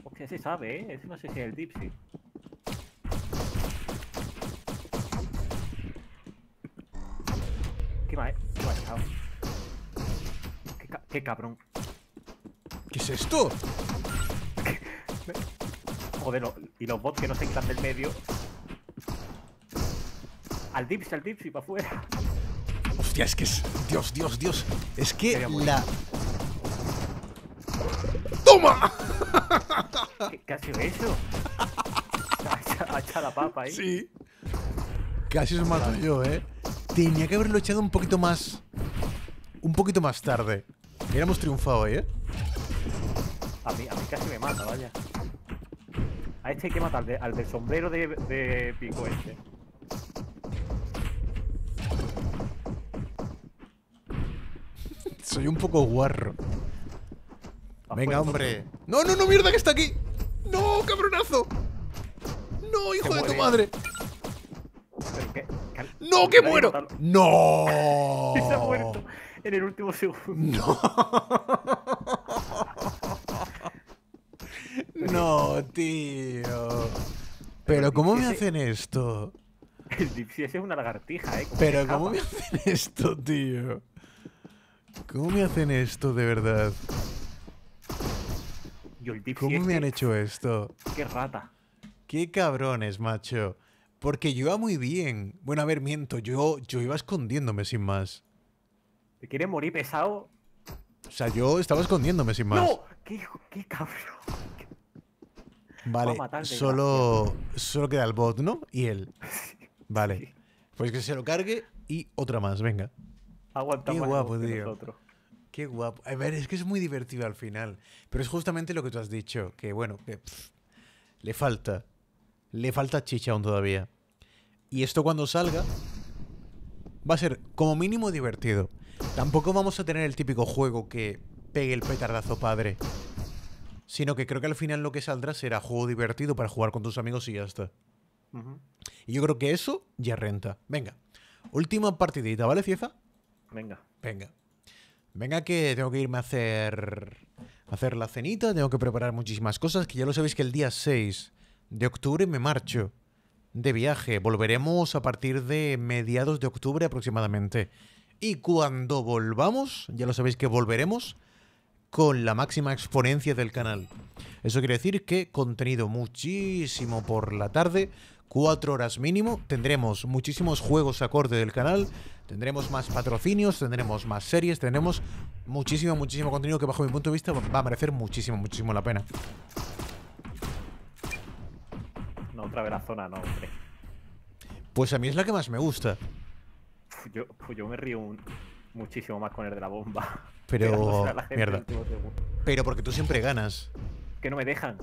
Hostia, ese sabe, ¿eh? Ese no sé si es el Dipsy. ¿Qué más? ¿Qué, ¿Qué, ¿Qué cabrón? ¿Qué es esto? Joder, y los bots que no se quitan del medio. Al dips, al dips y para afuera. Hostia, es que es. Dios, Dios, Dios. Es que la. ¡Toma! ¿Qué, ha sido eso? Ha echado la papa ahí. Sí. Casi os mato yo, eh. Tenía que haberlo echado un poquito más. Un poquito más tarde. Hubiéramos triunfado ahí, eh. A mí, a mí casi me mata, vaya. A este hay que matar, al, del sombrero de, de pico este. Soy un poco guarro. Venga, hombre. No, no, no, mierda, que está aquí. No, cabronazo. No, hijo de tu madre. No, que muero. No. se ha muerto en el último segundo. No. No, tío. Pero ¿cómo me hacen esto? El Dipsy es una lagartija, ¿eh? Pero ¿cómo me hacen esto, tío? ¿Cómo me hacen esto de verdad? ¿Cómo me han hecho esto? Qué rata. Qué cabrones, macho. Porque yo iba muy bien. Bueno, a ver, miento. Yo, yo iba escondiéndome sin más. ¿Te quiere morir pesado? O sea, yo estaba escondiéndome sin más. ¡No! ¡Qué ¡Qué cabrón! Vale, solo, solo queda el bot, ¿no? Y él. Vale. Pues que se lo cargue y otra más, venga. Aguantamos Qué guapo, tío. Qué guapo. A ver, es que es muy divertido al final. Pero es justamente lo que tú has dicho, que bueno, que le falta. Le falta chicha aún todavía. Y esto cuando salga va a ser como mínimo divertido. Tampoco vamos a tener el típico juego que pegue el petardazo padre Sino que creo que al final lo que saldrá será juego divertido para jugar con tus amigos y ya está. Y yo creo que eso ya renta. Venga, última partidita, ¿vale, Fiefa? Venga. Venga. Venga que tengo que irme a hacer, a hacer la cenita, tengo que preparar muchísimas cosas, que ya lo sabéis que el día 6 de octubre me marcho de viaje. Volveremos a partir de mediados de octubre aproximadamente. Y cuando volvamos, ya lo sabéis que volveremos con la máxima exponencia del canal. Eso quiere decir que contenido muchísimo por la tarde, cuatro horas mínimo, tendremos muchísimos juegos acorde del canal, tendremos más patrocinios, tendremos más series, tendremos muchísimo, muchísimo contenido que bajo mi punto de vista va a merecer muchísimo, muchísimo la pena. No, otra vez la zona, no, hombre. Pues a mí es la que más me gusta. Yo, pues yo me río muchísimo más con el de la bomba. Pero. Mierda. Pero porque tú siempre ganas. Que no me dejan.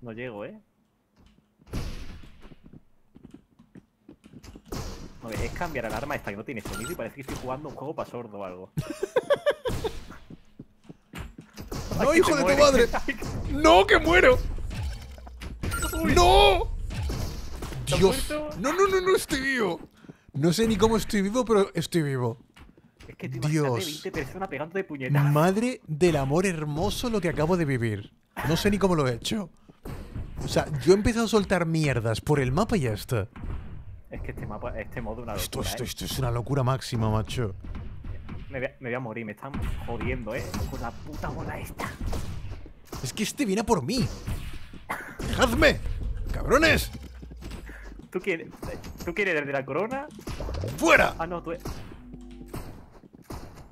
No llego, ¿eh? No, es cambiar el arma esta que no tiene sonido y parece que estoy jugando un juego para sordo o algo. ¡No, hijo de tu madre! ¡No, que muero! ¡No! Dios. No, no, no, no estoy vivo. No sé ni cómo estoy vivo, pero estoy vivo. Dios. Madre del amor hermoso lo que acabo de vivir. No sé ni cómo lo he hecho. O sea, yo he empezado a soltar mierdas por el mapa y ya está. Es que este mapa, este modo una locura. Esto, ¿eh? esto, es una locura máxima, macho. Me voy, a, morir, me están jodiendo, eh. Con la puta bola esta. Es que este viene por mí. ¡Dejadme! ¡Cabrones! ¿Tú quieres, ¿Tú quieres desde la corona? ¡Fuera! Ah, no, tú,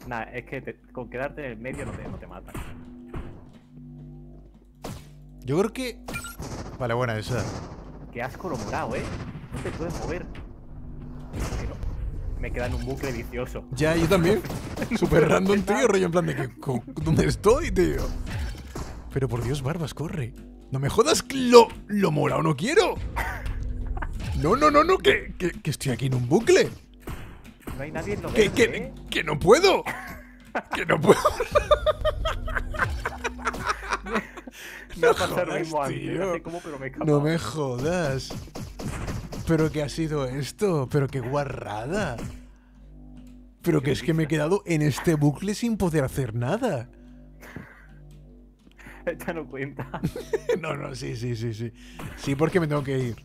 Nah, es que con quedarte en el medio no te, no matan. Yo creo que. Vale, buena esa. Qué asco lo morado, eh. No te puedes mover. Me queda en un bucle vicioso. Ya, yo también. Super random, tío. Rollo en plan de que. ¿Dónde estoy, tío? Pero por Dios, Barbas, corre. No me jodas, lo, lo morado no quiero. No, no, no, no, que estoy aquí en un bucle hay nadie lo que, que no puedo. que no puedo. no, ¿eh? tío. No, me jodas. ¿Pero qué ha sido esto? ¿Pero qué guarrada? Pero que es que me he quedado en este bucle sin poder hacer nada. Ya no cuenta. no, no, sí, sí, sí, sí. Sí, porque me tengo que ir.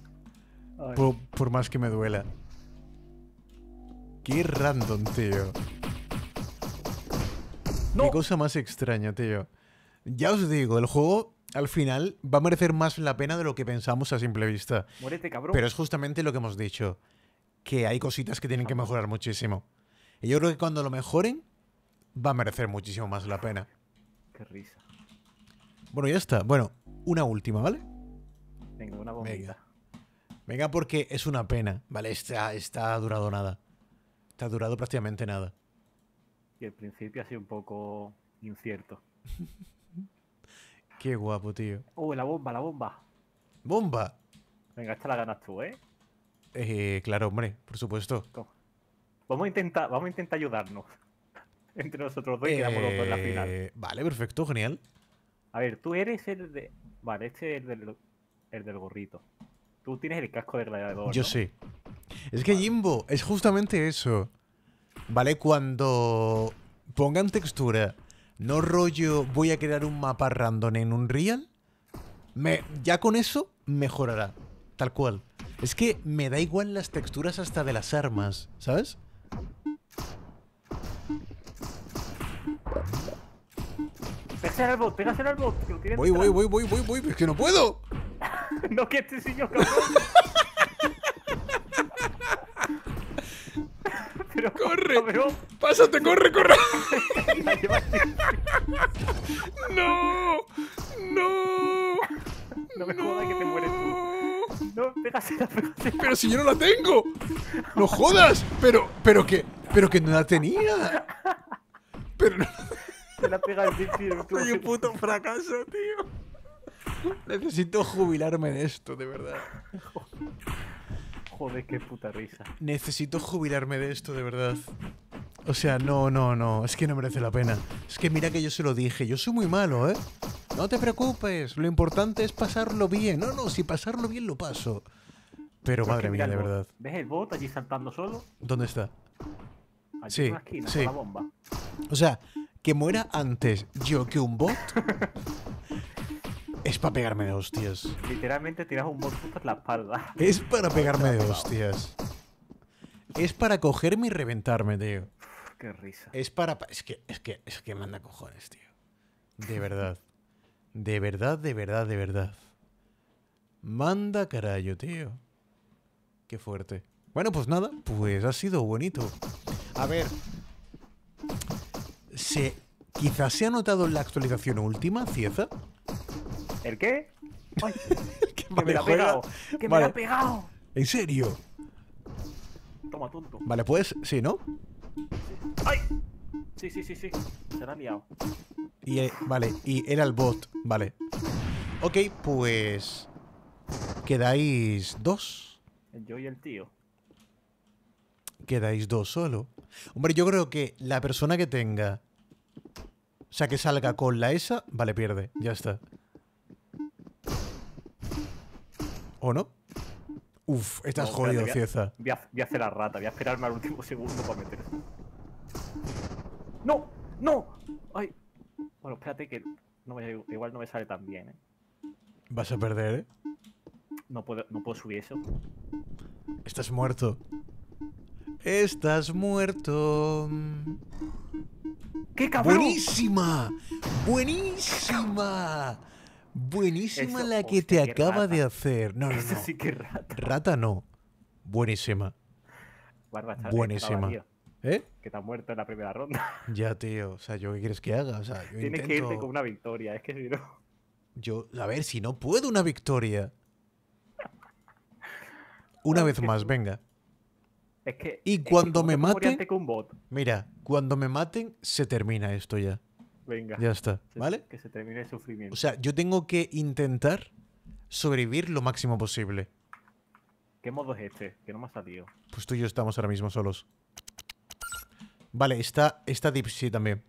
por más que me duela. Qué random, tío. Qué cosa más extraña, tío. Ya os digo, el juego al final va a merecer más la pena de lo que pensamos a simple vista. cabrón. Pero es justamente lo que hemos dicho. Que hay cositas que tienen que mejorar muchísimo. Y yo creo que cuando lo mejoren, va a merecer muchísimo más la pena. Qué risa. Bueno, ya está. Bueno, una última, ¿vale? Venga, una Venga, porque es una pena. Vale, Está, está durado nada ha durado prácticamente nada. Y el principio ha sido un poco incierto. Qué guapo, tío. Oh, la bomba, la bomba. ¡Bomba! Venga, esta la ganas tú, ¿eh? Eh, claro, hombre, por supuesto. Vamos a intentar, vamos a intentar ayudarnos. Entre nosotros dos y quedamos los dos en la final. Eh, vale, perfecto, genial. A ver, tú eres el de. Vale, este es el del, el del gorrito. Tú tienes el casco de gladiador. Yo sí. Es que Jimbo, es justamente eso. ¿Vale? Cuando pongan textura, no rollo voy a crear un mapa random en un real, me, ya con eso mejorará. Tal cual. Es que me da igual las texturas hasta de las armas, ¿sabes? Pégase al bot, pégase al bot. Voy, voy, voy, voy, voy, voy, es que no puedo. no, que este sí yo, ¡Corre! ¡Pásate, corre, corre! ¡No! ¡No! No me jodas que te mueres tú. No, Pero si yo no la tengo. ¡No jodas! Pero, pero que. Pero que no la tenía. Pero no. Te la el Soy un puto fracaso, tío. Necesito jubilarme de esto, de verdad. Joder, qué puta risa. Necesito jubilarme de esto, de verdad. O sea, no, no, no, es que no merece la pena. Es que mira que yo se lo dije, yo soy muy malo, ¿eh? No te preocupes, lo importante es pasarlo bien. No, no, si pasarlo bien lo paso. Pero madre mía, de verdad. ¿Ves el bot allí saltando solo? ¿Dónde está? Allí sí, en bomba. O sea, que muera antes yo que un bot Es para pegarme de hostias. Literalmente tiras un morfito en la espalda. Es para pegarme de hostias. Es para cogerme y reventarme, tío. Qué risa. Es para. Es que, es que, es que manda cojones, tío. De verdad. De verdad, de verdad, de verdad. Manda carajo, tío. Qué fuerte. Bueno, pues nada, pues ha sido bonito. A ver. Se, quizás se ha notado en la actualización última, Cieza, ¿El qué? que me la ha pegado. Que me ha pegado. ¿En serio? Toma, tonto. Vale, pues, sí, ¿no? ¡Ay! Sí, sí, sí, sí. Se la ha liado. Y, eh, vale, y era el bot. Vale. Ok, pues. Quedáis dos. Yo y el tío. Quedáis dos solo. Hombre, yo creo que la persona que tenga. O sea, que salga con la esa, vale, pierde. Ya está. ¿O no? Uf, estás jodido, Cieza. Voy a, hacer la rata, voy a esperarme al último segundo para meter. ¡No! ¡No! ¡Ay! Bueno, espérate que igual no me sale tan bien, ¿eh? Vas a perder, ¿eh? No puedo, no puedo subir eso. Estás muerto. Estás muerto. ¡Qué cabrón! ¡Buenísima! ¡Buenísima! Buenísima la oh, que te acaba de hacer. No, no, no. rata. no. Buenísima. Buenísima. Que ¿Eh? Que te ha muerto en la primera ronda. Ya, tío. O sea, ¿yo qué quieres que haga? Tienes que irte con una victoria. Es que si no. Yo, a ver, si no puedo una victoria. Una vez más, venga. Es que. Y cuando me maten. Mira, cuando me maten, se termina esto ya. Venga. Ya está. ¿Vale? Que se termine el sufrimiento. O sea, yo tengo que intentar sobrevivir lo máximo posible. ¿Qué modo es este? Que no me ha salido. Pues tú y yo estamos ahora mismo solos. Vale, está, está Deep sí también.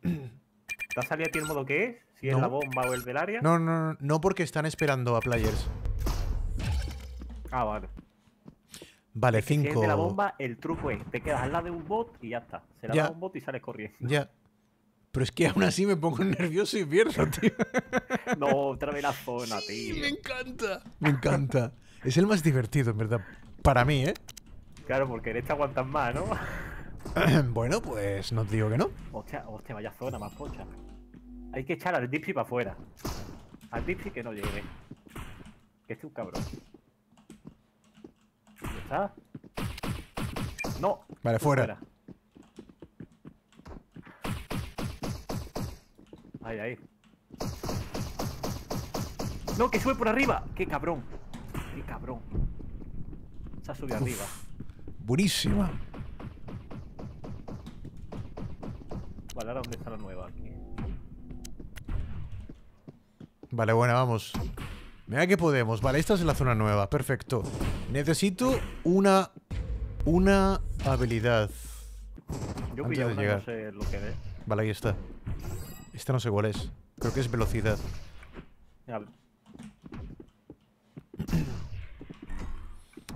¿Te ha salido aquí el modo que es? ¿Si es la bomba o el del área? No, no, no, no porque están esperando a players. Ah, vale. Vale, 5. Cinco... la bomba, el truco es, te quedas al lado de un bot y ya está. Se la da un bot y sales corriendo. Ya. Pero es que aún así me pongo nervioso y pierdo, tío. no, otra vez la zona, tío. Me encanta. Me encanta. es el más divertido, en verdad. Para mí, ¿eh? Claro, porque en esta aguantas más, ¿no? bueno, pues no te digo que no. Hostia, hostia, vaya zona más pocha. Hay que echar al Dipsy para afuera. Al Dipsy que no llegue. Que este un cabrón. No. Vale, fuera. Ahí, ahí. No, que sube por arriba. Qué cabrón. Qué cabrón. Se ha subido arriba. Buenísima. Vale, ahora dónde está la nueva Vale, buena, vamos. Mira que podemos. Vale, esta es la zona nueva. Perfecto. Necesito una... Una habilidad. Yo antes de llegar. Vale, ahí está. Esta no sé cuál es. Creo que es velocidad.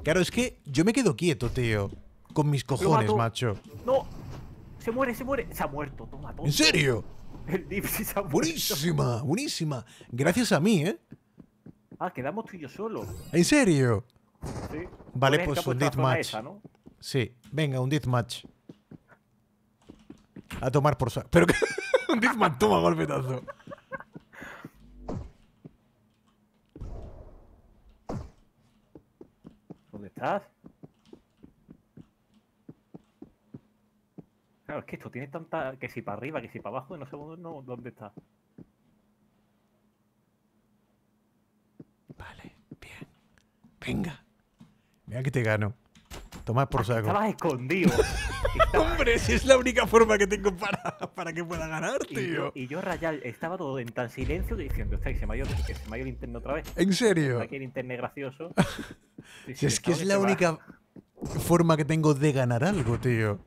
Claro, es que yo me quedo quieto, tío. Con mis cojones, macho. No. Se muere, se muere. Se ha muerto, toma, toma. ¿En serio? Buenísima, buenísima. Gracias a mí, ¿eh? Ah, quedamos tú y yo solo. ¿En serio? Sí. Vale, pues un deathmatch. Sí, venga, un deathmatch. A tomar por saco. Pero que un deathmatch toma golpetazo. ¿Dónde estás? Claro, es que esto tiene tanta. que si para arriba, que si para abajo, no sé dónde está. Vale, bien. Venga. Mira que te gano. Toma por ah, saco. Estabas escondido. Hombre, si es la única forma que tengo para, para que pueda ganar, tío. Y yo, Rayal, estaba todo en tan silencio diciendo, está, que se me ha ido, el interno otra vez. ¿En serio? Aquí el internet gracioso. si es que es la única forma que tengo de ganar algo, tío.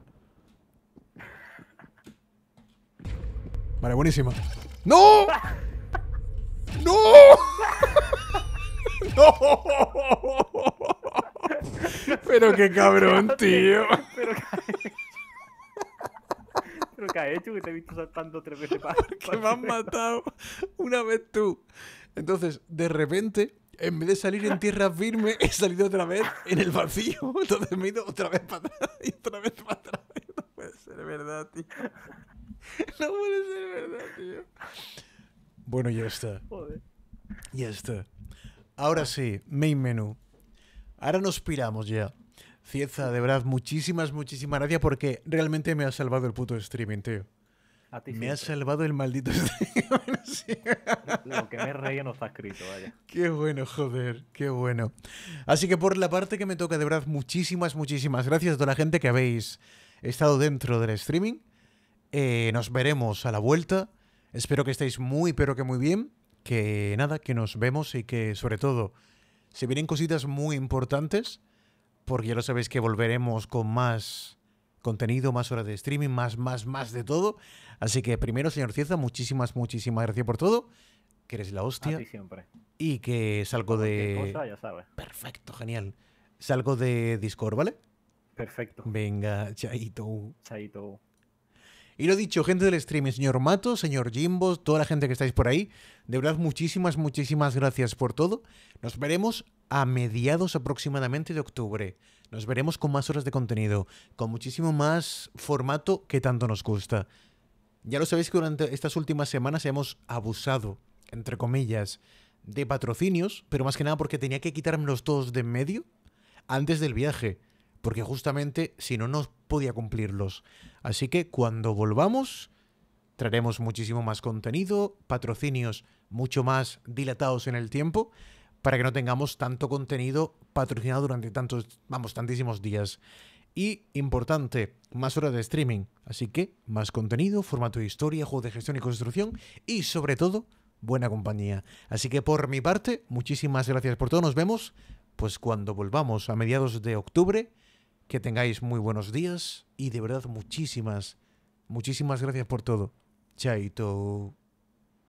Vale, buenísimo ¡No! ¡No! ¡No! Pero qué cabrón, tío. Pero, qué pero ha hecho que te he visto saltando tres veces para. Que me han matado una vez tú. Entonces, de repente, en vez de salir en tierra firme, he salido otra vez en el vacío. Entonces me he ido otra vez para atrás y otra vez para atrás. No puede ser verdad, tío. No puede ser verdad, tío. Bueno, ya está. Joder. Ya está. Ahora sí, main menú. Ahora nos piramos ya. Cieza, de verdad, muchísimas, muchísimas gracias porque realmente me ha salvado el puto streaming, tío. A ti me ha salvado el maldito streaming. Lo que me reía no está escrito, vaya. Qué bueno, joder, qué bueno. Así que por la parte que me toca, de verdad, muchísimas, muchísimas gracias a toda la gente que habéis estado dentro del streaming. Eh, nos veremos a la vuelta. Espero que estéis muy, pero que muy bien que nada, que nos vemos y que sobre todo se vienen cositas muy importantes, porque ya lo sabéis que volveremos con más contenido, más horas de streaming, más, más, más de todo. Así que primero, señor Cieza, muchísimas, muchísimas gracias por todo. Que eres la hostia. A siempre. Y que salgo de. Cosa, ya sabes. Perfecto, genial. Salgo de Discord, ¿vale? Perfecto. Venga, chaito. Chaito. Y lo dicho, gente del streaming, señor Mato, señor Jimbo, toda la gente que estáis por ahí, de verdad muchísimas, muchísimas gracias por todo. Nos veremos a mediados aproximadamente de octubre. Nos veremos con más horas de contenido, con muchísimo más formato que tanto nos gusta. Ya lo sabéis que durante estas últimas semanas hemos abusado, entre comillas, de patrocinios, pero más que nada porque tenía que quitarme los de en medio antes del viaje, porque justamente si no, no podía cumplirlos. Así que cuando volvamos, traeremos muchísimo más contenido, patrocinios mucho más dilatados en el tiempo, para que no tengamos tanto contenido patrocinado durante tantos, vamos, tantísimos días. Y, importante, más horas de streaming. Así que, más contenido, formato de historia, juego de gestión y construcción, y sobre todo, buena compañía. Así que por mi parte, muchísimas gracias por todo. Nos vemos pues cuando volvamos a mediados de octubre que tengáis muy buenos días y de verdad muchísimas, muchísimas gracias por todo. Chaito.